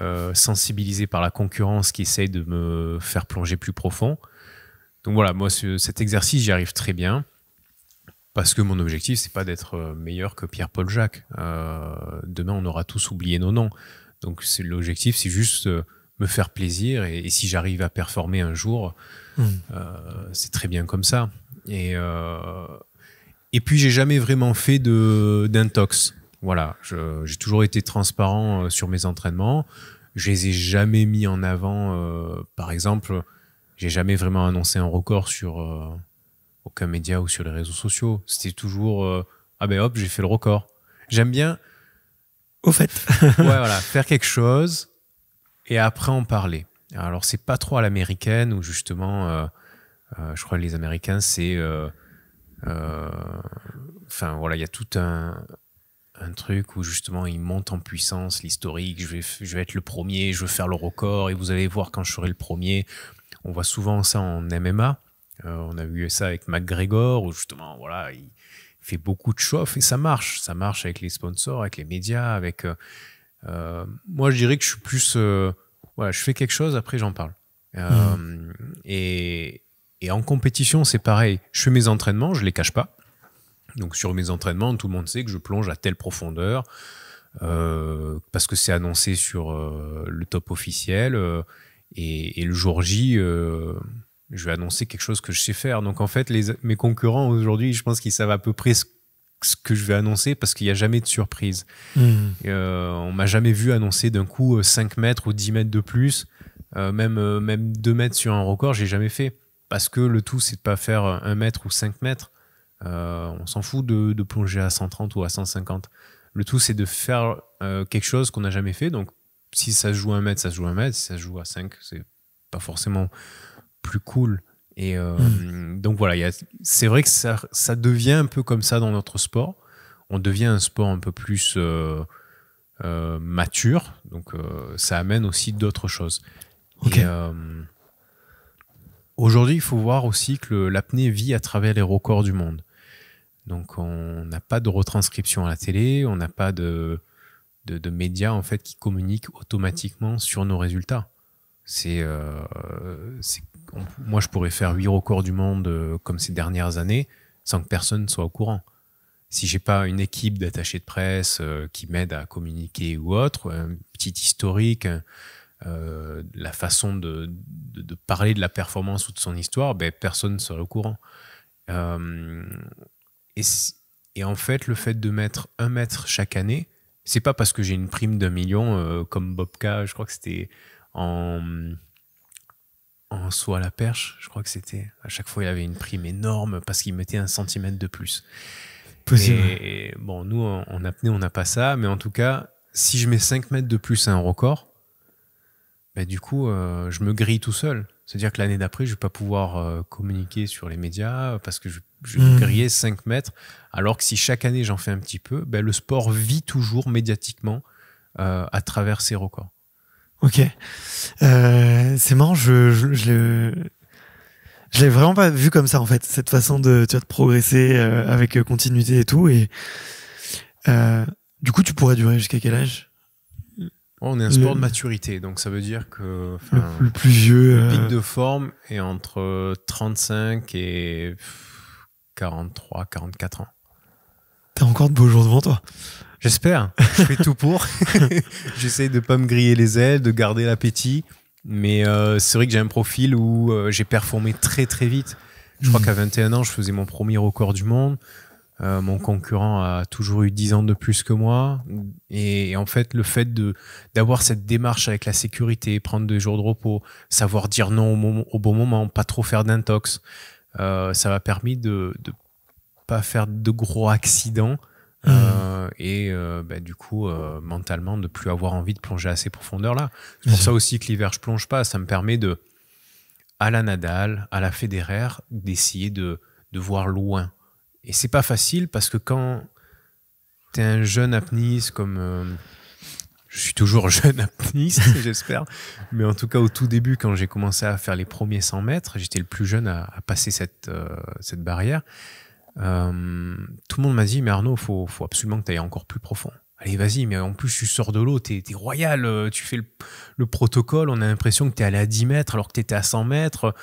euh, sensibiliser par la concurrence qui essaye de me faire plonger plus profond. Donc voilà, moi cet exercice, j'y arrive très bien parce que mon objectif, c'est pas d'être meilleur que Pierre-Paul Jacques. demain, on aura tous oublié nos noms. Donc c'est l'objectif, c'est juste euh, me faire plaisir et, si j'arrive à performer un jour, hmm. euh, c'est très bien comme ça. Et euh, et puis j'ai jamais vraiment fait de d'intox. Voilà, j'ai toujours été transparent euh, sur mes entraînements. Je les ai jamais mis en avant. par exemple, j'ai jamais vraiment annoncé un record sur aucun média ou sur les réseaux sociaux. C'était toujours ah ben hop, j'ai fait le record. J'aime bien au fait. <laughs> voilà, faire quelque chose et après en parler. Alors, c'est pas trop à l'américaine où justement, euh, euh, je crois que les Américains, c'est. Euh, enfin, voilà, il y a tout un, truc où justement ils montent en puissance l'historique, je vais, être le premier, je veux faire le record et vous allez voir quand je serai le premier. On voit souvent ça en MMA. on a vu ça avec McGregor où justement voilà, il, fait beaucoup de chauffe et ça marche. Ça marche avec les sponsors, avec les médias, avec. Euh, euh, moi, je dirais que je suis plus. voilà, euh, je fais quelque chose, après j'en parle. Mm. et, et, en compétition, c'est pareil. Je fais mes entraînements, je les cache pas. Donc sur mes entraînements, tout le monde sait que je plonge à telle profondeur parce que c'est annoncé sur le top officiel. Et, et, le jour J, je vais annoncer quelque chose que je sais faire. Donc en fait, les, mes concurrents aujourd'hui, je pense qu'ils savent à peu près ce, que je vais annoncer parce qu'il n'y a jamais de surprise. On hmm. ne euh, on m'a jamais vu annoncer d'un coup 5 euh, mètres ou 10 mètres de plus, euh, même, même 2 mètres sur un record, j'ai jamais fait. Parce que le tout, c'est de pas faire 1 mètre ou 5 mètres. on s'en fout de, de, plonger à 130 ou à 150. Le tout, c'est de faire quelque chose qu'on n'a jamais fait. Donc, si ça se joue à 1 mètre, ça se joue à 1 mètre. Si ça se joue à 5, c'est pas forcément plus cool. Et euh, hmm. donc voilà, c'est vrai que ça, ça, devient un peu comme ça dans notre sport. On devient un sport un peu plus euh, euh, mature, donc ça amène aussi d'autres choses. Aujourd'hui, il faut voir aussi que l'apnée vit à travers les records du monde. Donc on n'a pas de retranscription à la télé, on n'a pas de, de, de, médias en fait qui communiquent automatiquement sur nos résultats. C'est moi, je pourrais faire huit records du monde euh, comme ces dernières années sans que personne soit au courant. Si j'ai pas une équipe d'attachés de presse euh, qui m'aide à communiquer ou autre, un petit historique, euh, la façon de, parler de la performance ou de son histoire, ben, personne ne serait au courant. et, en fait, le fait de mettre un mètre chaque année, c'est pas parce que j'ai une prime d'un million comme Bobka, je crois que c'était en en saut à la perche, je crois que c'était. À chaque fois, il avait une prime énorme parce qu'il mettait un centimètre de plus. Et, bon, nous, en apnée, on n'a pas ça, mais en tout cas, si je mets 5 mètres de plus à un record, bah, du coup, euh, je me grille tout seul. C'est-à-dire que l'année d'après, je ne vais pas pouvoir euh, communiquer sur les médias parce que je, je mmh. grillais 5 mètres. Alors que si chaque année, j'en fais un petit peu, bah, le sport vit toujours médiatiquement euh, à travers ses records. Ok. Euh, c'est marrant, je, je, je l'ai, vraiment pas vu comme ça en fait, cette façon de, tu vois, de progresser euh, avec euh, continuité et tout. Et euh, du coup, tu pourrais durer jusqu'à quel âge oh, On est un sport de maturité, donc ça veut dire que le, le, plus vieux, le euh, pic de forme est entre 35 et 43, 44 ans. T'as encore de beaux jours devant toi. J'espère. <laughs> Je fais tout pour. <laughs> J'essaie de pas me griller les ailes, de garder l'appétit. Mais euh, c'est vrai que j'ai un profil où euh, j'ai performé très très vite. Je crois hmm. qu'à 21 ans, je faisais mon premier record du monde. Euh, mon concurrent a toujours eu 10 ans de plus que moi. Et, en fait, le fait de d'avoir cette démarche avec la sécurité, prendre des jours de repos, savoir dire non au, au bon moment, pas trop faire d'intox, euh, ça m'a permis de ne pas faire de gros accidents euh, mmh. et euh, bah, du coup, euh, mentalement, de plus avoir envie de plonger à ces profondeurs-là. C'est pour ça aussi que l'hiver, je plonge pas. Ça me permet de, à la Nadal, à la Federer, d'essayer de, de, voir loin. Et c'est pas facile parce que quand tu es un jeune apnéiste comme. je suis toujours <laughs> jeune apnéiste, <laughs> j'espère. Mais en tout cas, au tout début, quand j'ai commencé à faire les premiers 100 mètres, j'étais le plus jeune à, à passer cette, cette barrière. Euh, tout le monde m'a dit, mais Arnaud, faut, faut absolument que tu ailles encore plus profond. Allez, vas-y, mais en plus, tu sors de l'eau, tu es royal, euh, tu fais le, protocole, on a l'impression que tu es allé à 10 mètres alors que tu étais à 100 mètres.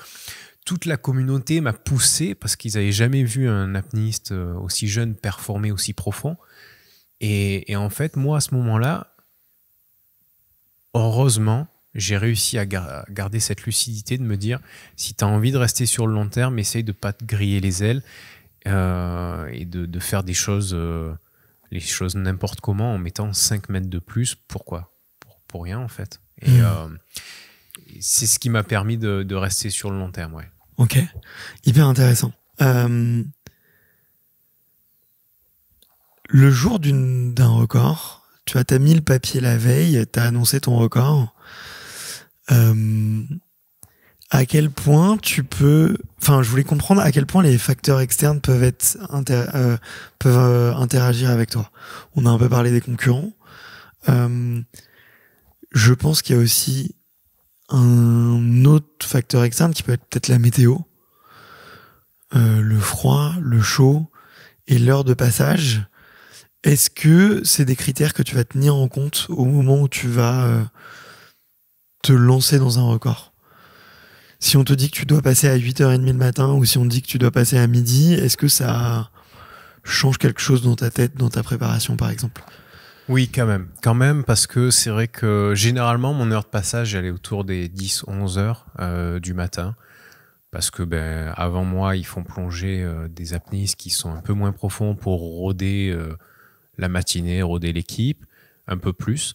Toute la communauté m'a poussé parce qu'ils n'avaient jamais vu un apniste euh, aussi jeune performer aussi profond. Et, en fait, moi, à ce moment-là, heureusement, j'ai réussi à, garder cette lucidité de me dire si tu as envie de rester sur le long terme, essaye de pas te griller les ailes euh, et de, de, faire des choses, euh, les choses n'importe comment en mettant 5 mètres de plus. Pourquoi pour, pour, rien en fait. Hmm. Euh, et c'est ce qui m'a permis de, de, rester sur le long terme. Ouais. Ok, hyper intéressant. Le jour d'un record, tu as mis le papier la veille, tu as annoncé ton record à quel point tu peux enfin je voulais comprendre à quel point les facteurs externes peuvent être euh, peuvent euh, interagir avec toi on a un peu parlé des concurrents euh, je pense qu'il y a aussi un autre facteur externe qui peut être peut-être la météo le froid le chaud et l'heure de passage est-ce que c'est des critères que tu vas tenir en compte au moment où tu vas te lancer dans un record si on te dit que tu dois passer à 8h30 le matin ou si on te dit que tu dois passer à midi, est-ce que ça change quelque chose dans ta tête, dans ta préparation par exemple oui, quand même. Quand même, parce que c'est vrai que généralement, mon heure de passage, elle est autour des 10-11 heures euh, du matin. Parce que ben, avant moi, ils font plonger euh, des apnées qui sont un peu moins profondes, pour rôder euh, la matinée, rôder l'équipe, un peu plus.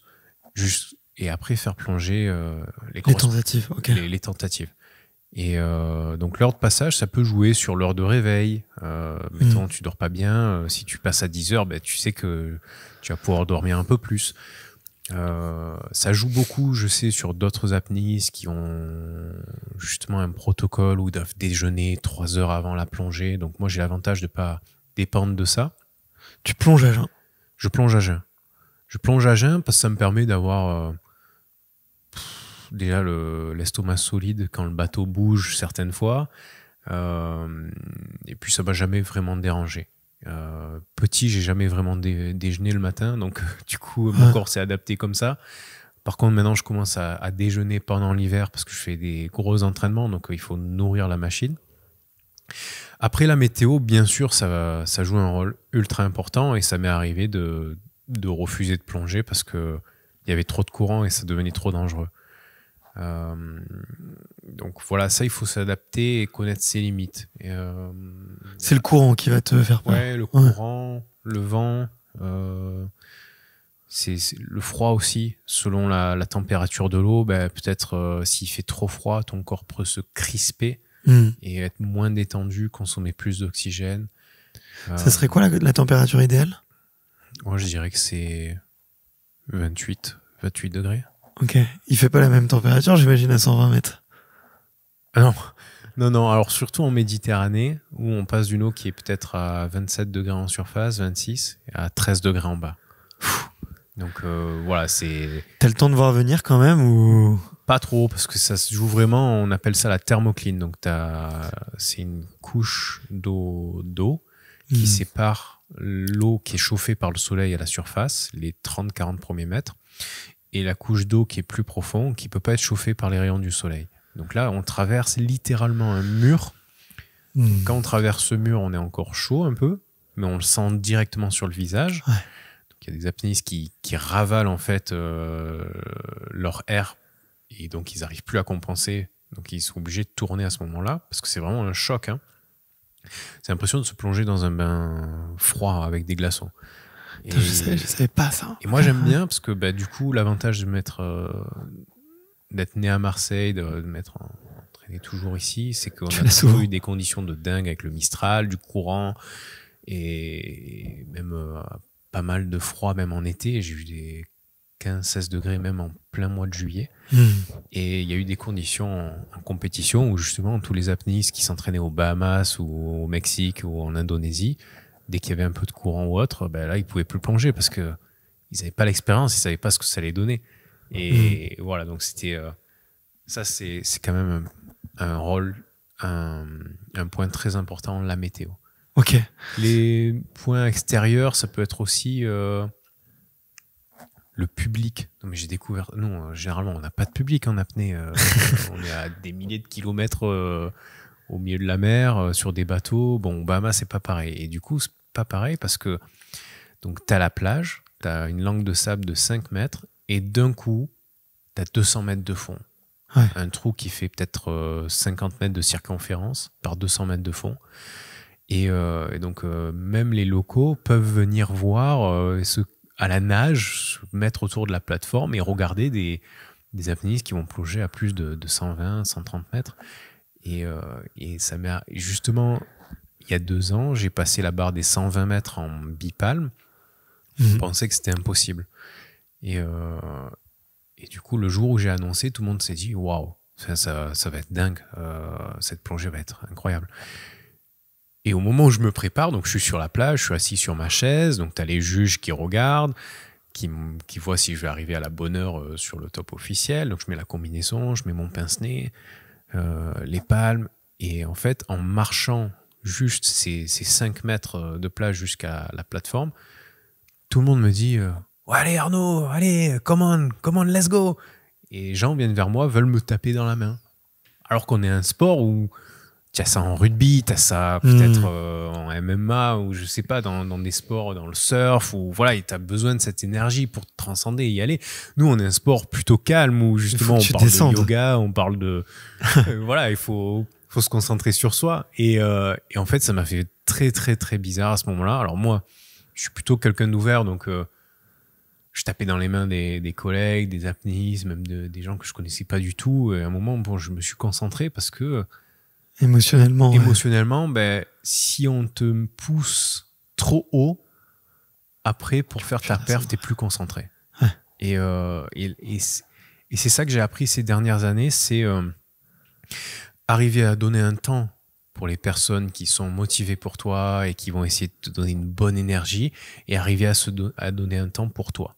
Juste, et après, faire plonger les, tentatives. les, tentatives. Et euh, donc l'heure de passage, ça peut jouer sur l'heure de réveil. Euh, mm. mettons, tu dors pas bien. Euh, si tu passes à 10 heures, ben, tu sais que tu vas pouvoir dormir un peu plus. Euh, ça joue beaucoup, je sais, sur d'autres apnées, qui ont justement un protocole où ils doivent déjeuner trois heures avant la plongée. Donc moi, j'ai l'avantage de pas dépendre de ça. Tu plonges à jeun Je plonge à jeun. Je plonge à jeun parce que ça me permet d'avoir déjà l'estomac solide quand le bateau bouge certaines fois. Euh, et puis ça m'a jamais vraiment dérangé. Euh, petit, j'ai jamais vraiment déjeuné le matin, donc euh, du coup mon ah. corps s'est adapté comme ça. Par contre, maintenant je commence à, déjeuner pendant l'hiver parce que je fais des gros entraînements, donc euh, il faut nourrir la machine. Après la météo, bien sûr, ça, ça joue un rôle ultra important et ça m'est arrivé de, de, refuser de plonger parce que il y avait trop de courant et ça devenait trop dangereux. Euh, donc voilà, ça, il faut s'adapter et connaître ses limites. Euh, c'est le courant qui va te faire peur. Ouais, le courant, le vent, euh, c'est le froid aussi. Selon la, température de l'eau, ben, peut-être s'il fait trop froid, ton corps peut se crisper hmm. et être moins détendu, consommer plus d'oxygène. ça serait quoi la, la température idéale Moi, je dirais que c'est 28, 28 degrés. Ok. Il fait pas la même température, j'imagine, à 120 mètres. Ah non. Non, non. Alors, surtout en Méditerranée, où on passe d'une eau qui est peut-être à 27 degrés en surface, 26, à 13 degrés en bas. Donc, euh, voilà, c'est. T'as le temps de voir venir quand même ou. Pas trop, parce que ça se joue vraiment, on appelle ça la thermocline. Donc, c'est une couche d'eau, d'eau qui hmm. sépare l'eau qui est chauffée par le soleil à la surface, les 30-40 premiers mètres, et la couche d'eau qui est plus profonde, qui ne peut pas être chauffée par les rayons du soleil. Donc là, on traverse littéralement un mur. Hmm. Quand on traverse ce mur, on est encore chaud un peu, mais on le sent directement sur le visage. il y a des apnées qui, qui ravalent en fait euh, leur air et donc ils n'arrivent plus à compenser. Donc ils sont obligés de tourner à ce moment-là parce que c'est vraiment un choc. C'est hein. l'impression de se plonger dans un bain froid avec des glaçons je, sais savais pas ça. Et moi, j'aime bien parce que bah, du coup, l'avantage de mettre, euh, d'être né à Marseille, de, mettre toujours ici, c'est qu'on a toujours eu des conditions de dingue avec le Mistral, du courant et même euh, pas mal de froid, même en été. J'ai eu des 15-16 degrés même en plein mois de juillet. Hmm. Et il y a eu des conditions en, compétition où justement tous les apnistes qui s'entraînaient aux Bahamas ou au Mexique ou en Indonésie, dès qu'il y avait un peu de courant ou autre, ben là, ils pouvaient plus plonger parce que ils n'avaient pas l'expérience, ils savaient pas ce que ça allait donner. Et mm. voilà, donc c'était euh, ça, c'est quand même un, rôle, un, point très important, la météo. Ok. Les points extérieurs, ça peut être aussi euh, le public. Non, mais j'ai découvert. Non, euh, généralement, on n'a pas de public en apnée. <laughs> on est à des milliers de kilomètres au milieu de la mer, euh, sur des bateaux. Bon, Bahamas, c'est pas pareil. Et du coup, c'est pas pareil parce que donc tu as la plage, tu as une langue de sable de 5 mètres et d'un coup, tu as 200 mètres de fond. Un trou qui fait peut-être 50 euh, mètres de circonférence par 200 mètres de fond. Et, euh, donc, même les locaux peuvent venir voir à la nage, mettre autour de la plateforme et regarder des, des qui vont plonger à plus de, de 120, 130 mètres. Et, euh, et ça m'a justement, il y a deux ans, j'ai passé la barre des 120 mètres en bipalme. Je mhm. pensais que c'était impossible. Et, euh, et du coup, le jour où j'ai annoncé, tout le monde s'est dit waouh, ça, ça, va être dingue, euh, cette plongée va être incroyable. Et au moment où je me prépare, donc je suis sur la plage, je suis assis sur ma chaise, donc tu as les juges qui regardent, qui, qui voient si je vais arriver à la bonne heure sur le top officiel. Donc je mets la combinaison, je mets mon pince-nez, euh, les palmes. Et en fait, en marchant juste ces, 5 mètres euh, de plage jusqu'à la plateforme, tout le monde me dit euh, Allez Arnaud, allez, come on, come on, let's go Et les gens viennent vers moi, veulent me taper dans la main. Alors qu'on est un sport où tu as ça en rugby, tu as ça peut-être hmm. euh, en MMA ou je sais pas, dans, dans, des sports, dans le surf, ou voilà, et tu as besoin de cette énergie pour te transcender et y aller. Nous, on est un sport plutôt calme où justement on parle de yoga, on parle de. <laughs> Euh, voilà, il faut, faut se concentrer sur soi. Et, euh, et en fait, ça m'a fait très, très, très bizarre à ce moment-là. Alors moi, je suis plutôt quelqu'un d'ouvert, donc je tapais dans les mains des, des collègues, des apnéistes, même des gens que je connaissais pas du tout. Et à un moment, bon, je me suis concentré parce que Émotionnellement. Émotionnellement, ben, si on te pousse trop haut, après, pour faire ta perf, t'es plus concentré. Euh, et, c'est ça que j'ai appris ces dernières années, c'est euh, arriver à donner un temps pour les personnes qui sont motivées pour toi et qui vont essayer de te donner une bonne énergie et arriver à, se à donner un temps pour toi.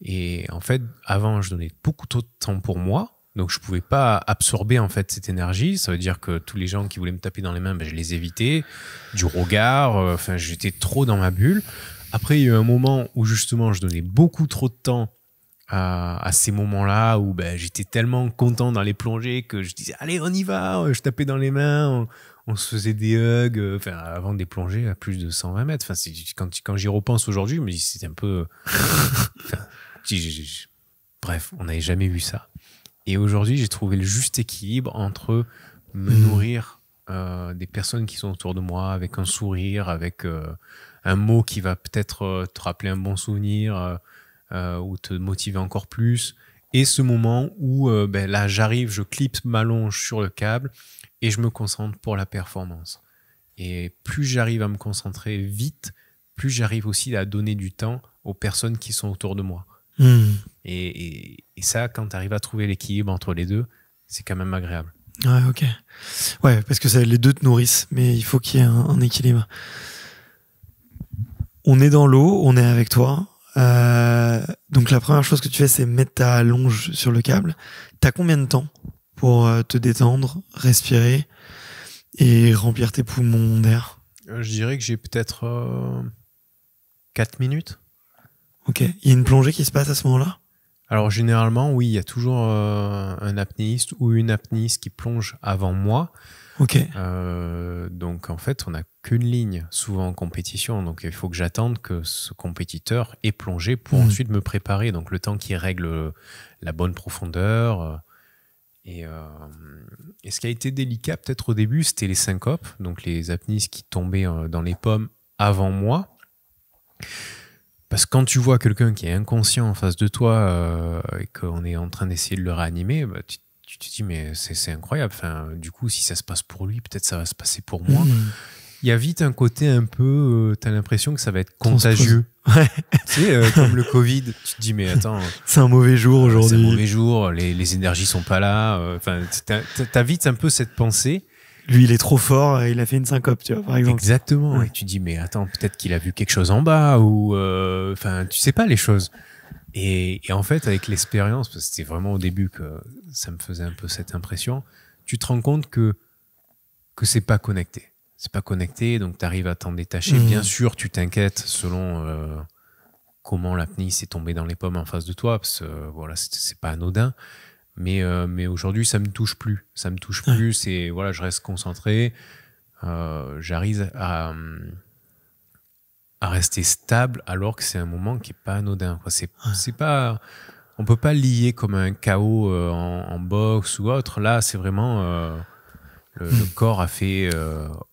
Et en fait, avant, je donnais beaucoup trop de temps pour moi donc je pouvais pas absorber en fait cette énergie. Ça veut dire que tous les gens qui voulaient me taper dans les mains, ben, je les évitais du regard. Euh, enfin, j'étais trop dans ma bulle. Après, il y a eu un moment où justement, je donnais beaucoup trop de temps à, ces moments-là où ben, j'étais tellement content d'aller plonger que je disais allez, on y va. Euh, je tapais dans les mains. On, se faisait des hugs, euh, enfin, avant des plongées à plus de 120 mètres. Enfin, quand, quand j'y repense aujourd'hui, je me dis, c'est un peu. <laughs> bref, on n'avait jamais vu ça. Et aujourd'hui, j'ai trouvé le juste équilibre entre me hmm. nourrir euh, des personnes qui sont autour de moi avec un sourire, avec euh, un mot qui va peut-être euh, te rappeler un bon souvenir ou te motiver encore plus. Et ce moment où ben là, j'arrive, je clipse ma longe sur le câble et je me concentre pour la performance. Et plus j'arrive à me concentrer vite, plus j'arrive aussi à donner du temps aux personnes qui sont autour de moi. Hmm. Et, ça, quand tu arrives à trouver l'équilibre entre les deux, c'est quand même agréable. Ouais, ok. Ouais, parce que ça, les deux te nourrissent, mais il faut qu'il y ait un, équilibre. On est dans l'eau, on est avec toi. Euh, donc la première chose que tu fais, c'est mettre ta longe sur le câble. T'as combien de temps pour euh, te détendre, respirer et remplir tes poumons d'air euh, Je dirais que j'ai peut-être 4 minutes. Ok. Il y a une plongée qui se passe à ce moment-là alors généralement, oui, il y a toujours euh, un apnéiste ou une apnéiste qui plonge avant moi. Ok. Euh, donc en fait, on n'a qu'une ligne, souvent en compétition. Donc il faut que j'attende que ce compétiteur ait plongé pour hmm. ensuite me préparer. Donc le temps qui règle euh, la bonne profondeur. Et, et, ce qui a été délicat peut-être au début, c'était les syncopes, donc les apnistes qui tombaient dans les pommes avant moi. Parce que quand tu vois quelqu'un qui est inconscient en face de toi euh, et qu'on est en train d'essayer de le réanimer, bah, tu, te dis, mais c'est incroyable. Enfin, du coup, si ça se passe pour lui, peut-être ça va se passer pour moi. Mm-hmm. Il y a vite un côté un peu, euh, tu as l'impression que ça va être contagieux. <laughs> tu sais, euh, comme le Covid, tu te dis, mais attends. <laughs> C'est un mauvais jour aujourd'hui. C'est un mauvais jour, les, les énergies sont pas là. Enfin, as vite un peu cette pensée lui, il est trop fort, il a fait une syncope, tu vois, par exemple. Exactement. Et tu dis, mais attends, peut-être qu'il a vu quelque chose en bas ou, euh, enfin, tu sais pas les choses. Et, en fait, avec l'expérience, parce que c'était vraiment au début que ça me faisait un peu cette impression, tu te rends compte que que c'est pas connecté. C'est pas connecté, donc tu arrives à t'en détacher. Mmh. Bien sûr, tu t'inquiètes selon euh, comment l'apnée s'est tombée dans les pommes en face de toi, parce que voilà, c'est pas anodin. Mais, euh, mais aujourd'hui, ça me touche plus. Ça me touche plus. C'est voilà, je reste concentré. Euh, j'arrive à, à rester stable alors que c'est un moment qui est pas anodin. C'est pas, on peut pas lier comme un chaos euh, en, box boxe ou autre. Là, c'est vraiment le, le, hmm. corps a fait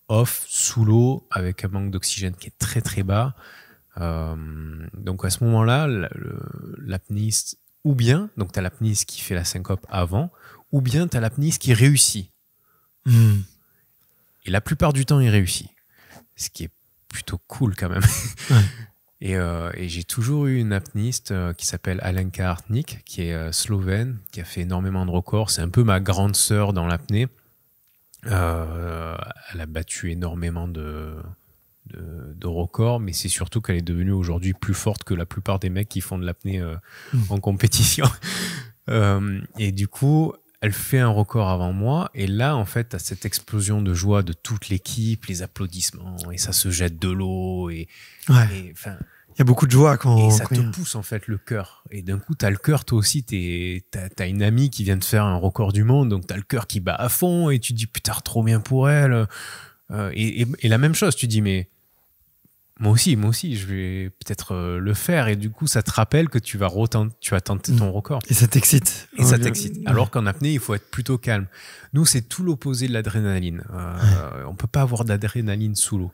off sous l'eau avec un manque d'oxygène qui est très très bas. donc à ce moment-là, l'apniste ou bien, donc tu as qui fait la syncope avant, ou bien tu as l'apnée qui réussit. Hmm. Et la plupart du temps, il réussit. Ce qui est plutôt cool quand même. <laughs> Euh, et, j'ai toujours eu une apniste euh, qui s'appelle Alenka Artnik, qui est euh, slovène, qui a fait énormément de records. C'est un peu ma grande sœur dans l'apnée. elle a battu énormément de, de, record, mais c'est surtout qu'elle est devenue aujourd'hui plus forte que la plupart des mecs qui font de l'apnée euh, mmh. en compétition. <laughs> Euh, et du coup, elle fait un record avant moi. Et là, en fait, à cette explosion de joie de toute l'équipe, les applaudissements, et ça se jette de l'eau. Et, ouais. il y a beaucoup de joie quand. ça te pousse en fait le cœur. Et d'un coup, t'as le cœur, toi aussi, t'as as une amie qui vient de faire un record du monde, donc t'as le cœur qui bat à fond et tu dis putain, trop bien pour elle. Euh, et, la même chose, tu dis mais moi aussi, moi aussi, je vais peut-être euh, le faire. Et du coup, ça te rappelle que tu vas tu mm. ton record. Et ça t'excite. Et ça t'excite. Alors qu'en apnée, il faut être plutôt calme. Nous, c'est tout l'opposé de l'adrénaline. Euh, ne On peut pas avoir d'adrénaline sous l'eau.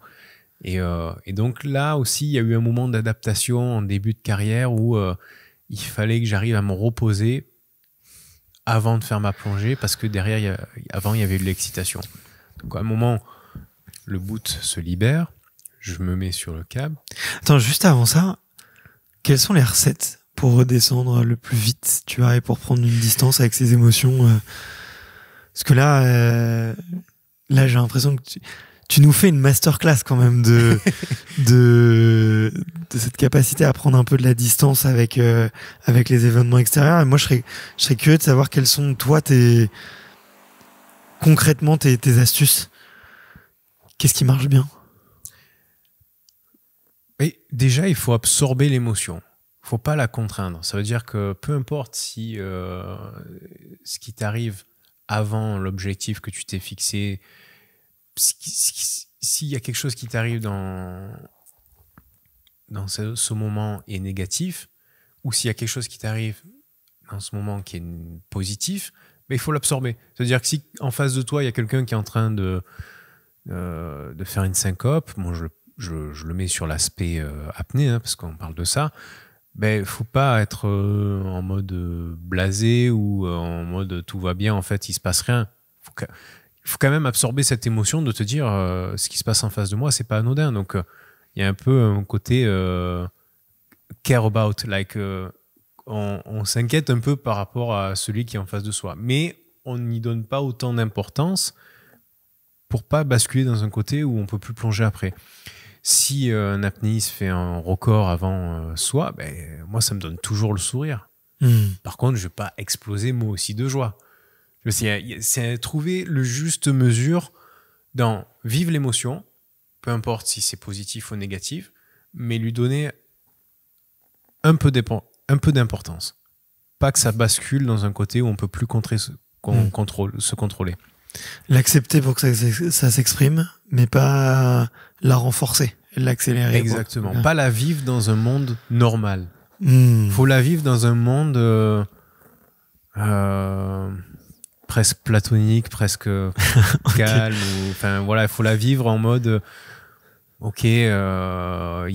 Euh, et, donc là aussi, il y a eu un moment d'adaptation en début de carrière où euh, il fallait que j'arrive à me reposer avant de faire ma plongée parce que derrière, avant, il y avait eu de l'excitation. Donc à un moment, le boot se libère je me mets sur le câble. Attends, juste avant ça, quelles sont les recettes pour redescendre le plus vite, tu vois, et pour prendre une distance avec ses émotions euh? Parce que là, euh, là, j'ai l'impression que tu... nous fais une masterclass quand même <laughs> de, de, cette capacité à prendre un peu de la distance avec, euh, avec les événements extérieurs. Et moi, je serais, je curieux de savoir quelles sont, toi, tes, concrètement, tes astuces. Qu'est-ce qui marche bien et déjà, il faut absorber l'émotion. Il faut pas la contraindre. Ça veut dire que peu importe si euh, ce qui t'arrive avant l'objectif que tu t'es fixé, s'il y a quelque chose qui t'arrive dans, dans ce, moment est négatif, ou s'il y a quelque chose qui t'arrive dans ce moment qui est positif, mais il faut l'absorber. C'est-à-dire que si en face de toi, il y a quelqu'un qui est en train de, euh, de faire une syncope, bon, je le je, le mets sur l'aspect euh, apnée, hein, parce qu'on parle de ça, ne ben, faut pas être euh, en mode euh, blasé ou en mode tout va bien, en fait, il se passe rien. il faut quand même absorber cette émotion de te dire ce qui se passe en face de moi, c'est pas anodin. Donc, il y a un peu un côté care about, like on, on s'inquiète un peu par rapport à celui qui est en face de soi, mais on n'y donne pas autant d'importance pour pas basculer dans un côté où on peut plus plonger après si euh, un apnéiste fait un record avant euh, soi, ben, moi, ça me donne toujours le sourire. Hmm. Par contre, je ne vais pas exploser moi aussi de joie. C'est trouver le juste mesure dans vivre l'émotion, peu importe si c'est positif ou négatif, mais lui donner un peu d'importance. Pas que ça bascule dans un côté où on peut plus contrer, hmm. se contrôler. L'accepter pour que ça s'exprime mais pas la renforcer, l'accélérer. Exactement. Pas la vivre dans un monde normal. Hmm. Faut la vivre dans un monde euh, euh, presque platonique, presque <laughs> calme. Enfin voilà, il faut la vivre en mode. Euh, ok, il y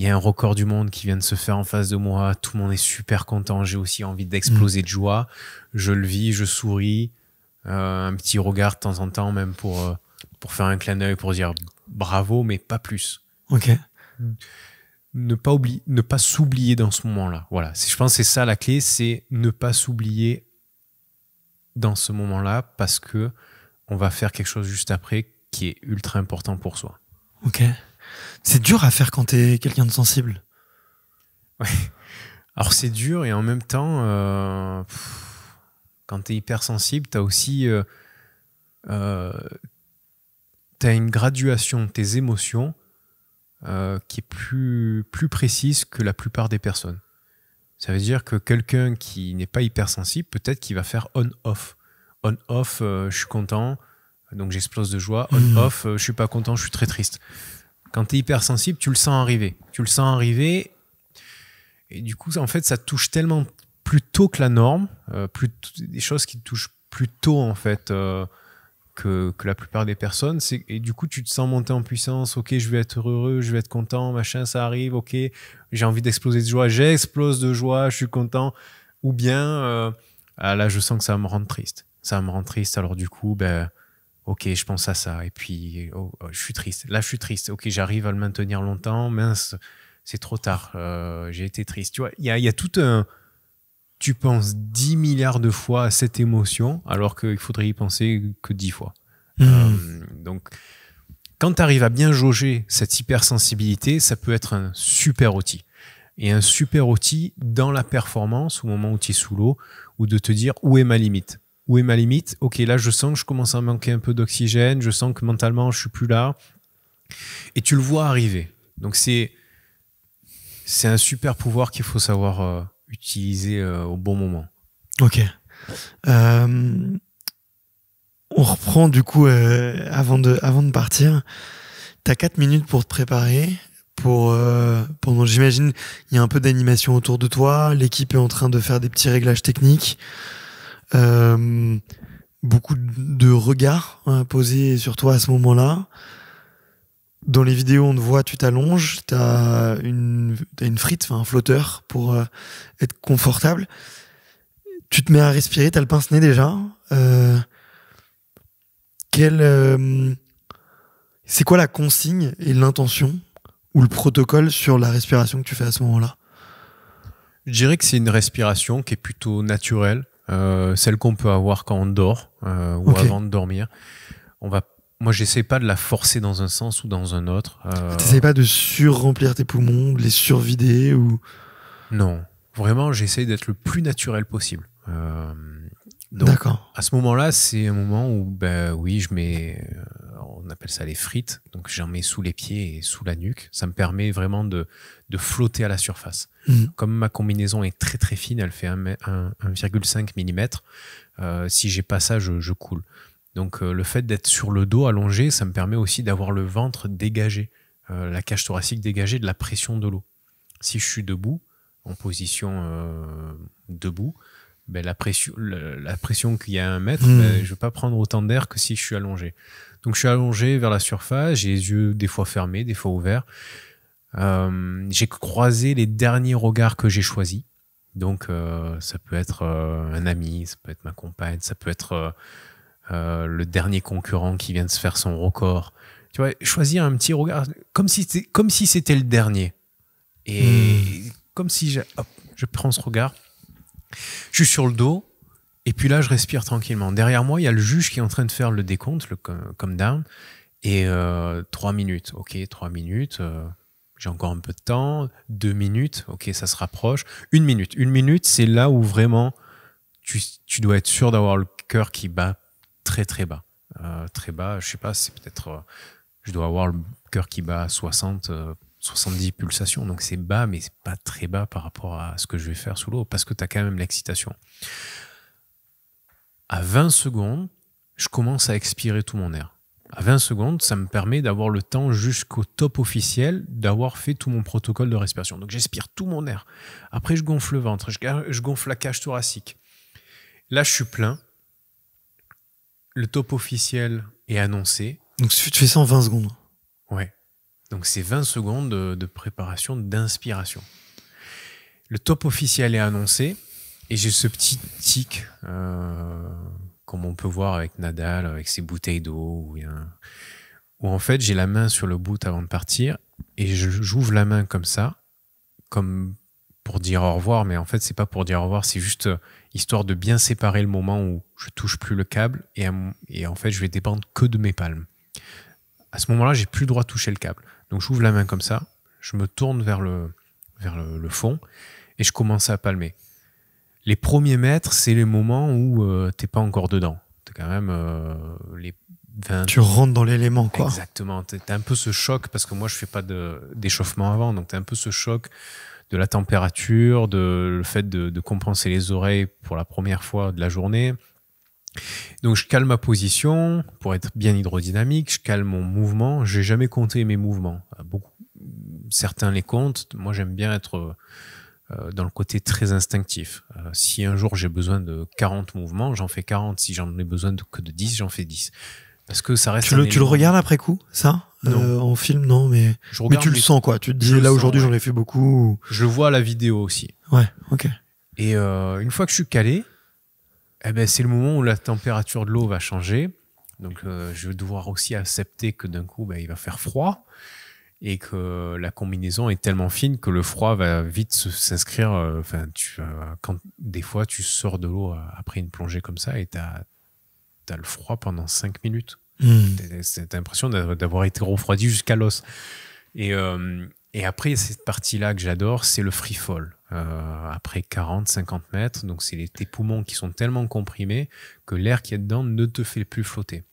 a un record du monde qui vient de se faire en face de moi. Tout le monde est super content. J'ai aussi envie d'exploser hmm. de joie. Je le vis, je souris. un petit regard de temps en temps, même pour pour faire un clin d'œil, pour dire bravo, mais pas plus. Ok. Ne pas oublier, ne pas s'oublier dans ce moment-là. Voilà. Je pense que c'est ça la clé, c'est ne pas s'oublier dans ce moment-là parce que on va faire quelque chose juste après qui est ultra important pour soi. Ok. C'est dur à faire quand t'es quelqu'un de sensible. Ouais. Alors c'est dur et en même temps, euh, pff, quand t'es hypersensible, t'as aussi euh, euh, tu as une graduation de tes émotions euh, qui est plus, plus précise que la plupart des personnes. Ça veut dire que quelqu'un qui n'est pas hypersensible, peut-être qu'il va faire on-off. On-off, euh, je suis content, donc j'explose de joie. On-off, hmm. euh, je suis pas content, je suis très triste. Quand tu es hypersensible, tu le sens arriver. Tu le sens arriver. Et du coup, en fait, ça touche tellement plus tôt que la norme, plus des choses qui touchent plus tôt, en fait que, la plupart des personnes. Et du coup, tu te sens monter en puissance. Ok, je vais être heureux, je vais être content, machin, ça arrive. Ok, j'ai envie d'exploser de joie, j'explose de joie, je suis content. Ou bien, euh, ah, là, je sens que ça me rend triste. Ça me rend triste. Alors du coup, ben, ok, je pense à ça. Et puis, oh, oh, je suis triste. Là, je suis triste. Ok, j'arrive à le maintenir longtemps. Mince, c'est trop tard. Euh, j'ai été triste. Tu vois, il y a, y a tout un tu penses 10 milliards de fois à cette émotion, alors qu'il faudrait y penser que 10 fois. Hmm. Euh, donc, quand tu arrives à bien jauger cette hypersensibilité, ça peut être un super outil. Et un super outil dans la performance, au moment où tu es sous l'eau, ou de te dire où est ma limite Où est ma limite Ok, là, je sens que je commence à manquer un peu d'oxygène, je sens que mentalement, je suis plus là. Et tu le vois arriver. Donc, c'est, c'est un super pouvoir qu'il faut savoir. Euh, utiliser euh, au bon moment. Ok. Euh, on reprend du coup euh, avant, de, avant de partir. T'as 4 minutes pour te préparer pour, j'imagine il y a un peu d'animation autour de toi, l'équipe est en train de faire des petits réglages techniques, beaucoup de regards hein, posés sur toi à ce moment-là. Dans les vidéos, on te voit, tu t'allonges, tu as une, une frite, enfin un flotteur pour euh, être confortable. Tu te mets à respirer, tu as le pince-nez déjà. Euh, euh, c'est quoi la consigne et l'intention ou le protocole sur la respiration que tu fais à ce moment-là Je dirais que c'est une respiration qui est plutôt naturelle, euh, celle qu'on peut avoir quand on dort ou avant de dormir. On va moi, j'essaie pas de la forcer dans un sens ou dans un autre. Euh... T'essayes pas de sur-remplir tes poumons, de les survider ou Non, vraiment, j'essaie d'être le plus naturel possible. Euh, D'accord. À ce moment-là, c'est un moment où, ben oui, je mets, euh, on appelle ça les frites, donc j'en mets sous les pieds et sous la nuque. Ça me permet vraiment de, de flotter à la surface. Mmh. Comme ma combinaison est très très fine, elle fait 1,5 mm, euh, si j'ai pas ça, je, je coule. Donc euh, le fait d'être sur le dos allongé, ça me permet aussi d'avoir le ventre dégagé, euh, la cage thoracique dégagée de la pression de l'eau. Si je suis debout, en position euh, debout, ben, la pression, qu'il y a à un mètre, hmm. ben, je ne vais pas prendre autant d'air que si je suis allongé. Donc je suis allongé vers la surface, j'ai les yeux des fois fermés, des fois ouverts. j'ai croisé les derniers regards que j'ai choisis. Donc ça peut être un ami, ça peut être ma compagne, ça peut être euh, le dernier concurrent qui vient de se faire son record. Tu vois, choisir un petit regard, comme si c'était, si le dernier. Et hmm. comme si je, hop, je prends ce regard, je suis sur le dos, et puis là, je respire tranquillement. Derrière moi, il y a le juge qui est en train de faire le décompte, le come down, et euh, 3 minutes. Ok, 3 minutes. Euh, j'ai encore un peu de temps, deux minutes, ok, ça se rapproche. Une minute, une minute, c'est là où vraiment tu, tu dois être sûr d'avoir le cœur qui bat très très bas. Euh, très bas, je sais pas, c'est peut-être. Euh, je dois avoir le cœur qui bat à 60, 70 euh, pulsations. Donc c'est bas, mais c'est pas très bas par rapport à ce que je vais faire sous l'eau, parce que tu as quand même l'excitation. À 20 secondes, je commence à expirer tout mon air. À 20 secondes, ça me permet d'avoir le temps jusqu'au top officiel d'avoir fait tout mon protocole de respiration. Donc j'expire tout mon air. Après, je gonfle le ventre, je gonfle la cage thoracique. Là, je suis plein le top officiel est annoncé. Donc tu fais ça en 20 secondes. Ouais. Donc c'est 20 secondes de, préparation, d'inspiration. Le top officiel est annoncé et j'ai ce petit tic, euh, comme on peut voir avec Nadal, avec ses bouteilles d'eau, où, où, en fait j'ai la main sur le bout avant de partir et j'ouvre la main comme ça, comme pour dire au revoir, mais en fait c'est pas pour dire au revoir, c'est juste histoire de bien séparer le moment où je touche plus le câble et, en fait je vais dépendre que de mes palmes. À ce moment-là, j'ai plus le droit de toucher le câble. Donc j'ouvre la main comme ça, je me tourne vers le, vers le, fond et je commence à palmer. Les premiers mètres, c'est les moments où euh, t'es pas encore dedans. quand même euh, les Tu rentres dans l'élément, quoi. Exactement. as un peu ce choc parce que moi je fais pas d'échauffement avant, donc as un peu ce choc de la température, de le fait de, de, compenser les oreilles pour la première fois de la journée. Donc je calme ma position pour être bien hydrodynamique, je calme mon mouvement, j'ai jamais compté mes mouvements. Euh, beaucoup, certains les comptent, moi j'aime bien être euh, dans le côté très instinctif. Euh, si un jour j'ai besoin de 40 mouvements, j'en fais 40, si j'en ai besoin que de 10, j'en fais 10. Parce que ça reste. Tu, le, tu le, regardes après coup, ça euh, en film, non, mais, tu le sens, quoi. Tu te dis, là, aujourd'hui, j'en ai fait beaucoup. Je vois la vidéo aussi. Ouais, ok. Et euh, une fois que je suis calé, eh ben, c'est le moment où la température de l'eau va changer. Donc, euh, je vais devoir aussi accepter que d'un coup, ben, il va faire froid et que la combinaison est tellement fine que le froid va vite s'inscrire. Enfin, tu quand des fois, tu sors de l'eau après une plongée comme ça et t'as as le froid pendant 5 minutes. Mmh. Cette impression d'avoir été refroidi jusqu'à l'os. Et, euh, et après, cette partie-là que j'adore, c'est le free fall. Euh, après 40, 50 mètres, donc c'est tes poumons qui sont tellement comprimés que l'air qui est dedans ne te fait plus flotter.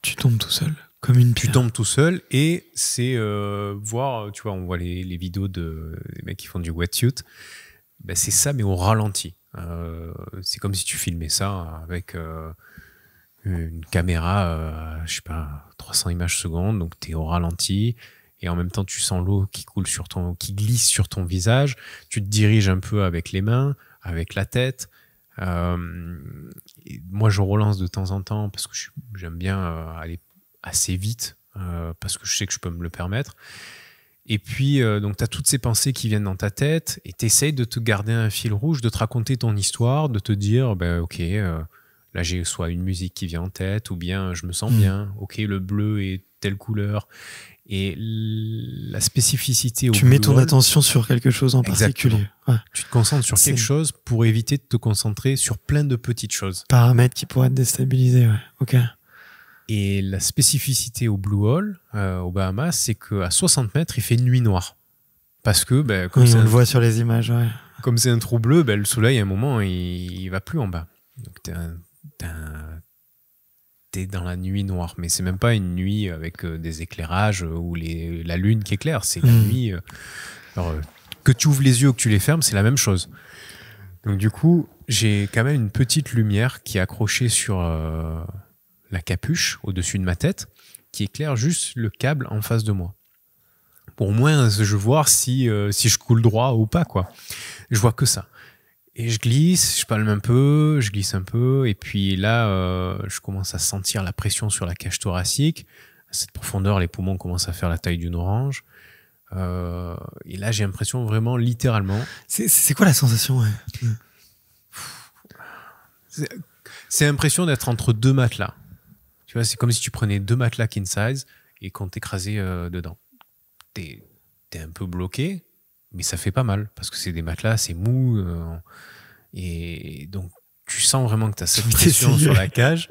Tu tombes tout seul, comme une pierre. Tu tombes tout seul et c'est euh, voir, tu vois, on voit les, les vidéos de, des mecs qui font du wetsuit. Ben c'est ça, mais au ralenti. Euh, c'est comme si tu filmais ça avec une caméra, euh, je sais pas, 300 images secondes, donc tu es au ralenti et en même temps tu sens l'eau qui coule sur ton, qui glisse sur ton visage. Tu te diriges un peu avec les mains, avec la tête. Euh, moi, je relance de temps en temps parce que j'aime bien euh, aller assez vite parce que je sais que je peux me le permettre. Et puis, donc, tu as toutes ces pensées qui viennent dans ta tête et tu de te garder un fil rouge, de te raconter ton histoire, de te dire, ben, ok, Là, j'ai soit une musique qui vient en tête, ou bien je me sens mm. bien. Ok, le bleu est telle couleur. Et la spécificité au Tu mets ton attention sur quelque chose en particulier. Tu te concentres sur quelque chose pour éviter de te concentrer sur plein de petites choses. Paramètres qui pourraient te déstabiliser, ouais. Ok. Et la spécificité au Blue Hole, euh, aux Bahamas, c'est qu'à 60 mètres, il fait nuit noire. Parce que, ben, comme on le voit sur les images, Comme c'est un trou bleu, ben, le soleil, à un moment, il, va plus en bas. Donc, tu t'es dans la nuit noire. Mais c'est même pas une nuit avec euh, des éclairages euh, ou la lune qui éclaire. C'est la hmm. nuit. Euh, alors, que tu ouvres les yeux ou que tu les fermes, c'est la même chose. Donc du coup, j'ai quand même une petite lumière qui est accrochée sur la capuche au-dessus de ma tête, qui éclaire juste le câble en face de moi. Pour au moins je vois si si je coule droit ou pas quoi. Je vois que ça. Et je glisse, je palme un peu, je glisse un peu, et puis là, euh, je commence à sentir la pression sur la cage thoracique. À cette profondeur, les poumons commencent à faire la taille d'une orange. Euh, et là, j'ai l'impression vraiment, littéralement. C'est quoi la sensation ouais C'est l'impression d'être entre deux matelas. Tu vois, c'est comme si tu prenais deux matelas king size et qu'on t'écrasait euh, dedans. T'es es un peu bloqué, mais ça fait pas mal parce que c'est des matelas, c'est mou. Euh, et donc, tu sens vraiment que <laughs> tu as cette pression sur la cage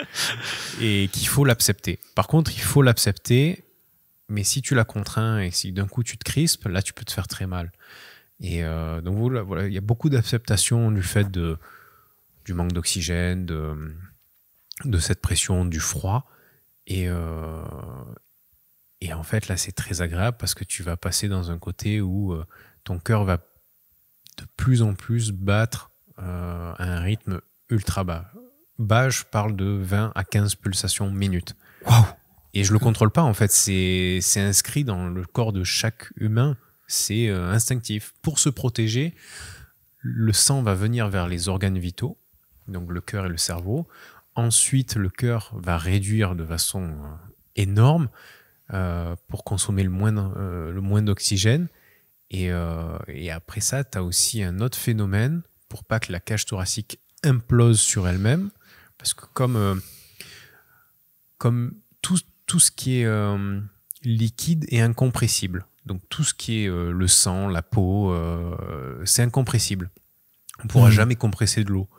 et qu'il faut l'accepter. Par contre, il faut l'accepter, mais si tu la contrains et si d'un coup tu te crispes, là, tu peux te faire très mal. Et euh, donc, voilà, il y a beaucoup d'acceptation du fait de, du manque d'oxygène, de, de cette pression, du froid. Et, euh, et en fait, là, c'est très agréable parce que tu vas passer dans un côté où ton cœur va de plus en plus battre euh, à un rythme ultra bas. Bas, je parle de 20 à 15 pulsations minutes. Et je le contrôle pas en fait, c'est inscrit dans le corps de chaque humain, c'est euh, instinctif. Pour se protéger, le sang va venir vers les organes vitaux, donc le cœur et le cerveau. Ensuite, le cœur va réduire de façon euh, énorme pour consommer le le moins d'oxygène euh, et, après ça, tu as aussi un autre phénomène pour pas que la cage thoracique implose sur elle-même. Parce que comme, euh, comme tout, tout, ce qui est euh, liquide est incompressible. Donc tout ce qui est le sang, la peau, c'est incompressible. On ne pourra mmh. jamais compresser de l'eau.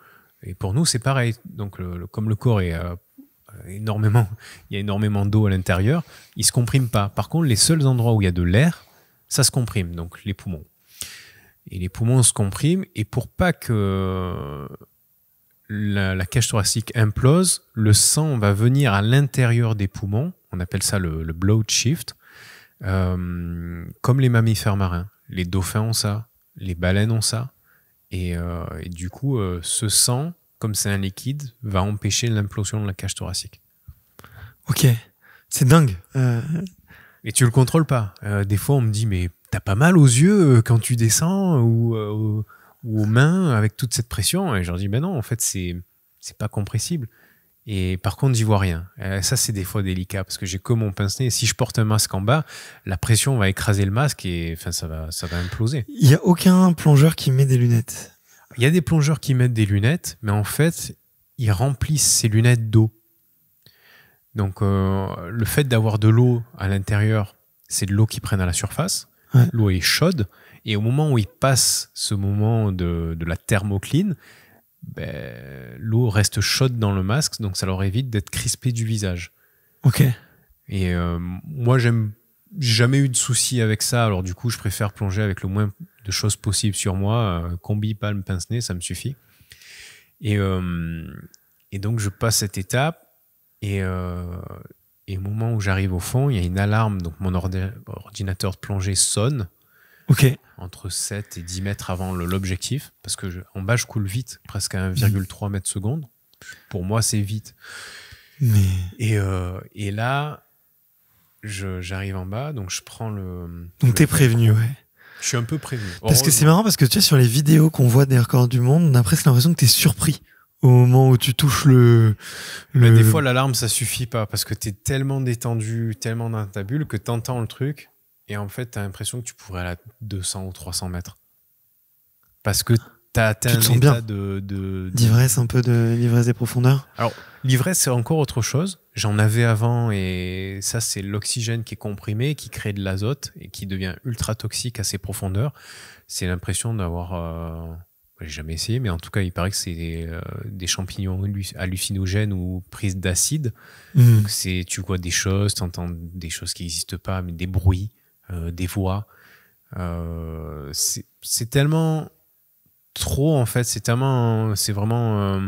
Et pour nous, c'est pareil. Donc comme le corps est énormément, il y a énormément d'eau à l'intérieur, il se comprime pas. Par contre, les seuls endroits où il y a de l'air, ça se comprime, donc les poumons. Et les poumons se compriment, et pour pas que la, cage thoracique implose, le sang va venir à l'intérieur des poumons, on appelle ça le, le shift, euh, comme les mammifères marins. Les dauphins ont ça, les baleines ont ça, et, euh, du coup, euh, ce sang, comme c'est un liquide, va empêcher l'implosion de la cage thoracique. Ok, c'est dingue. Et tu le contrôles pas. Euh, des fois, on me dit, mais t'as pas mal aux yeux euh, quand tu descends euh, ou, aux mains avec toute cette pression. Et je leur dis, ben non, en fait, c'est c'est pas compressible. Et par contre, j'y vois rien. ça, c'est des fois délicat parce que j'ai que mon pince-nez. Si je porte un masque en bas, la pression va écraser le masque et enfin, ça va, ça va imploser. Il n'y a aucun plongeur qui met des lunettes. Il y a des plongeurs qui mettent des lunettes, mais en fait, ils remplissent ces lunettes d'eau. Donc euh, le fait d'avoir de l'eau à l'intérieur, c'est de l'eau qui prennent à la surface. L'eau est chaude. Et au moment où il passe ce moment de, la thermocline, ben, l'eau reste chaude dans le masque, donc ça leur évite d'être crispé du visage. Ok. Et euh, moi, j'aime jamais eu de souci avec ça. Alors du coup, je préfère plonger avec le moins de choses possibles sur moi. Euh, combi, palme, pince-nez, ça me suffit. et donc, je passe cette étape. Et, euh, et au moment où j'arrive au fond, il y a une alarme, donc mon ordinateur de plongée sonne. Ok. Entre 7 et 10 mètres avant l'objectif, parce que en bas je coule vite, presque à 1,3 mètre seconde. Pour moi, c'est vite. Mais... Et, euh, et là, j'arrive en bas, donc je prends le. Donc t'es prévenu, ouais. Je suis un peu prévenu. Parce que c'est marrant parce que tu vois, sur les vidéos qu'on voit des records du monde, on a presque l'impression que t'es surpris au moment où tu touches le. le... Bah, des fois, l'alarme, ça suffit pas parce que tu es tellement détendu, tellement dans ta bulle que tu entends le truc et en fait, tu as l'impression que tu pourrais aller à 200 ou 300 mètres. Parce que tu as atteint tu bien. de. D'ivresse, un peu de l'ivresse des profondeurs Alors, l'ivresse, c'est encore autre chose. J'en avais avant et ça, c'est l'oxygène qui est comprimé, qui crée de l'azote et qui devient ultra toxique à ces profondeurs. C'est l'impression d'avoir. Euh, j'ai jamais essayé, mais en tout cas, il paraît que c'est euh, des, champignons hallucinogènes ou prises d'acide. Mmh. C'est tu vois des choses, tu entends des choses qui n'existent pas, mais des bruits, euh, des voix. Euh, c'est tellement trop en fait, c'est tellement, c'est vraiment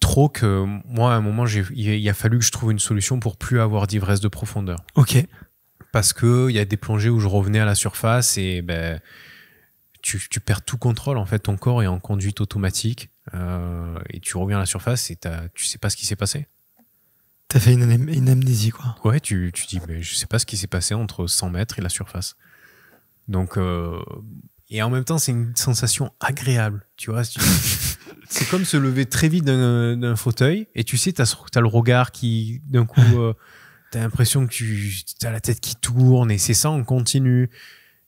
trop que moi à un moment il a fallu que je trouve une solution pour plus avoir d'ivresse de profondeur. Ok. Parce que il y a des plongées où je revenais à la surface et ben tu, perds tout contrôle. En fait, ton corps est en conduite automatique euh, et tu reviens à la surface et tu sais pas ce qui s'est passé. T'as fait une, amnésie, quoi. Ouais, tu, tu dis, mais je sais pas ce qui s'est passé entre 100 mètres et la surface. Donc, euh, et en même temps, c'est une sensation agréable, tu vois. c'est <laughs> comme se lever très vite d'un fauteuil et tu sais, t'as as le regard qui, d'un coup, tu <laughs> euh, t'as l'impression que tu as la tête qui tourne et c'est ça, on continue.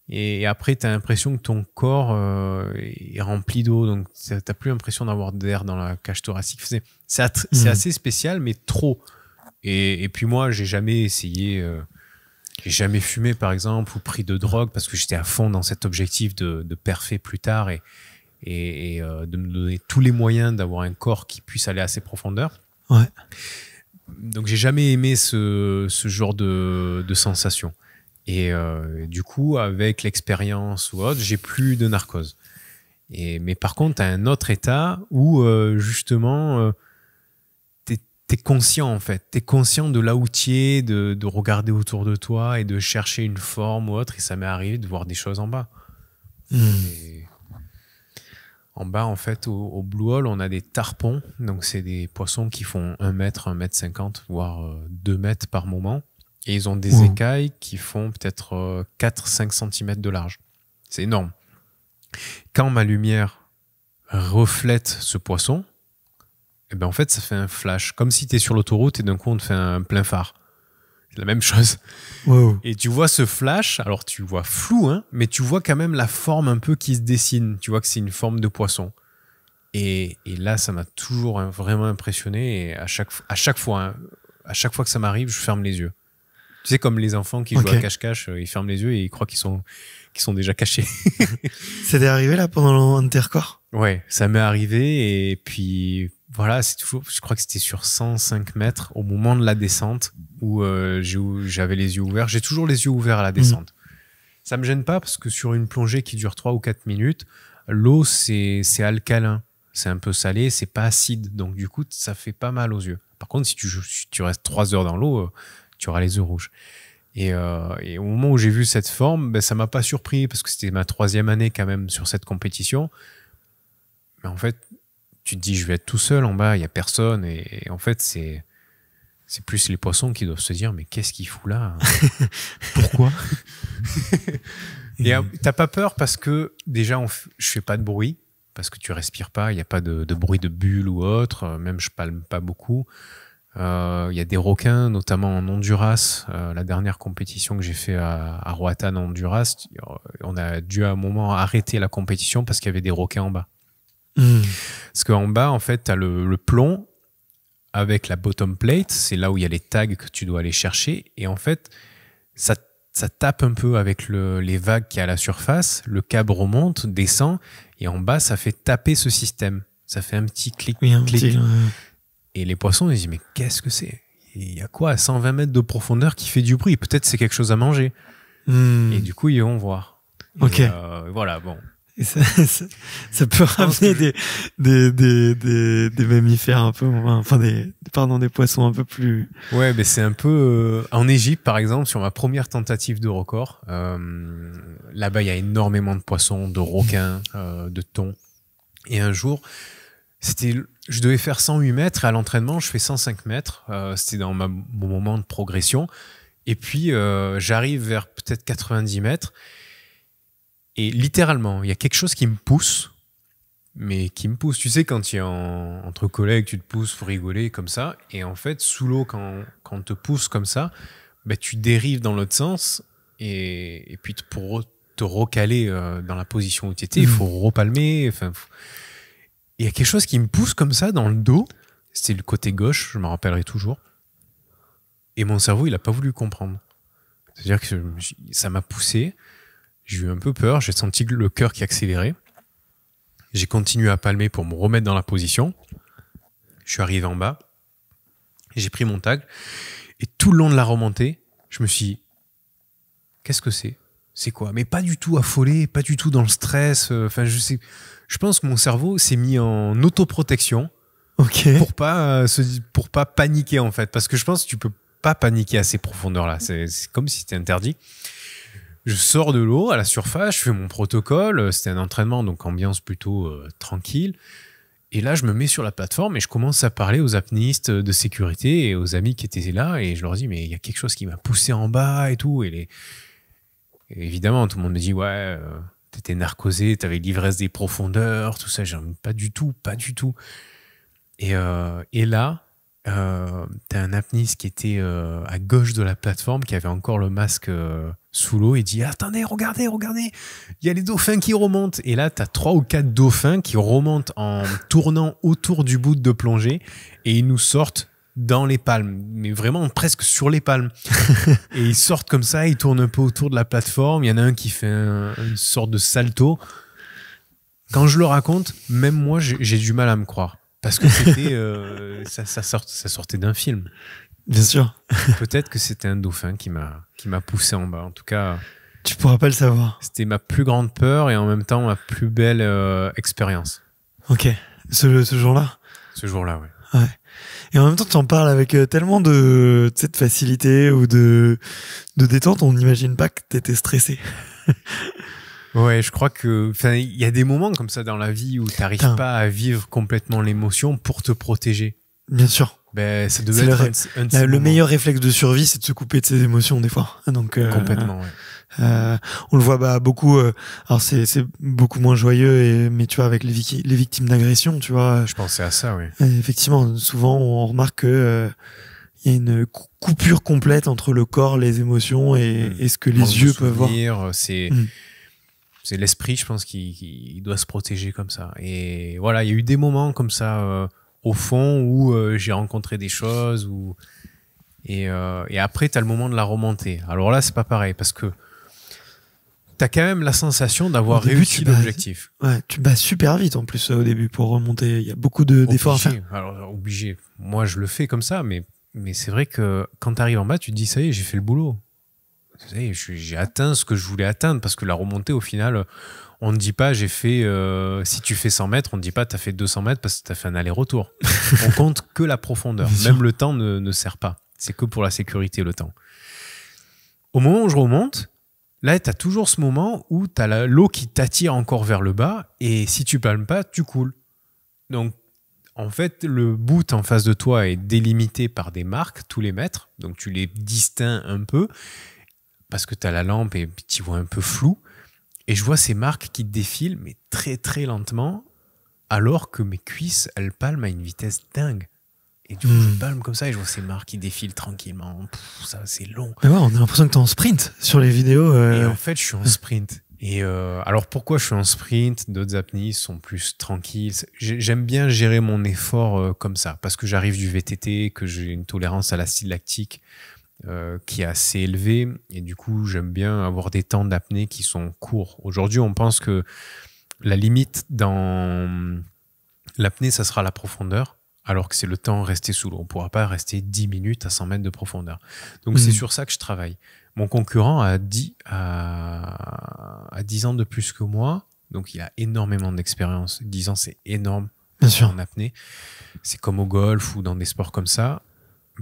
Et après, tu as l'impression que ton corps euh, est rempli d'eau, donc tu plus l'impression d'avoir d'air dans la cage thoracique. C'est hmm. assez spécial, mais trop. Et, puis moi, j'ai jamais essayé, euh, j'ai jamais fumé par exemple, ou pris de drogue, parce que j'étais à fond dans cet objectif de, de plus tard et, euh, de me donner tous les moyens d'avoir un corps qui puisse aller à ses profondeurs. Ouais. Donc j'ai jamais aimé ce, genre de sensation. Et euh, du coup, avec l'expérience ou autre, j'ai plus de narcose. Et, mais par contre, tu as un autre état où euh, justement, euh, tu es, conscient en fait. Tu es conscient de là de, de, regarder autour de toi et de chercher une forme ou autre. Et ça m'est arrivé de voir des choses en bas. Hmm. en bas, en fait, au, Blue hole, on a des tarpons. Donc, c'est des poissons qui font 1 mètre, 1 mètre cinquante, voire 2 mètres par moment. Et ils ont des écailles qui font peut-être 4-5 euh, cm de large. C'est énorme. Quand ma lumière reflète ce poisson, et eh ben en fait, ça fait un flash. Comme si tu es sur l'autoroute et d'un coup, on te fait un plein phare. C'est la même chose. Et tu vois ce flash, alors tu vois flou, hein, mais tu vois quand même la forme un peu qui se dessine. Tu vois que c'est une forme de poisson. Et, là, ça m'a toujours hein, vraiment impressionné. Et à chaque, à chaque fois, hein, à chaque fois que ça m'arrive, je ferme les yeux. Tu sais, comme les enfants qui jouent à cache-cache, euh, ils ferment les yeux et ils croient qu'ils sont, sont déjà cachés. <laughs> C'était arrivé là pendant l'intercorps Ouais, ça m'est arrivé et puis voilà, c'est toujours, je crois que c'était sur 105 mètres au moment de la descente où euh, j'avais les yeux ouverts. J'ai toujours les yeux ouverts à la mm. descente. Ça Ça me gêne pas parce que sur une plongée qui dure 3 ou 4 minutes, l'eau c'est alcalin, c'est un peu salé, c'est pas acide. Donc du coup, ça fait pas mal aux yeux. Par contre, si tu, si tu restes 3 heures dans l'eau, euh, tu auras les yeux rouges. Euh, et, au moment où j'ai vu cette forme, ben, ça m'a pas surpris parce que c'était ma troisième année quand même sur cette compétition. Mais en fait, tu te dis, je vais être tout seul en bas, il y a personne. Et, en fait, c'est c'est plus les poissons qui doivent se dire, mais qu'est-ce qu'il fout là hein <laughs> Pourquoi <laughs> euh, t'as pas peur parce que déjà, on je fais pas de bruit parce que tu respires pas, il n'y a pas de, de, bruit de bulle ou autre. Euh, même je palme pas beaucoup. Euh, il y a des requins, notamment en Honduras. Euh, la dernière compétition que j'ai fait à, Roatan, Honduras, euh, on a dû à un moment arrêter la compétition parce qu'il y avait des requins en bas. Hmm. Parce qu'en bas, en fait, tu as le, plomb avec la bottom plate. C'est là où il y a les tags que tu dois aller chercher. Et en fait, ça, tape un peu avec les vagues qui y a à la surface. Le câble remonte, descend. Et en bas, ça fait taper ce système. Ça fait un petit clic. clic. Et les poissons, ils disent, mais qu'est-ce que c'est Il y a quoi à 120 mètres de profondeur qui fait du bruit Peut-être c'est quelque chose à manger. Hmm. Et du coup, ils vont voir. ok. Euh, voilà, bon. <laughs> ça, peut ramener des, des, des, des, mammifères un peu, enfin des, pardon, des poissons un peu plus. Ouais, mais c'est un peu. Euh, en Égypte, par exemple, sur ma première tentative de record, euh, là-bas, il y a énormément de poissons, de requins, de thons. Et un jour, c'était, je devais faire 108 mètres et à l'entraînement, je fais 105 mètres. Euh, c'était dans ma, mon moment de progression. Et puis, euh, j'arrive vers peut-être 90 mètres. Et littéralement, il y a quelque chose qui me pousse, mais qui me pousse. Tu sais, quand il es entre collègues, tu te pousses, faut rigoler comme ça. Et en fait, sous l'eau, quand, quand on te pousse comme ça, bah, tu dérives dans l'autre sens. Et, et puis, pour te recaler euh, dans la position où tu étais, il mmh. faut repalmer. Enfin, il y a quelque chose qui me pousse comme ça dans le dos. C'était le côté gauche, je m'en rappellerai toujours. Et mon cerveau, il n'a pas voulu comprendre. C'est-à-dire que ça m'a poussé. J'ai eu un peu peur. J'ai senti le cœur qui accélérait. J'ai continué à palmer pour me remettre dans la position. Je suis arrivé en bas. J'ai pris mon tag. Et tout le long de la remontée, je me suis qu'est-ce que c'est C'est quoi Mais pas du tout affolé, pas du tout dans le stress. Euh, enfin, je sais je pense que mon cerveau s'est mis en autoprotection ok pour pas euh, se, pour pas paniquer en fait, parce que je pense que tu peux pas paniquer à ces profondeurs-là. C'est comme si c'était interdit. Je sors de l'eau à la surface, je fais mon protocole. Euh, c'était un entraînement, donc ambiance plutôt euh, tranquille. Et là, je me mets sur la plateforme et je commence à parler aux apnéistes de sécurité et aux amis qui étaient là. Et je leur dis, mais il y a quelque chose qui m'a poussé en bas et tout. Et, les... évidemment, tout le monde me dit, ouais t'étais narcosé, t'avais l'ivresse des profondeurs, tout ça. J'aime pas du tout, pas du tout. Euh, et, là, euh, t'as un apniste qui était euh, à gauche de la plateforme, qui avait encore le masque euh, sous l'eau, et dit Attendez, regardez, regardez, il y a les dauphins qui remontent. Et là, t'as trois ou quatre dauphins qui remontent en tournant autour du bout de plongée, et ils nous sortent dans les palmes, mais vraiment presque sur les palmes. <laughs> et ils sortent comme ça, ils tournent un peu autour de la plateforme. Il y en a un qui fait une sorte de salto. Quand je le raconte, même moi, j'ai du mal à me croire. Parce que c'était, euh, <laughs> ça, ça sortait d'un film. Bien sûr. <laughs> Peut-être que c'était un dauphin qui m'a, qui m'a poussé en bas. En tout cas. Tu pourras pas le savoir. C'était ma plus grande peur et en même temps ma plus belle euh, expérience. Ok. Ce, jour-là Ce jour-là, oui. ouais. Et en même temps, tu en parles avec euh, tellement de, de facilité ou de, de détente, on n'imagine pas que tu étais stressé. <laughs> ouais, je crois que, il y a des moments comme ça dans la vie où t'arrives pas à vivre complètement l'émotion pour te protéger. Bien sûr. Ben, le, meilleur réflexe de survie, c'est de se couper de ses émotions des fois. Donc, euh, complètement. Ouais. Euh, on le voit bah, beaucoup. Euh, alors c'est beaucoup moins joyeux, et, mais tu vois avec les, victimes d'agression, tu vois. Je pensais à ça, oui. Euh, effectivement, souvent on remarque que y a une coupure complète entre le corps, les émotions et, hmm. ce que les yeux peuvent voir. C'est hmm. c'est l'esprit, je pense, qui, doit se protéger comme ça. Et voilà, il y a eu des moments comme ça au fond où j'ai rencontré des choses où... et, et après, tu as le moment de la remonter Alors là, c'est pas pareil parce que as quand même la sensation d'avoir réussi l'objectif. Ouais, tu bats super vite en plus euh, au début pour remonter. Il y a beaucoup d'efforts à faire. obligé. Moi, je le fais comme ça, mais, mais c'est vrai que quand tu arrives en bas, tu te dis, ça y est, j'ai fait le boulot. j'ai atteint ce que je voulais atteindre parce que la remontée, au final, on ne dit pas j'ai fait euh, si tu fais 100 mètres on ne dit pas tu as fait 200 mètres parce que tu as fait un aller-retour <laughs> on compte que la profondeur même le temps ne sert pas c'est que pour la sécurité le temps au moment où je remonte Là, tu as toujours ce moment où tu as l'eau qui t'attire encore vers le bas et si tu palmes pas, tu coules. Donc, en fait, le bout en face de toi est délimité par des marques tous les mètres, donc tu les distingues un peu parce que tu as la lampe et tu vois un peu flou. Et je vois ces marques qui défilent, mais très très lentement, alors que mes cuisses, elles palment à une vitesse dingue. Et du coup, je hmm. palme comme ça et je vois ces marques qui défilent tranquillement. ça, c'est long. on a l'impression que tu es en sprint sur les vidéos. Euh. Et en fait, je suis en <laughs> sprint. Et euh, alors, pourquoi je suis en sprint D'autres apnées sont plus tranquilles. J'aime bien gérer mon effort euh, comme ça parce que j'arrive du VTT, que j'ai une tolérance à l'acide lactique qui est assez élevée Et du coup, j'aime bien avoir des temps d'apnée qui sont courts. Aujourd'hui, on pense que la limite dans l'apnée, ça sera la profondeur alors que c'est le temps resté sous l'eau. On ne pourra pas rester 10 minutes à 100 mètres de profondeur. Donc mm. c'est sur ça que je travaille. Mon concurrent a 10, à, ans de plus que moi, donc il a énormément d'expérience. 10 ans, c'est énorme. Bien sûr. En apnée, c'est comme au golf ou dans des sports comme ça.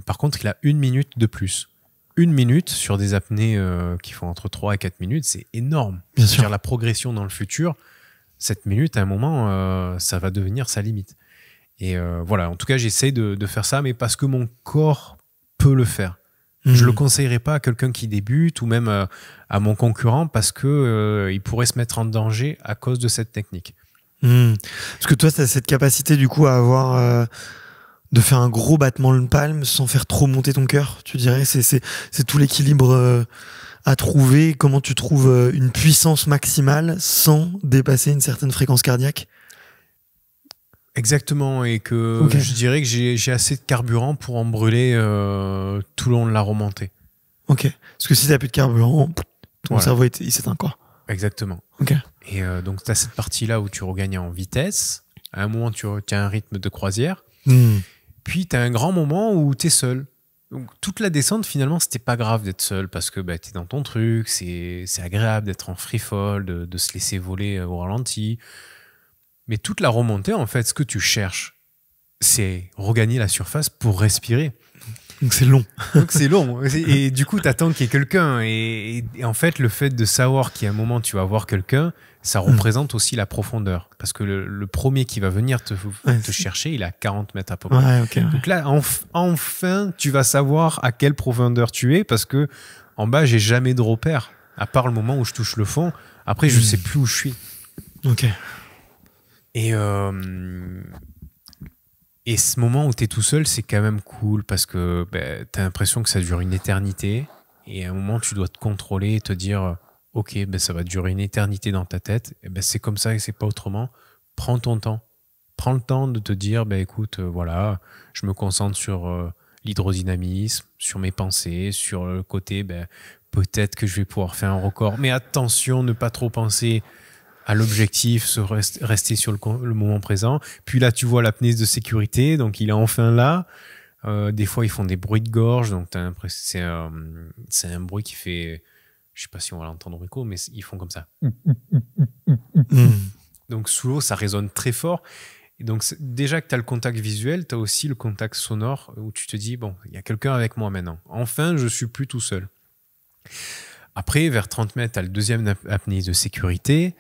Par contre, il a une minute de plus. Une minute sur des apnées euh, qui font entre 3 et 4 minutes, c'est énorme. Bien sûr. la progression dans le futur, cette minute, à un moment, euh, ça va devenir sa limite. Et euh, voilà, en tout cas, j'essaie de, faire ça, mais parce que mon corps peut le faire. Je hmm. le conseillerais pas à quelqu'un qui débute ou même euh, à, mon concurrent parce que euh, il pourrait se mettre en danger à cause de cette technique. Mmh. Parce que toi, tu as cette capacité du coup à avoir de faire un gros battement de palme sans faire trop monter ton cœur. Tu dirais, c'est tout l'équilibre à trouver. Comment tu trouves une puissance maximale sans dépasser une certaine fréquence cardiaque Exactement, et que je dirais que j'ai assez de carburant pour en brûler euh, tout le long de la remontée. Ok, parce que si t'as plus de carburant, ton cerveau il s'éteint quoi. Exactement. Ok. Et euh, donc tu as cette partie-là où tu regagnes en vitesse, à un moment tu as un rythme de croisière, hmm. puis tu as un grand moment où tu es seul. Donc toute la descente finalement c'était pas grave d'être seul parce que bah, tu es dans ton truc, c'est agréable d'être en free de, se laisser voler euh, au ralenti. Mais toute la remontée, en fait, ce que tu cherches, c'est regagner la surface pour respirer. Donc c'est long. Donc c'est long. <laughs> Et du coup, tu attends qu'il y ait quelqu'un. Et, en fait, le fait de savoir qu'il y a un moment, tu vas voir quelqu'un, ça hmm. représente aussi la profondeur. Parce que le, premier qui va venir te, chercher, il a 40 mètres à peu près. Donc là, enfin, tu vas savoir à quelle profondeur tu es parce que en bas, j'ai jamais de repère. À part le moment où je touche le fond. Après, je ne hmm. sais plus où je suis. Ok. Et, euh, et ce moment où tu es tout seul, c'est quand même cool parce que bah, tu as l'impression que ça dure une éternité. Et à un moment, tu dois te contrôler et te dire Ok, ben ça va durer une éternité dans ta tête. Et eh ben, c'est comme ça et c'est pas autrement. Prends ton temps. Prends le temps de te dire bah, Écoute, euh, voilà, je me concentre sur euh, l'hydrodynamisme, sur mes pensées, sur le côté bah, peut-être que je vais pouvoir faire un record. Mais attention, ne pas trop penser à l'objectif, se rester sur le, moment présent. Puis là, tu vois l'apnée de sécurité, donc il est enfin là. Euh, des fois, ils font des bruits de gorge, donc euh, c'est un bruit qui fait. Je sais pas si on va l'entendre au écho, mais ils font comme ça. Mm. Donc sous l'eau, ça résonne très fort. donc déjà que tu as le contact visuel, tu as aussi le contact sonore où tu te dis, bon, il y a quelqu'un avec moi maintenant. Enfin, je suis plus tout seul. Après, vers 30 mètres, tu as le deuxième apnée de sécurité.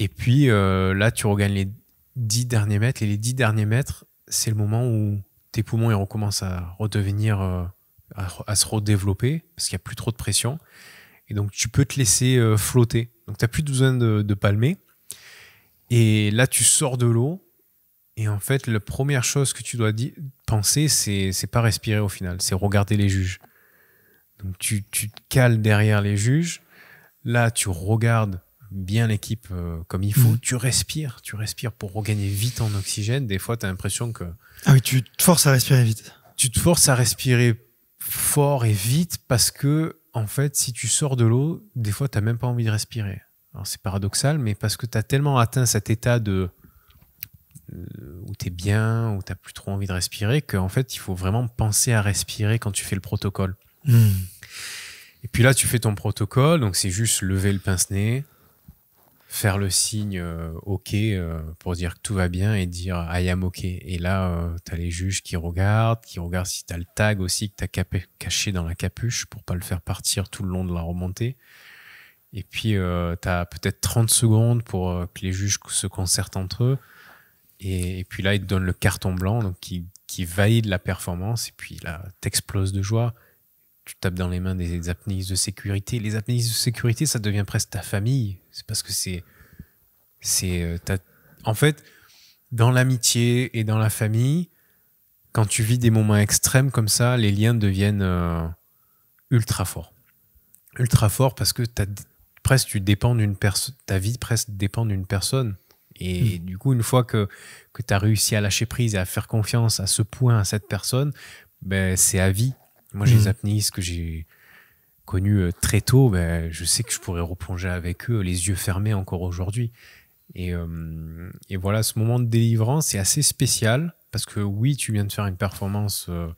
Et puis euh, là, tu regagnes les dix derniers mètres. Et les dix derniers mètres, c'est le moment où tes poumons ils recommencent à redevenir, euh, à, se redévelopper, parce qu'il n'y a plus trop de pression. Et donc, tu peux te laisser euh, flotter. Donc, tu n'as plus besoin de, de palmer. Et là, tu sors de l'eau. Et en fait, la première chose que tu dois penser, c'est, c'est pas respirer au final, c'est regarder les juges. Donc tu, tu te cales derrière les juges. Là, tu regardes bien l'équipe euh, comme il faut. Mm. Tu respires, tu respires pour regagner vite en oxygène. Des fois, tu as l'impression que. Ah oui, tu te forces à respirer vite. Tu te forces à respirer fort et vite parce que, en fait, si tu sors de l'eau, des fois, tu n'as même pas envie de respirer. Alors, c'est paradoxal, mais parce que tu as tellement atteint cet état de euh, où tu es bien, où tu plus trop envie de respirer, qu'en fait, il faut vraiment penser à respirer quand tu fais le protocole. Mm. Et puis là, tu fais ton protocole, donc c'est juste lever le pince-nez, faire le signe euh, OK euh, pour dire que tout va bien et dire I am OK. Et là, euh, tu as les juges qui regardent, qui regardent si tu as le tag aussi que tu as caché dans la capuche pour pas le faire partir tout le long de la remontée. Et puis, tu as peut-être 30 secondes pour que les juges se concertent entre eux. Et, puis là, ils te donnent le carton blanc donc qui, qui valide la performance. Et puis là, t'exploses de joie tu tapes dans les mains des, des de sécurité. Les apnéistes de sécurité, ça devient presque ta famille. C'est parce que c'est. c'est euh, en fait, dans l'amitié et dans la famille, quand tu vis des moments extrêmes comme ça, les liens deviennent euh, ultra forts. Ultra forts parce que as, presque tu dépends d'une personne, ta vie presque dépend d'une personne. Et mmh. du coup, une fois que, que tu as réussi à lâcher prise et à faire confiance à ce point, à cette personne, ben, c'est à vie. Moi, j'ai les mm. apnées que j'ai connu euh, très tôt, ben, je sais que je pourrais replonger avec eux les yeux fermés encore aujourd'hui. Et, euh, et, voilà, ce moment de délivrance est assez spécial parce que oui, tu viens de faire une performance euh,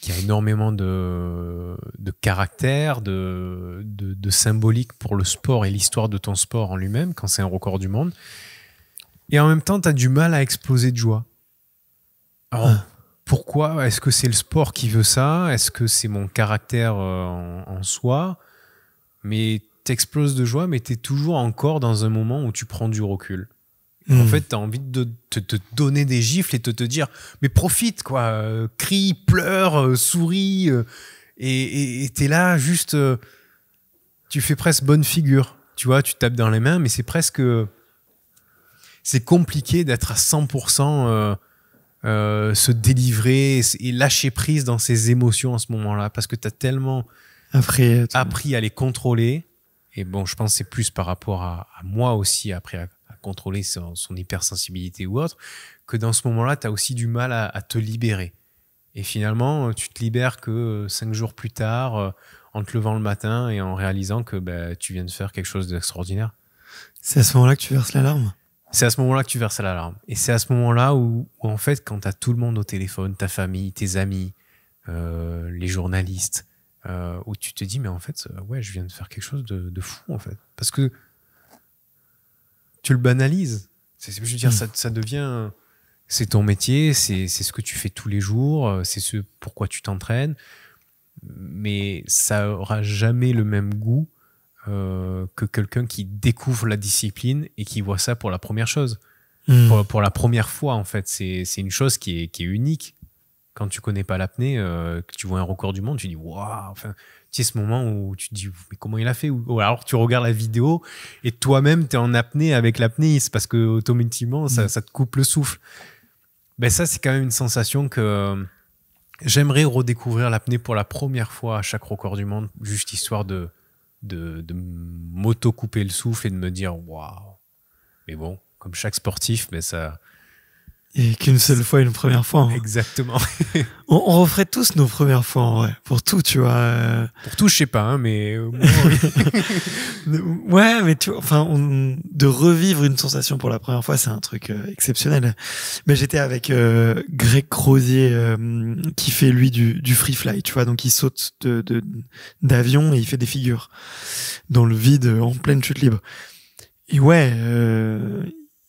qui a énormément de, de caractère, de, de, symbolique pour le sport et l'histoire de ton sport en lui-même quand c'est un record du monde. Et en même temps, tu as du mal à exploser de joie. Alors, ah pourquoi Est-ce que c'est le sport qui veut ça Est-ce que c'est mon caractère euh, en, soi Mais t'exploses de joie, mais t'es toujours encore dans un moment où tu prends du recul. Hmm. En fait, t'as envie de te, donner des gifles et de te, dire, mais profite, quoi, euh, crie, pleure, euh, souris, et t'es là juste, tu fais presque bonne figure, tu vois, tu tapes dans les mains, mais c'est presque, c'est compliqué d'être à 100%. Euh, se délivrer et lâcher prise dans ses émotions en ce moment-là, parce que tu as tellement appris à les contrôler. Et bon, je pense que c'est plus par rapport à, moi aussi, après, à, contrôler son, hypersensibilité ou autre, que dans ce moment-là, tu as aussi du mal à, te libérer. Et finalement, euh, tu te libères que euh, cinq jours plus tard, en te levant le matin et en réalisant que bah, tu viens de faire quelque chose d'extraordinaire. C'est à ce moment-là que tu verses l'alarme c'est à ce moment-là que tu verses l'alarme. Et c'est à ce moment-là où, en fait, quand tu as tout le monde au téléphone, ta famille, tes amis, euh, les journalistes, euh, où tu te dis, mais en fait, euh, ouais, je viens de faire quelque chose de, fou, en fait. Parce que tu le banalises. C'est, je veux dire, hmm. ça, ça devient. C'est ton métier, c'est, ce que tu fais tous les jours, c'est ce pourquoi tu t'entraînes. Mais ça aura jamais le même goût euh, que quelqu'un qui découvre la discipline et qui voit ça pour la première chose. Hmm. Pour, la première fois, en fait. C'est une chose qui est, qui est unique. Quand tu connais pas l'apnée, euh, que tu vois un record du monde, tu dis waouh. Enfin, tu sais, ce moment où tu te dis mais comment il a fait ou, alors tu regardes la vidéo et toi-même, tu es en apnée avec l'apnée, c'est parce que automatiquement, ça, hmm. ça, te coupe le souffle. Ben, ça, c'est quand même une sensation que. J'aimerais redécouvrir l'apnée pour la première fois à chaque record du monde, juste histoire de, de, de m'auto-couper le souffle et de me dire waouh. Mais bon, comme chaque sportif, mais ça, et qu'une seule fois, une première fois. Hein. Exactement. <laughs> on, on, referait tous nos premières fois en vrai, pour tout, tu vois. Euh. Pour tout, je sais pas, hein, mais <laughs> ouais, mais tu vois, enfin, on, de revivre une sensation pour la première fois, c'est un truc euh, exceptionnel. Mais j'étais avec euh, Greg Crozier euh, qui fait lui du, du, free fly, tu vois, donc il saute de d'avion et il fait des figures dans le vide en pleine chute libre. Et ouais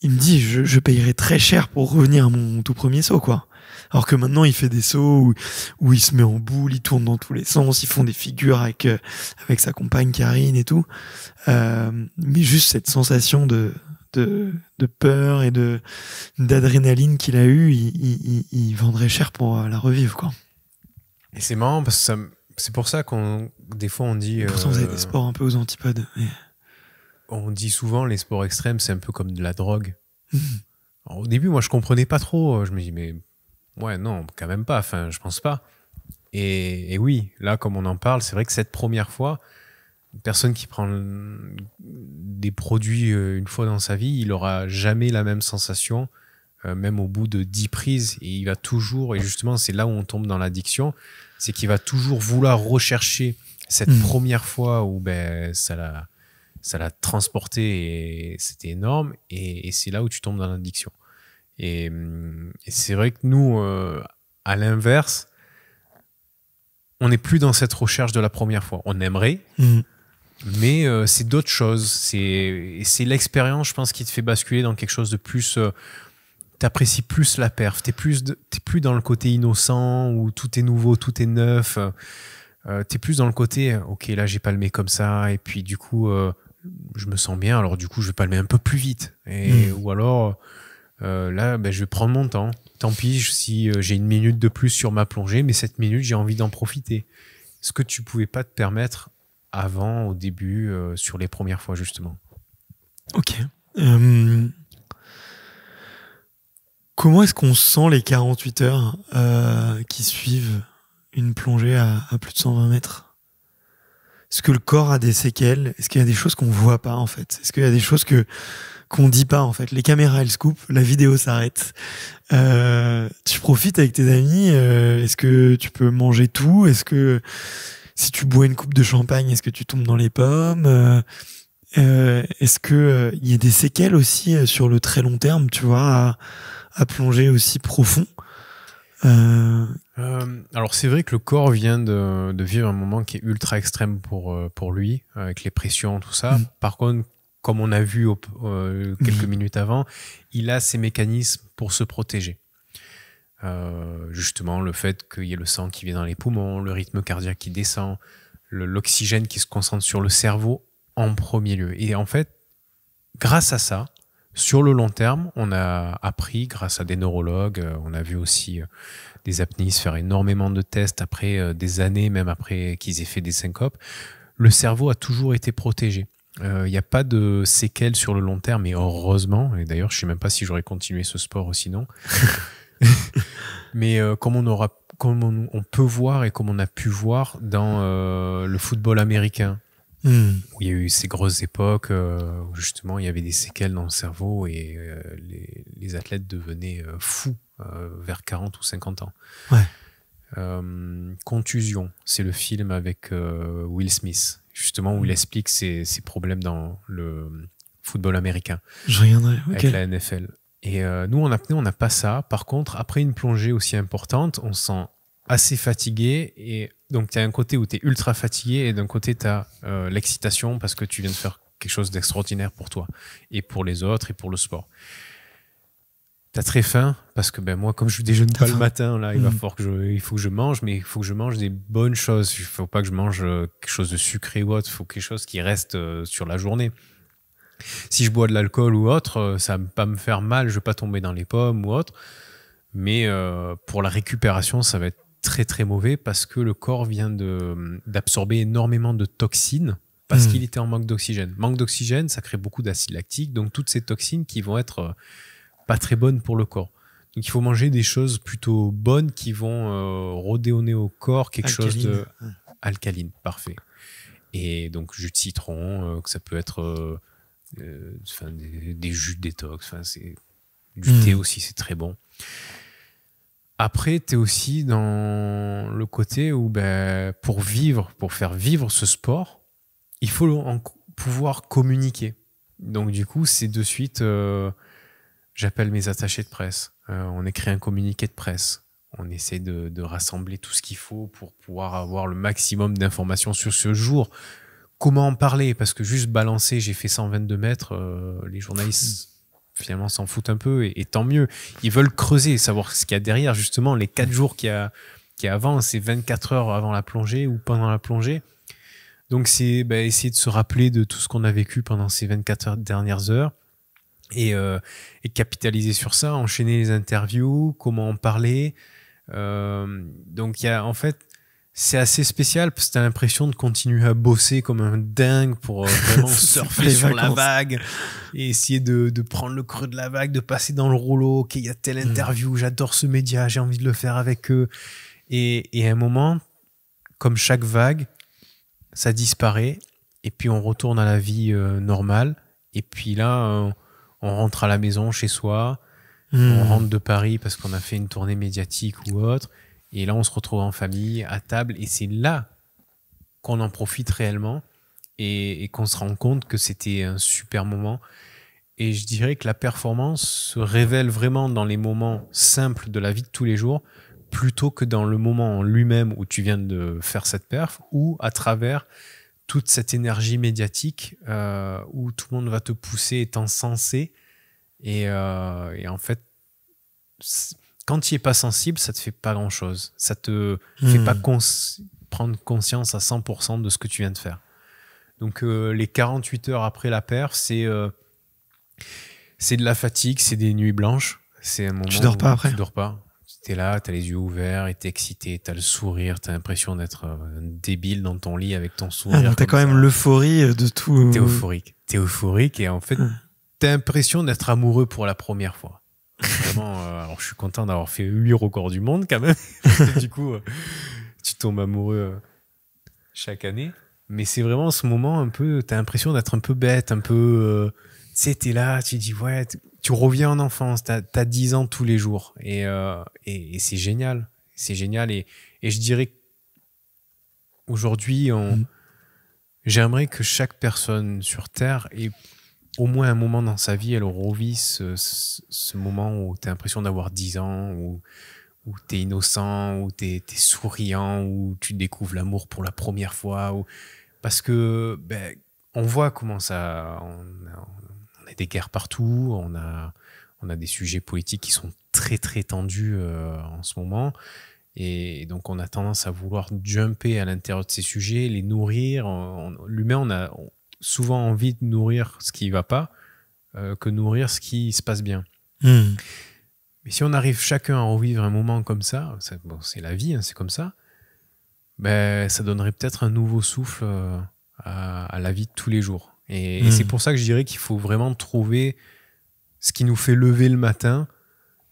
il me dit, je, je payerais très cher pour revenir à mon tout premier saut, quoi. Alors que maintenant, il fait des sauts où, il se met en boule, il tourne dans tous les sens, ils font des figures avec, euh, avec sa compagne Karine et tout. Euh, mais juste cette sensation de, de, de peur et de d'adrénaline qu'il a eue, il, vendrait cher pour euh, la revivre, quoi. Et c'est marrant parce que c'est pour ça qu'on des fois on dit. pourtant, vous avez des sports un peu aux antipodes on dit souvent les sports extrêmes, c'est un peu comme de la drogue. Mhm. au début, moi, je comprenais pas trop. Je me dis, mais ouais, non, quand même pas. Enfin, je pense pas. Et, oui, là, comme on en parle, c'est vrai que cette première fois, une personne qui prend des produits euh, une fois dans sa vie, il aura jamais la même sensation, euh, même au bout de dix prises. Et il va toujours, et justement, c'est là où on tombe dans l'addiction, c'est qu'il va toujours vouloir rechercher cette mhm. première fois où ben, ça l'a ça l'a transporté et c'était énorme. Et, c'est là où tu tombes dans l'addiction. Et, et c'est vrai que nous, euh, à l'inverse, on n'est plus dans cette recherche de la première fois. On aimerait, mm. mais euh, c'est d'autres choses. C'est, c'est l'expérience, je pense, qui te fait basculer dans quelque chose de plus. Tu euh, t'apprécies plus la perf. T'es plus, plus dans le côté innocent où tout est nouveau, tout est neuf. Tu t'es plus dans le côté, ok, là j'ai palmé comme ça, et puis du coup, je me sens bien, alors du coup, je vais palmer un peu plus vite. Hmm. Ou alors, euh, là, ben, je vais prendre mon temps. Tant pis si euh, j'ai une minute de plus sur ma plongée, mais cette minute, j'ai envie d'en profiter. Ce que tu pouvais pas te permettre avant, au début, euh, sur les premières fois, justement. Ok. comment est-ce qu'on sent les 48 heures qui suivent une plongée à plus de 120 mètres est-ce que le corps a des séquelles Est-ce qu'il y a des choses qu'on voit pas en fait Est-ce qu'il y a des choses que qu'on dit pas en fait Les caméras elles se coupent, la vidéo s'arrête. Euh, tu profites avec tes amis. Euh, est-ce que tu peux manger tout Est-ce que si tu bois une coupe de champagne, est-ce que tu tombes dans les pommes euh, Est-ce que il y a des séquelles aussi sur le très long terme Tu vois à plonger aussi profond euh, euh, alors c'est vrai que le corps vient de, vivre un moment qui est ultra extrême pour, euh, pour lui, avec les pressions, tout ça. Mm. Par contre, comme on a vu au, quelques mm. minutes avant, il a ses mécanismes pour se protéger. justement, le fait qu'il y ait le sang qui vient dans les poumons, le rythme cardiaque qui descend, l'oxygène qui se concentre sur le cerveau en premier lieu. Et en fait, grâce à ça, sur le long terme, on a appris grâce à des neurologues, euh, on a vu aussi euh, des apnées faire énormément de tests après euh, des années, même après qu'ils aient fait des syncopes. Le cerveau a toujours été protégé. Il n'y a pas de séquelles sur le long terme, et heureusement, et d'ailleurs je ne sais même pas si j'aurais continué ce sport sinon, <laughs> mais comme on aura comme on, peut voir et comme on a pu voir dans le football américain il y a eu ces grosses époques euh, où justement il y avait des séquelles dans le cerveau et euh, les, athlètes devenaient euh, fous vers 40 ou 50 ans. Ouais. Contusion, c'est le film avec Will Smith, justement où il mm. explique ses, problèmes dans le football américain. Je reviendrai Avec la NFL. Et nous, on n'a on n'a pas ça. Par contre, après une plongée aussi importante, on sent assez fatigué. Et donc, tu as un côté où tu es ultra fatigué et d'un côté, tu as euh, l'excitation parce que tu viens de faire quelque chose d'extraordinaire pour toi et pour les autres et pour le sport. Tu as très faim parce que ben, moi, comme je déjeune pas le matin, là, il, va mm. falloir que je, il faut que je mange, mais il faut que je mange des bonnes choses. Il faut pas que je mange euh, quelque chose de sucré ou autre. Il faut quelque chose qui reste euh, sur la journée. Si je bois de l'alcool ou autre, ça va pas me faire mal, je vais pas tomber dans les pommes ou autre. Mais pour la récupération, ça va être très très mauvais parce que le corps vient d'absorber énormément de toxines parce hmm. qu'il était en manque d'oxygène. Manque d'oxygène, ça crée beaucoup d'acide lactique, donc toutes ces toxines qui vont être euh, pas très bonnes pour le corps. Donc il faut manger des choses plutôt bonnes qui vont euh, au corps quelque chose de alcaline, parfait. Et donc jus de citron, euh, que ça peut être des, jus de détox, c'est du hmm. thé aussi, c'est très bon. Après, tu es aussi dans le côté où ben, pour vivre, pour faire vivre ce sport, il faut pouvoir communiquer. Donc du coup, c'est de suite, euh, j'appelle mes attachés de presse, euh, on écrit un communiqué de presse, on essaie de, rassembler tout ce qu'il faut pour pouvoir avoir le maximum d'informations sur ce jour. Comment en parler Parce que juste balancer, j'ai fait 122 mètres, euh, les journalistes finalement s'en foutent un peu, et, tant mieux. Ils veulent creuser, savoir ce qu'il y a derrière, justement, les quatre jours qui y a, qui avant, c'est 24 heures avant la plongée ou pendant la plongée. Donc c'est bah, essayer de se rappeler de tout ce qu'on a vécu pendant ces 24 dernières heures euh, et, capitaliser sur ça, enchaîner les interviews, comment en parler. Euh, donc il y a en fait c'est assez spécial parce que t'as l'impression de continuer à bosser comme un dingue pour euh, vraiment <laughs> surfer sur la vague et essayer de, prendre le creux de la vague, de passer dans le rouleau. Ok, il y a telle mm. interview, j'adore ce média, j'ai envie de le faire avec eux. Et, à un moment, comme chaque vague, ça disparaît et puis on retourne à la vie euh, normale. Et puis là, euh, on rentre à la maison chez soi, mm. on rentre de Paris parce qu'on a fait une tournée médiatique ou autre. Et là, on se retrouve en famille, à table, et c'est là qu'on en profite réellement et, qu'on se rend compte que c'était un super moment. Et je dirais que la performance se révèle vraiment dans les moments simples de la vie de tous les jours, plutôt que dans le moment lui-même où tu viens de faire cette perf, ou à travers toute cette énergie médiatique euh, où tout le monde va te pousser et t'encenser. Euh, et, et en fait, quand tu n'es pas sensible, ça te fait pas grand chose. Ça te hmm. fait pas prendre conscience à 100% de ce que tu viens de faire. Donc euh, les 48 heures après la paire, euh, c'est de la fatigue, c'est des nuits blanches. C'est un dors pas après. Tu dors pas. Tu es là, tu as les yeux ouverts, es excité, Tu as le sourire, tu as l'impression d'être euh, débile dans ton lit avec ton ah, sourire. Tu as quand même l'euphorie de tout. T'es euphorique. T'es euphorique et en fait, hmm. tu as l'impression d'être amoureux pour la première fois. Vraiment, euh, alors je suis content d'avoir fait 8 records du monde quand même. <laughs> du coup, euh, tu tombes amoureux euh, chaque année. Mais c'est vraiment ce moment un peu, t'as l'impression d'être un peu bête, un peu. tu sais, t'es là, tu dis, ouais, tu reviens en enfance, t'as as 10 ans tous les jours. Et, et, c'est génial. C'est génial. Et, et je dirais aujourd'hui, mm. J'aimerais que chaque personne sur Terre ait au moins un moment dans sa vie, elle revit ce, moment où tu as l'impression d'avoir dix ans, où, où tu es innocent, où tu souriant, où tu découvres l'amour pour la première fois. Parce que ben, on voit comment ça. On a, des guerres partout, on a, des sujets politiques qui sont très très tendus euh, en ce moment. Et donc, on a tendance à vouloir jumper à l'intérieur de ces sujets, les nourrir. L'humain, on a, souvent envie de nourrir ce qui va pas euh, que nourrir ce qui se passe bien. Hmm. Mais si on arrive chacun à revivre un moment comme ça, c'est la vie, hein, c'est comme ça, ben, ça donnerait peut-être un nouveau souffle euh, à, la vie de tous les jours. Et, hmm. c'est pour ça que je dirais qu'il faut vraiment trouver ce qui nous fait lever le matin,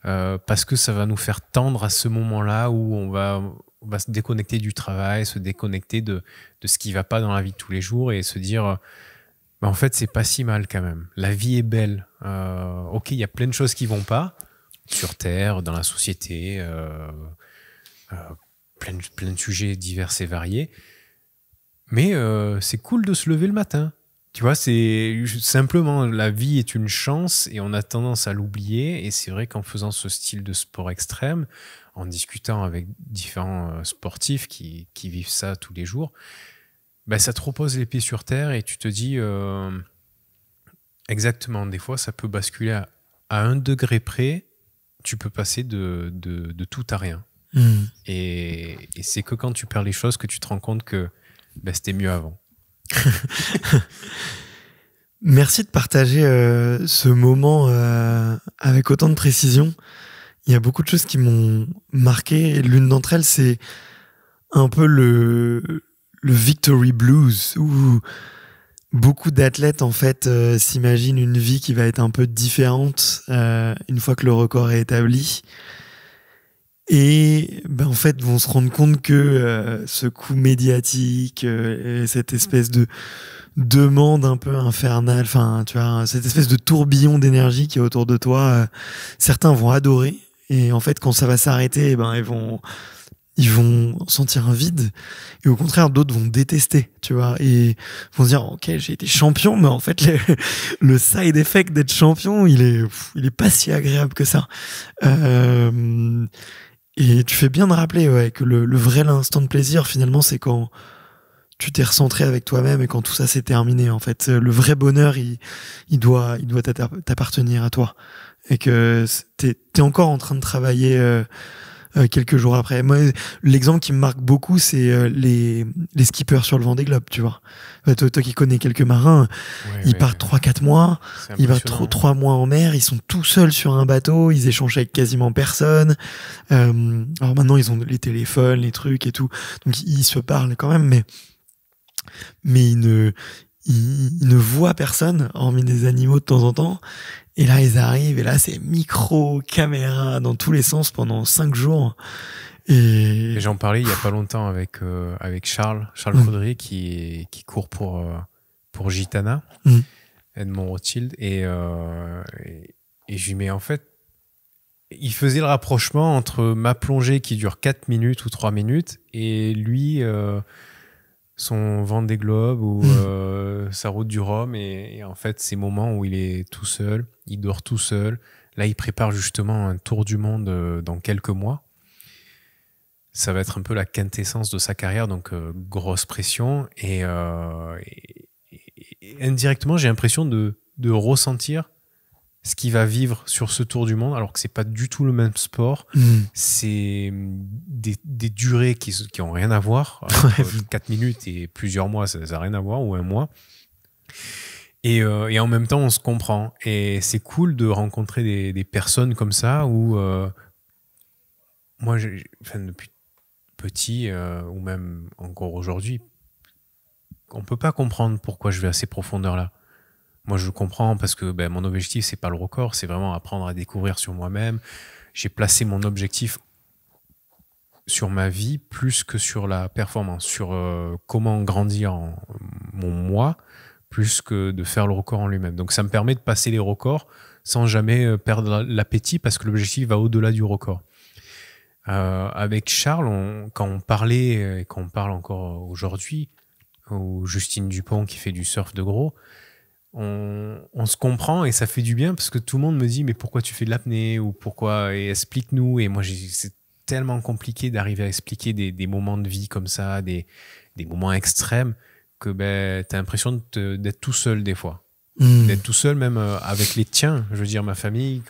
euh, parce que ça va nous faire tendre à ce moment-là où on va on va se déconnecter du travail, se déconnecter de, ce qui va pas dans la vie de tous les jours et se dire euh, bah en fait c'est pas si mal quand même. La vie est belle. Euh, ok, il y a plein de choses qui vont pas sur Terre, dans la société, euh, plein, de, plein, de sujets divers et variés. Mais c'est cool de se lever le matin. Tu vois, c'est simplement la vie est une chance et on a tendance à l'oublier. Et c'est vrai qu'en faisant ce style de sport extrême, en discutant avec différents euh, sportifs qui, vivent ça tous les jours, bah, ça te repose les pieds sur terre et tu te dis euh, exactement, des fois ça peut basculer à, un degré près, tu peux passer de, tout à rien. Hmm. Et, c'est que quand tu perds les choses que tu te rends compte que bah, c'était mieux avant. <laughs> <laughs> Merci de partager euh, ce moment avec autant de précision il y a beaucoup de choses qui m'ont marqué. L'une d'entre elles, c'est un peu le, victory blues, où beaucoup d'athlètes, en fait, euh, s'imaginent une vie qui va être un peu différente euh, une fois que le record est établi. Et ben, en fait, vont se rendre compte que euh, ce coup médiatique, cette espèce de demande un peu infernale, enfin, tu vois, cette espèce de tourbillon d'énergie qui est autour de toi, certains vont adorer, et en fait, quand ça va s'arrêter, eh ben, ils vont, ils vont sentir un vide. Et au contraire, d'autres vont détester, tu vois, et vont se dire, OK, j'ai été champion, mais en fait, le, <laughs> le side effect d'être champion, il est, il est pas si agréable que ça. Euh, et tu fais bien de rappeler, ouais, que le, le vrai instant de plaisir, finalement, c'est quand, tu t'es recentré avec toi-même et quand tout ça s'est terminé en fait le vrai bonheur il, il doit il doit t'appartenir à toi et que t'es es encore en train de travailler euh, euh, quelques jours après. Moi, l'exemple qui me marque beaucoup, c'est euh, les, les skippers sur le Vendée Globe, tu vois. Bah, toi, qui connais quelques marins, ils partent 3-4 mois, ils vont 3, mois en mer, ils sont tout seuls sur un bateau, ils échangent avec quasiment personne. alors maintenant, ils ont les téléphones, les trucs et tout, donc ils se parlent quand même, mais, mais ils ne... ils ne voient personne, hormis des animaux de temps en temps, et là, ils arrivent, et là, c'est micro, caméra, dans tous les sens pendant cinq jours. Et, j'en parlais il y a pas longtemps avec, euh, avec Charles, Charles mmh. qui, qui court pour, euh, pour Gitana, mm. Edmond Rothschild. Et, euh, et, je lui mets en fait, il faisait le rapprochement entre ma plongée qui dure 4 minutes ou 3 minutes et lui, euh, son vent des globes ou <laughs> euh, sa route du Rhum. Et, en fait, ces moments où il est tout seul, il dort tout seul. Là, il prépare justement un tour du monde euh, dans quelques mois. Ça va être un peu la quintessence de sa carrière, donc euh, grosse pression. Et, et indirectement, j'ai l'impression de, de ressentir ce qu'il va vivre sur ce tour du monde, alors que c'est pas du tout le même sport. Hmm. C'est hmm, des, durées qui, qui ont rien à voir. <laughs> Euh, quatre minutes et plusieurs mois, ça n'a rien à voir, ou un mois. Euh, et, en même temps, on se comprend. Et c'est cool de rencontrer des, personnes comme ça où, euh, moi, depuis petit, ou même encore aujourd'hui, on peut pas comprendre pourquoi je vais à ces profondeurs-là. Moi, je comprends parce que ben, mon objectif, c'est pas le record, c'est vraiment apprendre à découvrir sur moi-même. J'ai placé mon objectif sur ma vie plus que sur la performance, sur euh, comment grandir en, mon moi plus que de faire le record en lui-même. Donc ça me permet de passer les records sans jamais euh, perdre l'appétit parce que l'objectif va au-delà du record. Euh, avec Charles, quand on parlait et qu'on parle encore aujourd'hui, ou Justine Dupont qui fait du surf de gros, on, se comprend et ça fait du bien parce que tout le monde me dit mais pourquoi tu fais de l'apnée ou pourquoi et explique-nous et moi c'est tellement compliqué d'arriver à expliquer des, moments de vie comme ça des, moments extrêmes que ben t'as l'impression d'être tout seul des fois hmm. d'être tout seul même euh, avec les tiens je veux dire ma famille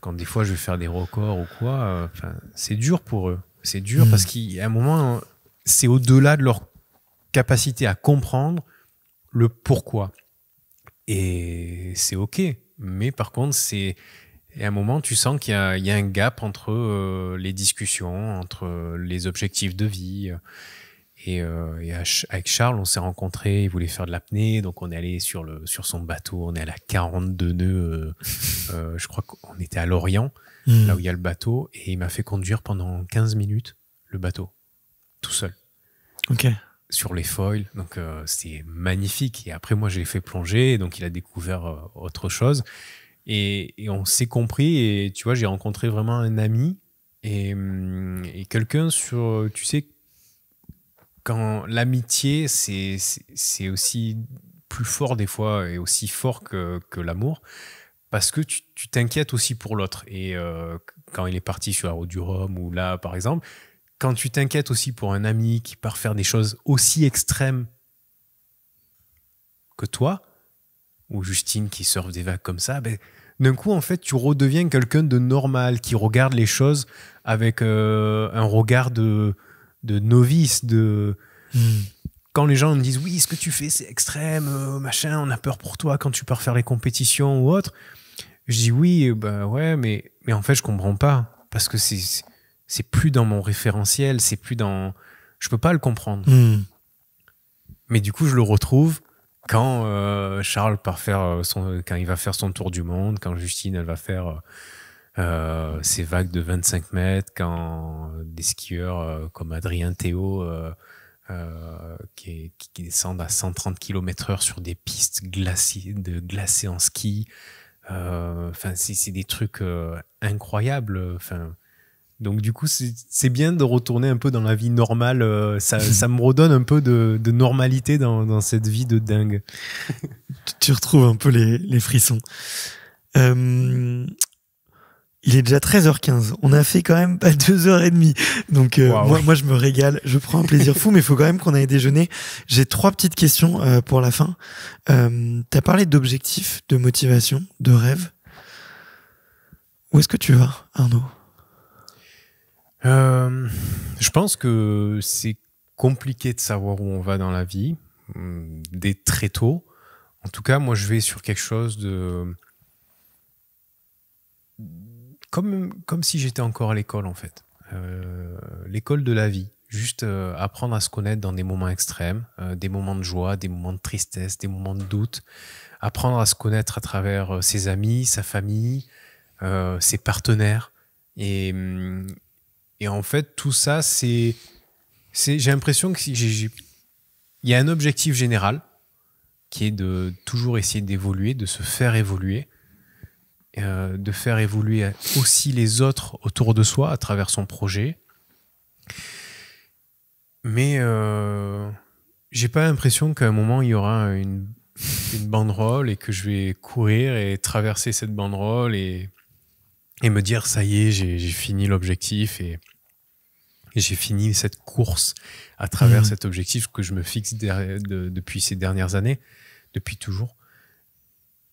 quand des fois je vais faire des records ou quoi euh, c'est dur pour eux c'est dur hmm. qu'il parce qu'à un moment c'est au-delà de leur capacité à comprendre le pourquoi et c'est OK. Mais par contre, c'est. à un moment, tu sens qu'il y, y, a un gap entre euh, les discussions, entre les objectifs de vie. Et, euh, et avec Charles, on s'est rencontrés, il voulait faire de l'apnée, donc on est allé sur, le, sur son bateau, on est à la 42 nœuds, euh, je crois qu'on était à Lorient, hmm. là où il y a le bateau, et il m'a fait conduire pendant 15 minutes le bateau, tout seul. Ok sur les foils. Donc euh, c'était magnifique. Et après, moi, j'ai fait plonger. Donc il a découvert euh, autre chose. Et, on s'est compris. Et tu vois, j'ai rencontré vraiment un ami et, hum, quelqu'un sur, tu sais, quand l'amitié, c'est, c'est aussi plus fort des fois et aussi fort que, l'amour. Parce que tu, t'inquiètes aussi pour l'autre. Et euh, quand il est parti sur la route du Rhum ou là, par exemple, quand tu t'inquiètes aussi pour un ami qui part faire des choses aussi extrêmes que toi, ou Justine qui surfe des vagues comme ça, ben, d'un coup, en fait, tu redeviens quelqu'un de normal, qui regarde les choses avec euh, un regard de, novice, de... Hmm. Quand les gens me disent, oui, ce que tu fais, c'est extrême, euh, machin, on a peur pour toi quand tu pars faire les compétitions ou autre, je dis, oui, ben ouais, mais, mais en fait, je comprends pas, parce que c'est c'est plus dans mon référentiel, c'est plus dans. Je peux pas le comprendre. Hmm. Mais du coup, je le retrouve quand euh, Charles part faire euh, son, quand il va faire son tour du monde, quand Justine elle va faire euh, ses vagues de 25 mètres, quand des skieurs comme Adrien Théo qui, descendent à 130 km heure sur des pistes glacées, de glacées en ski. Enfin, c'est des trucs incroyables. Enfin donc du coup, c'est bien de retourner un peu dans la vie normale. Euh, <laughs> ça, me redonne un peu de, normalité dans, cette vie de dingue. tu retrouves un peu les, frissons. Euh, il est déjà 13h15. On a fait quand même pas 2h30. Donc euh, moi, moi, je me régale. Je prends un plaisir fou, mais il faut quand même qu'on aille déjeuner. J'ai trois petites questions pour la fin. Euh, as parlé d'objectifs, de motivation, de rêve. Où est-ce que tu vas, Arnaud euh, je pense que c'est compliqué de savoir où on va dans la vie, hum, dès très tôt. En tout cas, moi, je vais sur quelque chose de. Comme, comme si j'étais encore à l'école, en fait. Euh, l'école de la vie. Juste euh, apprendre à se connaître dans des moments extrêmes, des moments de joie, des moments de tristesse, des moments de doute. Apprendre à se connaître à travers ses amis, sa famille, ses partenaires. Et, hum, et en fait, tout ça, c'est. J'ai l'impression que Il y a un objectif général qui est de toujours essayer d'évoluer, de se faire évoluer, euh, de faire évoluer aussi les autres autour de soi à travers son projet. Mais euh, j'ai pas l'impression qu'à un moment il y aura une, une, banderole et que je vais courir et traverser cette banderole et, et me dire ça y est, j'ai fini l'objectif j'ai fini cette course à travers mmh. cet objectif que je me fixe depuis ces dernières années, depuis toujours.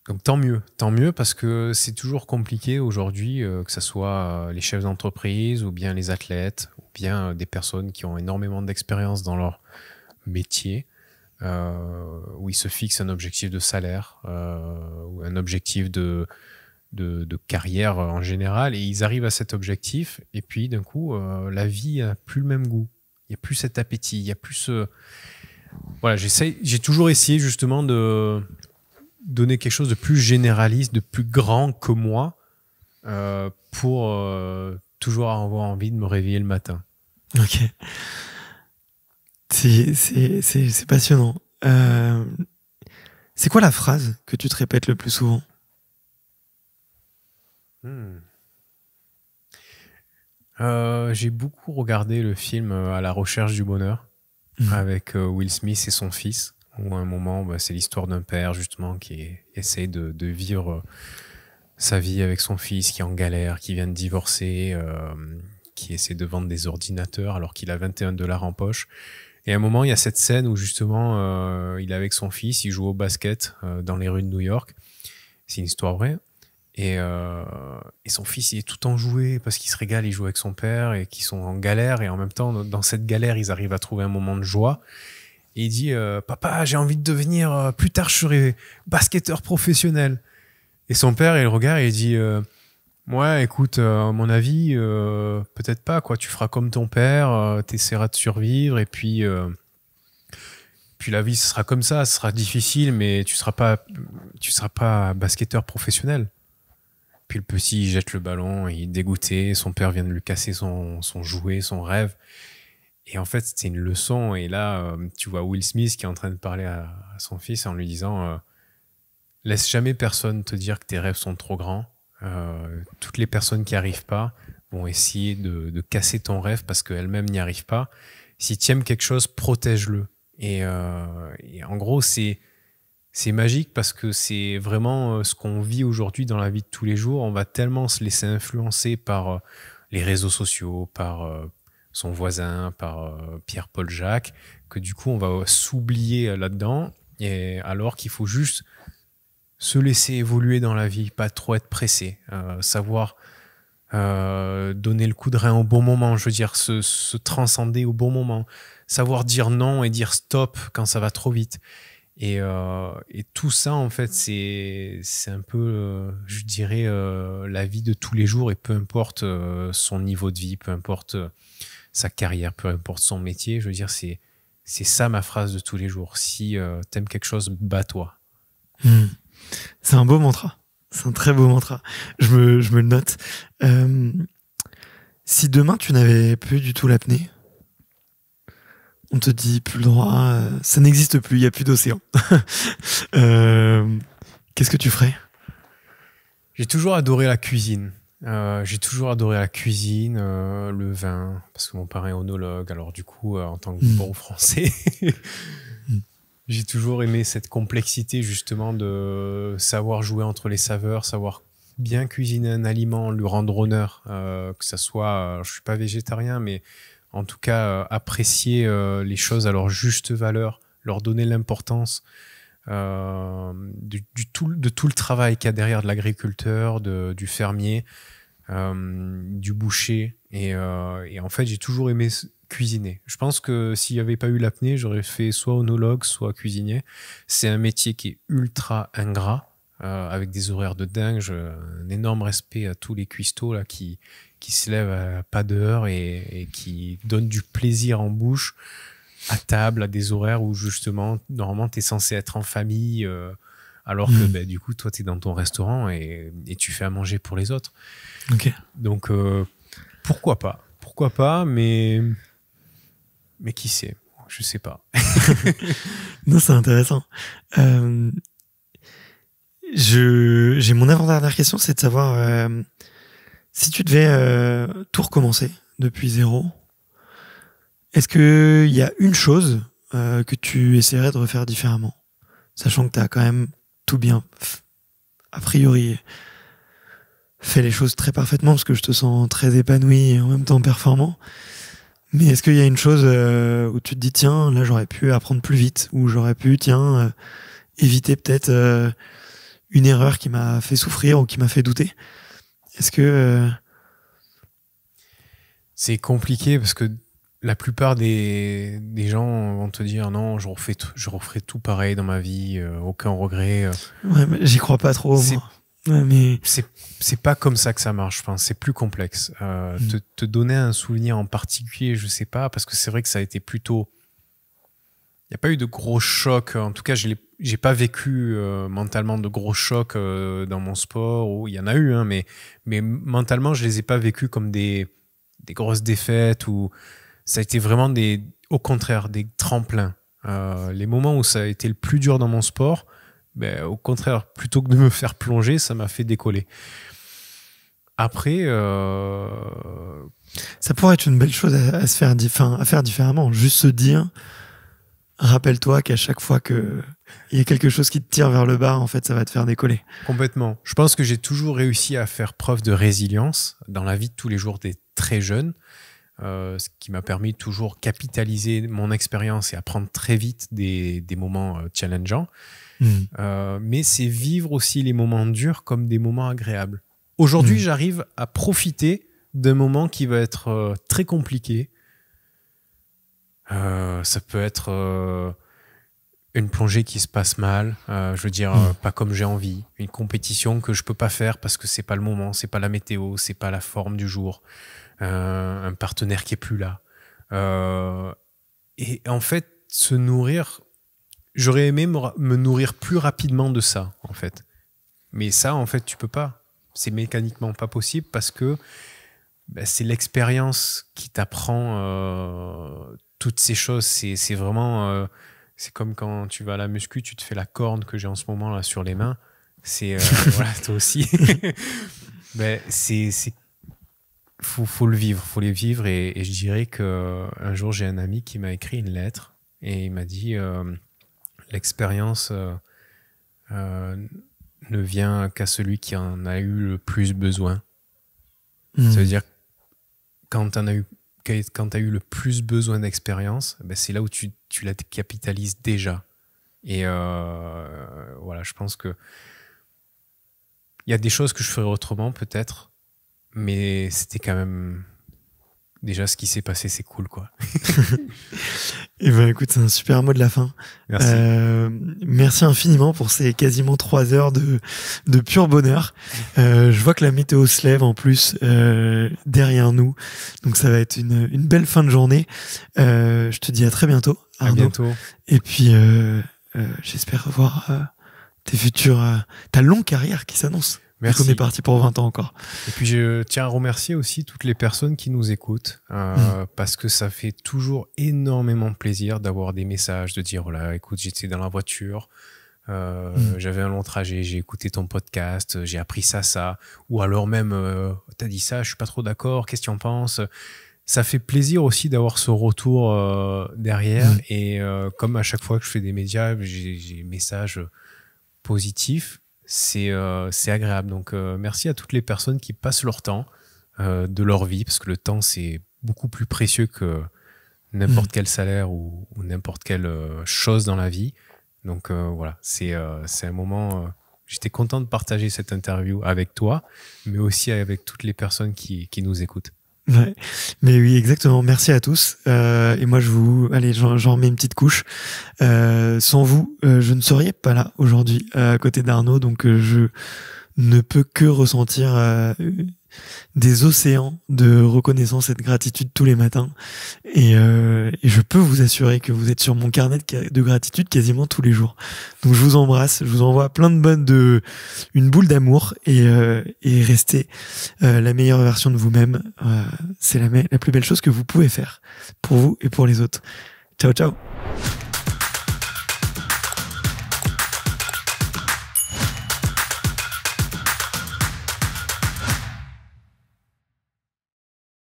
Donc tant mieux, tant mieux parce que c'est toujours compliqué aujourd'hui, euh, que ce soit euh, les chefs d'entreprise ou bien les athlètes ou bien euh, des personnes qui ont énormément d'expérience dans leur métier, où ils se fixent un objectif de salaire ou un objectif de, de, carrière euh, en général, et ils arrivent à cet objectif, et puis d'un coup, euh, la vie a plus le même goût. Il n'y a plus cet appétit, il n'y a plus ce... Voilà, j'ai toujours essayé justement de donner quelque chose de plus généraliste, de plus grand que moi, euh, pour toujours avoir envie de me réveiller le matin. Ok. C'est passionnant. C'est quoi la phrase que tu te répètes le plus souvent Hmm. Euh, j'ai beaucoup regardé le film euh, À la recherche du bonheur hmm. avec euh, Will Smith et son fils, où à un moment, bah, c'est l'histoire d'un père justement qui essaie de, vivre sa vie avec son fils qui est en galère, qui vient de divorcer, qui essaie de vendre des ordinateurs alors qu'il a 21 dollars en poche. Et à un moment, il y a cette scène où justement, il est avec son fils, il joue au basket dans les rues de New York. C'est une histoire vraie. Euh, et, son fils, il est tout joué parce qu'il se régale, il joue avec son père et qu'ils sont en galère. Et en même temps, dans cette galère, ils arrivent à trouver un moment de joie. Et il dit euh, Papa, j'ai envie de devenir, euh, plus tard, je serai basketteur professionnel. Et son père, il regarde et il dit Ouais, écoute, à mon avis, peut-être pas, quoi. Tu feras comme ton père, tu essaieras de survivre et puis. puis la vie, ce sera comme ça, ce sera difficile, mais tu seras pas, tu seras pas basketteur professionnel. Puis le petit, il jette le ballon, il est dégoûté, son père vient de lui casser son, son jouet, son rêve. Et en fait, c'est une leçon. Et là, euh, tu vois Will Smith qui est en train de parler à, son fils en lui disant euh, Laisse jamais personne te dire que tes rêves sont trop grands. Euh, toutes les personnes qui arrivent pas vont essayer de, casser ton rêve parce qu'elles-mêmes n'y arrivent pas. Si tu aimes quelque chose, protège-le. et, en gros, c'est c'est magique parce que c'est vraiment euh, ce qu'on vit aujourd'hui dans la vie de tous les jours. On va tellement se laisser influencer par euh, les réseaux sociaux, par euh, son voisin, par Pierre-Paul Jacques, que du coup, on va s'oublier là-dedans. Et alors qu'il faut juste se laisser évoluer dans la vie, pas trop être pressé, savoir donner le coup de rein au bon moment, je veux dire, se transcender au bon moment, savoir dire non et dire stop quand ça va trop vite. Et, euh, et, tout ça, en fait, c'est un peu, euh, je dirais, euh, la vie de tous les jours et peu importe euh, son niveau de vie, peu importe euh, sa carrière, peu importe son métier. Je veux dire, c'est c'est ça ma phrase de tous les jours. Si t'aimes quelque chose, bats-toi. Hmm. C'est un beau mantra. C'est un très beau mantra. Je me, je me le note. si demain tu n'avais plus du tout l'apnée, on te dit plus le droit, euh, ça n'existe plus, il n'y a plus d'océan. <laughs> Euh, qu'est-ce que tu ferais J'ai toujours adoré la cuisine. Euh, j'ai toujours adoré la cuisine, le vin, parce que mon père est onologue, alors du coup, en tant que hmm. bon français, <laughs> hmm. j'ai toujours aimé cette complexité justement de savoir jouer entre les saveurs, savoir bien cuisiner un aliment, lui rendre honneur, que ça soit, je suis pas végétarien, mais en tout cas euh, apprécier euh, les choses à leur juste valeur, leur donner l'importance euh, du, tout, de tout le travail qu'il y a derrière de l'agriculteur, du fermier, du boucher. Et, en fait, j'ai toujours aimé cuisiner. Je pense que s'il n'y avait pas eu l'apnée, j'aurais fait soit onologue, soit cuisinier. C'est un métier qui est ultra ingrat, avec des horaires de dingue. Un énorme respect à tous les cuistots là, qui, qui se lève à pas d'heure et, et, qui donne du plaisir en bouche à table, à des horaires où justement, normalement, tu es censé être en famille, euh, alors que hmm. bah, du coup, toi, tu es dans ton restaurant et, tu fais à manger pour les autres. Donc, euh, pourquoi pas Pourquoi pas Mais, mais qui sait Je sais pas. <laughs> non, c'est intéressant. Euh, J'ai mon avant-dernière question, c'est de savoir euh, si tu devais euh, tout recommencer depuis zéro, est-ce qu'il y a une chose euh, que tu essaierais de refaire différemment Sachant que tu as quand même tout bien, a priori, fait les choses très parfaitement parce que je te sens très épanoui et en même temps performant. Mais est-ce qu'il y a une chose euh, où tu te dis, tiens, là j'aurais pu apprendre plus vite ou j'aurais pu, tiens, éviter peut-être une erreur qui m'a fait souffrir ou qui m'a fait douter est-ce que. Euh, c'est compliqué parce que la plupart des, des, gens vont te dire non, je, refais tout, je referai tout pareil dans ma vie, euh, aucun regret. Euh. Ouais, mais j'y crois pas trop. C'est mais... c'est pas comme ça que ça marche. Enfin, c'est plus complexe. Mm. te, donner un souvenir en particulier, je sais pas, parce que c'est vrai que ça a été plutôt il n'y a pas eu de gros chocs. En tout cas, je n'ai pas vécu euh, mentalement de gros chocs euh, dans mon sport. il y en a eu, hein, mais, mais mentalement, je ne les ai pas vécus comme des, grosses défaites. ou Ça a été vraiment, des, au contraire, des tremplins. Euh, les moments où ça a été le plus dur dans mon sport, ben, au contraire, plutôt que de me faire plonger, ça m'a fait décoller. Après, ça pourrait être une belle chose à, se à faire différemment. Juste se dire, rappelle-toi qu'à chaque fois que il y a quelque chose qui te tire vers le bas, en fait, ça va te faire décoller. Complètement. Je pense que j'ai toujours réussi à faire preuve de résilience dans la vie de tous les jours des très jeunes, euh, ce qui m'a permis toujours capitaliser mon expérience et apprendre très vite des, des moments euh, challengeants. Hmm. Euh, mais c'est vivre aussi les moments durs comme des moments agréables. Aujourd'hui, hmm. j'arrive à profiter d'un moment qui va être très compliqué, euh, ça peut être euh, une plongée qui se passe mal, euh, je veux dire pas comme j'ai envie, une compétition que je peux pas faire parce que c'est pas le moment, c'est pas la météo, c'est pas la forme du jour, un partenaire qui est plus là. et en fait, se nourrir, j'aurais aimé me, nourrir plus rapidement de ça, en fait. Mais ça, en fait, tu peux pas. C'est mécaniquement pas possible parce que bah, c'est l'expérience qui t'apprend toutes ces choses. C'est vraiment. Euh, c'est comme quand tu vas à la muscu, tu te fais la corne que j'ai en ce moment là sur les mains. C'est. Euh, <laughs> voilà, toi aussi. Mais <laughs> ben, c'est. Faut, faut, le vivre, faut les vivre. Et, je dirais que un jour, j'ai un ami qui m'a écrit une lettre et il m'a dit euh, l'expérience ne vient qu'à celui qui en a eu le plus besoin. Hmm. Ça veut dire quand tu en as eu quand tu as eu le plus besoin d'expérience, ben, c'est là où tu, la capitalises déjà. Et euh, voilà, je pense que il y a des choses que je ferais autrement peut-être, mais c'était quand même déjà ce qui s'est passé, c'est cool, quoi. <laughs> et eh ben écoute, c'est un super mot de la fin. Merci. Euh, infiniment pour ces quasiment trois heures de, pur bonheur. Euh, je vois que la météo se lève en plus euh, derrière nous, donc ça va être une, belle fin de journée. je te dis à très bientôt. À bientôt. Et puis j'espère voir tes futures, ta longue carrière qui s'annonce. Merci. On est parti pour 20 ans encore. Et puis je tiens à remercier aussi toutes les personnes qui nous écoutent euh, hmm. parce que ça fait toujours énormément plaisir d'avoir des messages, de dire voilà, écoute, j'étais dans la voiture, euh, hmm. j'avais un long trajet, j'ai écouté ton podcast, j'ai appris ça, ça, ou alors même euh, t'as dit ça, je suis pas trop d'accord, qu'est-ce que tu en penses ça fait plaisir aussi d'avoir ce retour derrière hmm. et comme à chaque fois que je fais des médias, j'ai des messages positifs euh, c'est agréable. Donc euh, merci à toutes les personnes qui passent leur temps, euh, de leur vie, parce que le temps c'est beaucoup plus précieux que n'importe mm. quel salaire ou, n'importe quelle chose dans la vie. Donc voilà, c'est un moment. J'étais content de partager cette interview avec toi, mais aussi avec toutes les personnes qui, qui nous écoutent. Ouais. Mais oui, exactement. Merci à tous. Euh, et moi, je vous, allez, j'en mets une petite couche. Euh, sans vous, euh, je ne serais pas là aujourd'hui à côté d'Arnaud, donc je ne peux que ressentir des océans de reconnaissance et de gratitude tous les matins. Et, euh, je peux vous assurer que vous êtes sur mon carnet de gratitude quasiment tous les jours. Donc je vous embrasse, je vous envoie plein de bonnes, de, une boule d'amour et, euh, restez euh, la meilleure version de vous-même. c'est la, la plus belle chose que vous pouvez faire pour vous et pour les autres. Ciao, ciao.